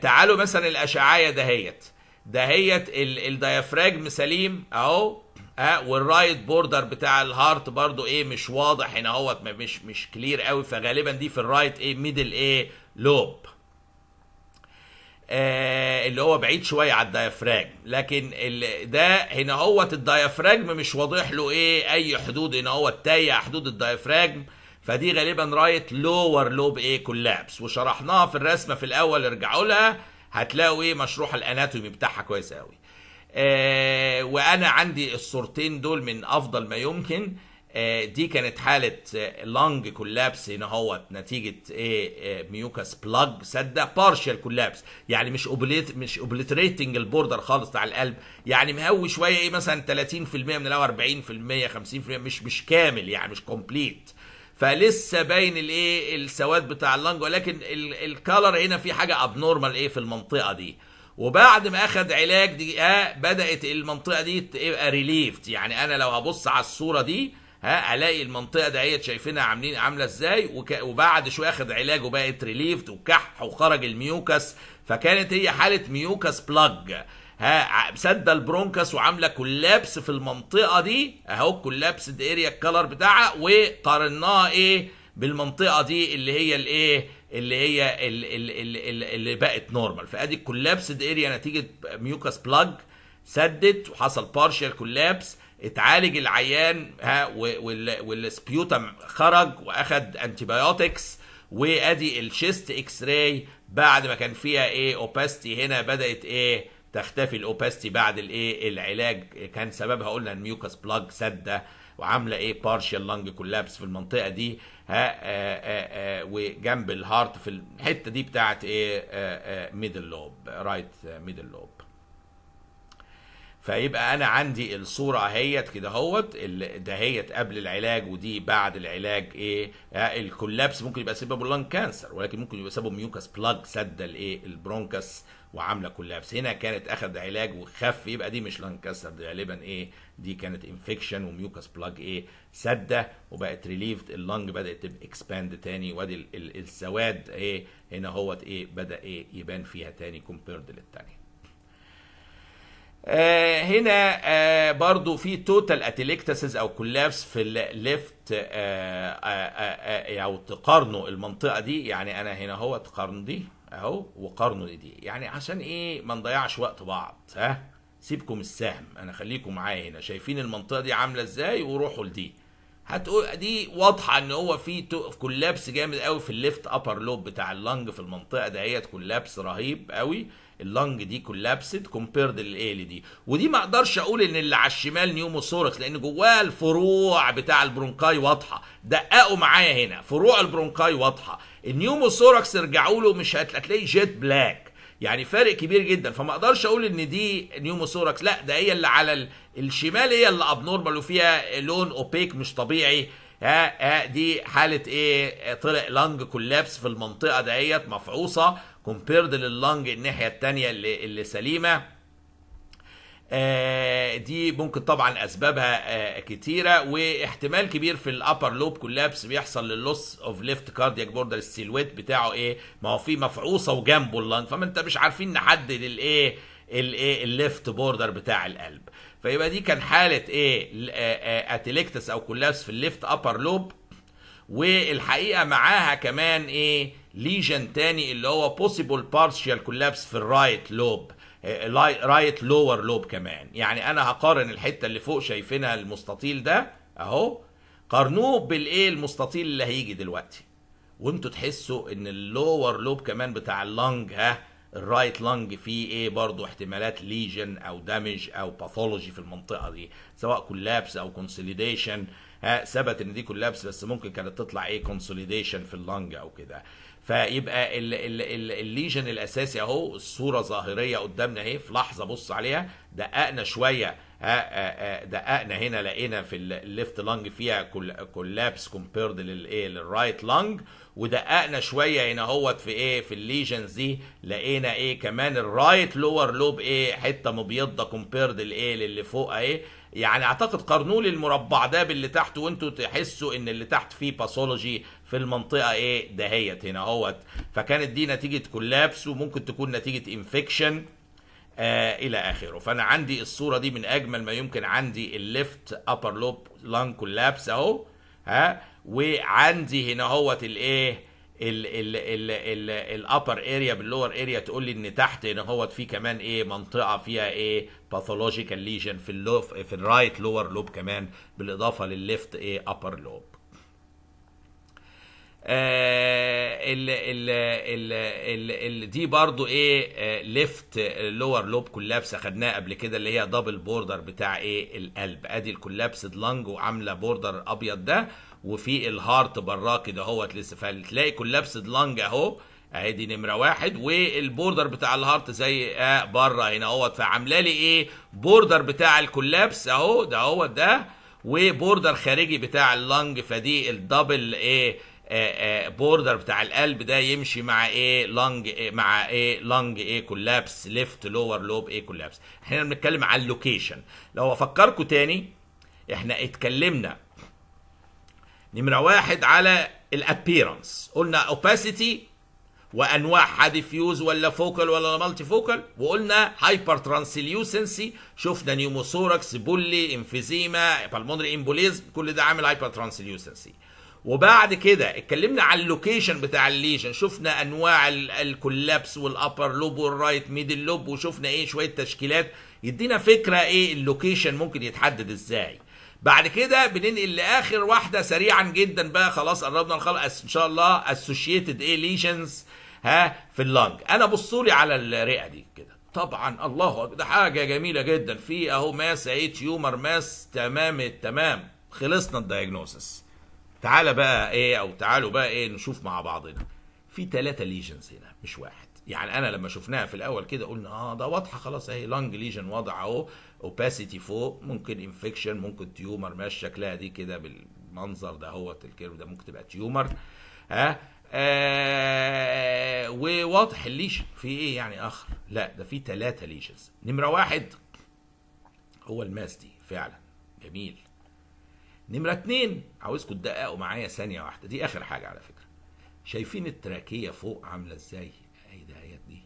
تعالوا مثلا الاشعايه دهيت دهيت الديافراجم سليم اهو ها أه؟ والرايت بوردر بتاع الهارت برضو ايه مش واضح هنا اهوت مش مش كلير قوي فغالبا دي في الرايت ايه ميدل ايه لوب آه اللي هو بعيد شويه على الديافراجم لكن ده هنا اهوت الديافراجم مش واضح له ايه اي حدود هنا اهوت تايه حدود الديافراجم فدي غالبا رايت لور لوب ايه كولابس وشرحناها في الرسمه في الاول ارجعوا لها هتلاقوا ايه مشروح الاناتومي بتاعها كويس قوي آه، وانا عندي الصورتين دول من افضل ما يمكن آه، دي كانت حالة آه، لونج كولابس هنا هو نتيجة ايه ميوكاس بلاج سدة بارشال كولابس يعني مش اوبليت مش اوبليتريتنج البوردر خالص بتاع القلب يعني مهوي شوية ايه مثلا 30% من الاول 40% 50% مش مش كامل يعني مش كومبليت فلسه باين الايه السواد بتاع اللانج ولكن الكالر هنا في حاجة ابنورمال ايه في المنطقة دي وبعد ما اخد علاج دي ها آه، بدات المنطقه دي تبقى ريليفت يعني انا لو ابص على الصوره دي ها الاقي المنطقه دهيت شايفينها عاملين عامله ازاي وك... وبعد شويه اخد علاج وبقت ريليفت وكح وخرج الميوكس فكانت هي حاله ميوكس بلاج ها سادة البرونكس وعامله كولابس في المنطقه دي اهو كولابس اريا الكلر بتاعها وقارناها ايه بالمنطقه دي اللي هي الايه اللي هي اللي, اللي, اللي بقت نورمال فادي الكولابسد اريا نتيجه ميوكاس بلاج سدت وحصل بارشال كولابس اتعالج العيان ها والسبيوتم خرج واخد انتيبيوتكس وادي الشيست اكس راي بعد ما كان فيها ايه اوباستي هنا بدات ايه تختفي الاوباستي بعد الايه العلاج كان سببها قلنا الميوكاس بلاج سده وعامله ايه بارشال لانج كولابس في المنطقه دي ها آه، آه، آه، وجنب الهارت في الحته دي بتاعت ايه ميدل لوب رايت ميدل لوب فيبقى انا عندي الصوره اهيت كده اهوت دهيت قبل العلاج ودي بعد العلاج ايه الكولابس ممكن يبقى سببه لان كانسر ولكن ممكن يبقى سببه ميوكاس بلاج سد الايه البرونكس وعامله كولابس هنا كانت اخذ علاج وخف يبقى دي مش لان كانسر دي غالبا ايه دي كانت انفكشن وميوكس بلاج ايه سده وبقت ريليفد اللنج بدات تبقى اكسباند تاني وادي السواد ايه هنا هوت ايه بدا ايه يبان فيها تاني كومبيرد للتانيه آه هنا آه برضو في توتال اتليكتاسز او كولابس في الليفت آه،, آه،, آه،, آه او تقارنوا المنطقه دي يعني انا هنا هو تقارن دي اهو وقارنوا دي, دي يعني عشان ايه ما نضيعش وقت بعض ها سيبكم السهم انا خليكم معايا هنا شايفين المنطقه دي عامله ازاي وروحوا لدي هتقول دي واضحه ان هو في كولابس جامد قوي في الليفت ابر لوب بتاع اللنج في المنطقه دهيت كولابس رهيب قوي اللنج دي كولابسد كومبيرد للايه دي ودي ما اقدرش اقول ان اللي على الشمال نيوموسوركس لان جواه الفروع بتاع البرونكاي واضحه دققوا معايا هنا فروع البرونكاي واضحه النيوموسوركس ارجعوا له مش هتلاقي جيت بلاك يعني فارق كبير جدا فما اقدرش اقول ان دي نيوموثوركس لا ده هي اللي على الشمال هي اللي ابنورمال وفيها لون اوبيك مش طبيعي ها ها دي حاله ايه طلع لانج كولابس في المنطقه دهيت مفعوصه كومبيرد لللانج الناحيه الثانيه اللي, اللي سليمه آه، دي ممكن طبعا اسبابها آه، كتيره واحتمال كبير في الابر لوب كولابس بيحصل للوس اوف ليفت كاردياك بوردر السيلويت بتاعه ايه ما هو في مفعوصه وجنبه اللان فما انت مش عارفين نحدد الايه الايه الليفت بوردر بتاع القلب فيبقى دي كان حاله ايه آه، اتليكتس او كولابس في الليفت ابر لوب والحقيقه معاها كمان ايه ليجن تاني اللي هو بوسيبل بارشال كولابس في الرايت لوب right رايت لور لوب كمان يعني انا هقارن الحته اللي فوق شايفينها المستطيل ده اهو قارنوه بالايه المستطيل اللي هيجي دلوقتي وانتوا تحسوا ان اللور لوب كمان بتاع اللنج ها الرايت لنج فيه ايه برضه احتمالات ليجن او دامج او باثولوجي في المنطقه دي سواء كولابس او كونسوليديشن ها ثبت ان دي كولابس بس ممكن كانت تطلع ايه كونسوليديشن في اللنج او كده فيبقى الليجن الاساسي اهو الصوره ظاهريه قدامنا اهي في لحظه بص عليها دققنا شويه آه، آه، آه، دققنا هنا لقينا في الليفت لانج فيها كولابس كومبيرد للايه للرايت لانج ودققنا شويه هنا اهوت في ايه في الليجنز دي لقينا ايه كمان الرايت لور لوب ايه حته مبيضه كومبيرد لايه للي فوق اهي يعني اعتقد لي المربع ده باللي تحت وانتوا تحسوا ان اللي تحت فيه باثولوجي في المنطقه ايه دهيت هنا اهوت فكانت دي نتيجه كولابس وممكن تكون نتيجه انفكشن آه الى اخره فانا عندي الصوره دي من اجمل ما يمكن عندي الليفت ابر لوب لانج كولابس اهو ها وعندي هنا اهوت الايه الابر اريا باللور اريا تقول لي ان تحت هنا اهوت في كمان ايه منطقه فيها ايه باثولوجيكال ليجن في اللوف في الرايت لور لوب كمان بالاضافه للليفت ايه ابر لوب ال ال ال ال دي برضو ايه ليفت لور لوب كولابس اخدناها قبل كده اللي هي دبل بوردر بتاع ايه القلب ادي الكولابسد لانج وعامله بوردر ابيض ده وفي الهارت براه كده اهوت لسه فتلاقي كولابسد لانج اهو اهي دي نمره واحد والبوردر بتاع الهارت زي آه بره هنا اهوت فعامله لي ايه بوردر بتاع الكولابس اهو ده اهوت ده وبوردر خارجي بتاع اللنج فدي الدبل ايه آه آه بوردر بتاع القلب ده يمشي مع ايه لانج إيه مع ايه لانج ايه كولابس ليفت لور لوب ايه كولابس احنا بنتكلم على اللوكيشن لو افكركم تاني احنا اتكلمنا نمره واحد على الابيرنس قلنا اوباسيتي وانواع ديفيوز ولا فوكال ولا مالتي فوكال وقلنا هايبر ترانسليوسنسي شفنا نيوموثوركس بولي انفيزيما بالمونري امبوليزم كل ده عامل هايبر ترانسليوسنسي وبعد كده اتكلمنا على اللوكيشن بتاع الليجن شفنا انواع الكولابس والابر لوب والرايت ميدل لوب وشفنا ايه شويه تشكيلات يدينا فكره ايه اللوكيشن ممكن يتحدد ازاي بعد كده بننقل لاخر واحده سريعا جدا بقى خلاص قربنا الخلق ان شاء الله اسوشيتد ايه ليجنز ها في اللنج انا بصوا لي على الرئه دي كده طبعا الله ده حاجه جميله جدا في اهو ماس اي تيومر ماس تمام التمام خلصنا الدايجنوسس تعالى بقى ايه او تعالوا بقى ايه نشوف مع بعضنا في ثلاثة ليجنز هنا مش واحد يعني انا لما شفناها في الاول كده قلنا اه ده واضحه خلاص اهي لانج ليجن واضحه اهو اوباسيتي فوق ممكن انفكشن ممكن تيومر ماشي شكلها دي كده بالمنظر ده هو الكيرف ده ممكن تبقى تيومر ها آه آه، وواضح الليش في ايه يعني اخر لا ده في ثلاثة ليشز نمرة واحد هو الماس دي فعلا جميل نمرة اتنين عاوزكم تدققوا معايا ثانية واحدة دي آخر حاجة على فكرة شايفين التراكية فوق عاملة ازاي؟ ايه ده هي إيه دي؟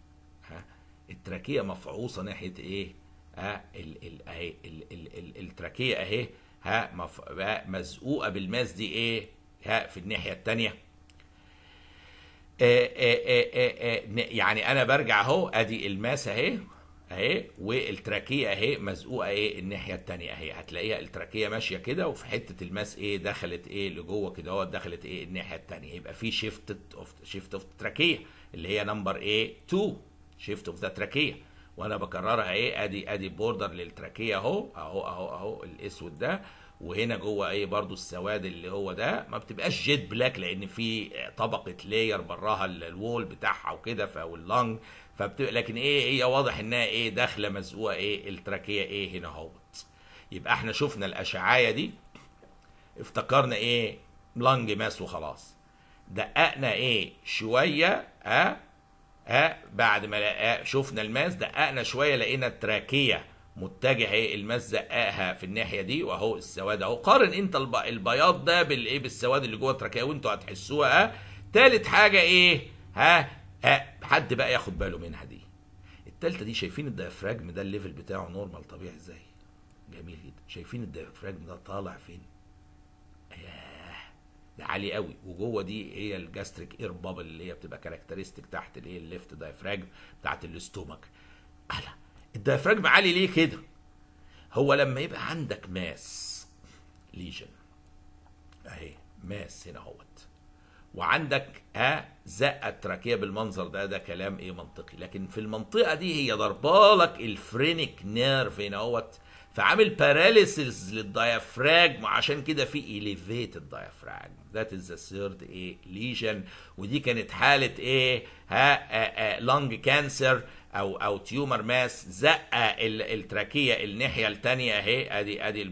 ها؟ التراكية مفعوصة ناحية ايه؟ ها؟ ال ال اهي ال ال ال التراكية اهي ها مزقوقة بالماس دي ايه؟ ها في الناحية التانية آه، آه، آه، يعني انا برجع اهو ادي الماس اهي اهي والتراكيه اهي مزقوقه ايه الناحيه الثانيه اهي هتلاقيها التراكيه ماشيه كده وفي حته الماس ايه دخلت ايه لجوه كده اهو دخلت ايه الناحيه الثانيه يبقى في شيفت اوف شيفت اوف تراكيه اللي هي نمبر ايه 2 شيفت اوف ذا تراكيه وانا بكررها ايه ادي ادي بوردر للتراكيه اهو اهو اهو اهو الاسود ده وهنا جوه ايه برضو السواد اللي هو ده ما بتبقاش جيت بلاك لان في طبقه لاير براها الوول بتاعها وكده فاللنج فبتبقى لكن ايه هي إيه واضح انها ايه داخله مزقوقه ايه التراكيه ايه هنا اهوت يبقى احنا شفنا الاشعايه دي افتكرنا ايه لنج ماس وخلاص دققنا ايه شويه ها أه؟ أه؟ ها بعد ما شفنا الماس دققنا شويه لقينا التراكيه متجه ايه الماس زقاها في الناحيه دي واهو السواد اهو قارن انت البياض ده بالايه بالسواد اللي جوه التركاوي وانتوا هتحسوها ها تالت حاجه ايه ها ها حد بقى ياخد باله منها دي التالتة دي شايفين الديافراجم ده الليفل بتاعه نورمال طبيعي ازاي جميل جدا شايفين الديافراجم ده طالع فين آه ده عالي قوي وجوه دي هي الجاستريك اير بابل اللي هي بتبقى كاركترستيك تحت الايه الليفت دايفراجم بتاعت الاستومك ألا الديافراجم عالي ليه كده هو لما يبقى عندك ماس ليجن اهي ماس هنا اهوت وعندك ها زقه تراكيه بالمنظر ده ده كلام ايه منطقي لكن في المنطقه دي هي ضربالك الفرينك نيرف هنا اهوت فعامل باراليسز للديافراجم عشان كده في اليفيتد ديافراجم ذات از ذا ثيرد ايه ليجن ودي كانت حاله ايه ها لانج كانسر او او تيومر ماس زقه التراكيه الناحيه الثانيه اهي ادي ادي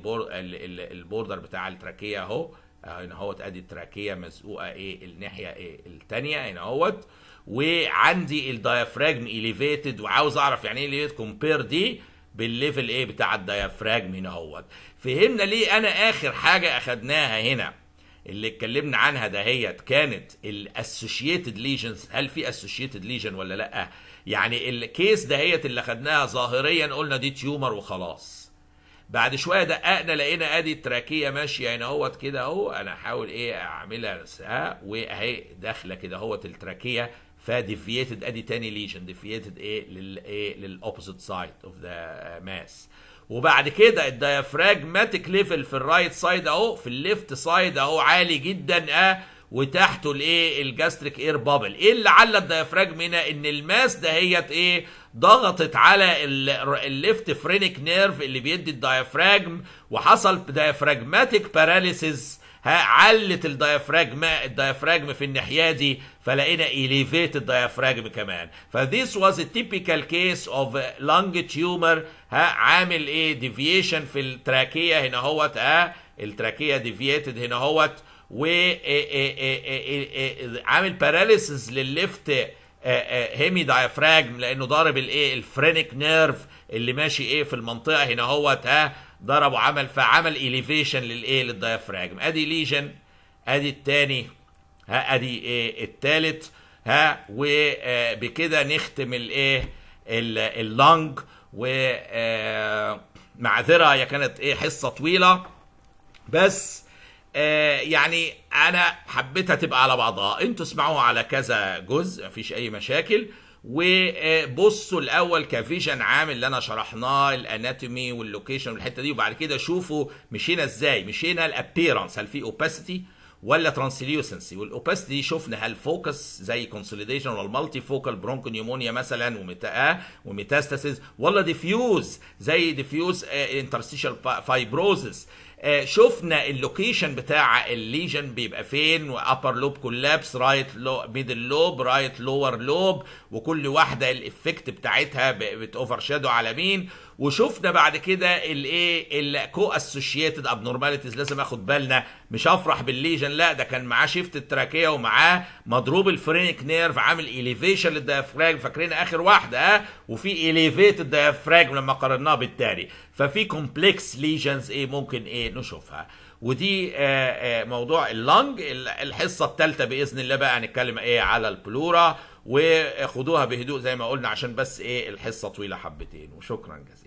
البوردر بتاع التراكيه اهو آه، هنا اهوت ادي التراكيه مزقوقه ايه الناحيه ايه الثانيه هنا اهوت وعندي الديافراجم اليفيتد وعاوز اعرف يعني ايه اليفيتد كومبير دي بالليفل ايه بتاع الديافراجم هنا اهوت فهمنا ليه انا اخر حاجه اخدناها هنا اللي اتكلمنا عنها دهيت كانت الاسوشيتد ليجنز هل في اسوشيتد ليجن ولا لا يعني الكيس دهيت اللي خدناها ظاهريا قلنا دي تيومر وخلاص بعد شويه دققنا لقينا ادي التراكيه ماشيه هنا اهوت كده اهو انا احاول ايه اعملها نفسها واهي داخله كده اهوت التراكيه فديفييتد ادي تاني ليجن ديفييتد ايه للايه للاوبوزيت سايد اوف ذا ماس وبعد كده الديافراجماتيك ليفل في الرايت سايد اهو في الليفت سايد اهو عالي جدا اه وتحته الايه الجاستريك اير بابل ايه اللي على الديافراجم هنا ان الماس دهيت ايه ضغطت على الليفت فرينك نيرف اللي بيدي الديافراجم وحصل ديافراجماتيك باراليسيس علت الديافراجم الديافراجم في الناحيه دي فلقينا اليفيت الديافراجم كمان فذيس واز تيبيكال كيس اوف لانج تيومر ها عامل ايه ديفيشن في التراكيه هنا هوت ها التراكيه ديفيتد هنا هوت وعامل باراليسز للليفت هيمي دايفراجم لانه ضارب الايه الفرينك نيرف اللي ماشي ايه في المنطقه هنا اهوت ها ضرب وعمل فعمل اليفيشن للايه للدايفراجم ادي ليجن ادي الثاني ها ادي ايه الثالث ها وبكده إيه، نختم الايه اللنج ومعذره إيه، هي كانت ايه حصه طويله بس آه، يعني انا حبيتها تبقى على بعضها انتوا اسمعوها على كذا جزء مفيش اي مشاكل وبصوا الاول كفيجن عام اللي انا شرحناه الاناتومي واللوكيشن والحته دي وبعد كده شوفوا مشينا ازاي مشينا الابيرنس هل في اوباسيتي ولا ترانسليوسنسي والاوباسيتي شفنا هل فوكس زي كونسوليديشن ولا مالتي فوكال برونكو نيومونيا مثلا ومتا آه، وميتاستاسيس ولا ديفيوز زي ديفيوز انترستيشال فايبروزس آه، شفنا اللوكيشن بتاع الليجن بيبقى فين وابر لوب كولابس رايت ميدل لوب رايت لور لوب وكل واحده الافكت بتاعتها بتوفر شادو على مين وشفنا بعد كده الايه الكو اسوشيتد ابنورماليتيز لازم اخد بالنا مش افرح بالليجن لا ده كان معاه شيفت التراكيه ومعاه مضروب الفرينك نيرف عامل اليفيشن للديافراج فاكرين اخر واحده اه وفي اليفيت الديافراجم لما قارناها بالتالي ففي كومبلكس ليجنز ايه ممكن ايه نشوفها ودي آه، آه، موضوع اللنج الحصه الثالثه باذن الله بقى هنتكلم ايه على البلورا وخدوها بهدوء زي ما قلنا عشان بس ايه الحصه طويله حبتين وشكرا جزيلا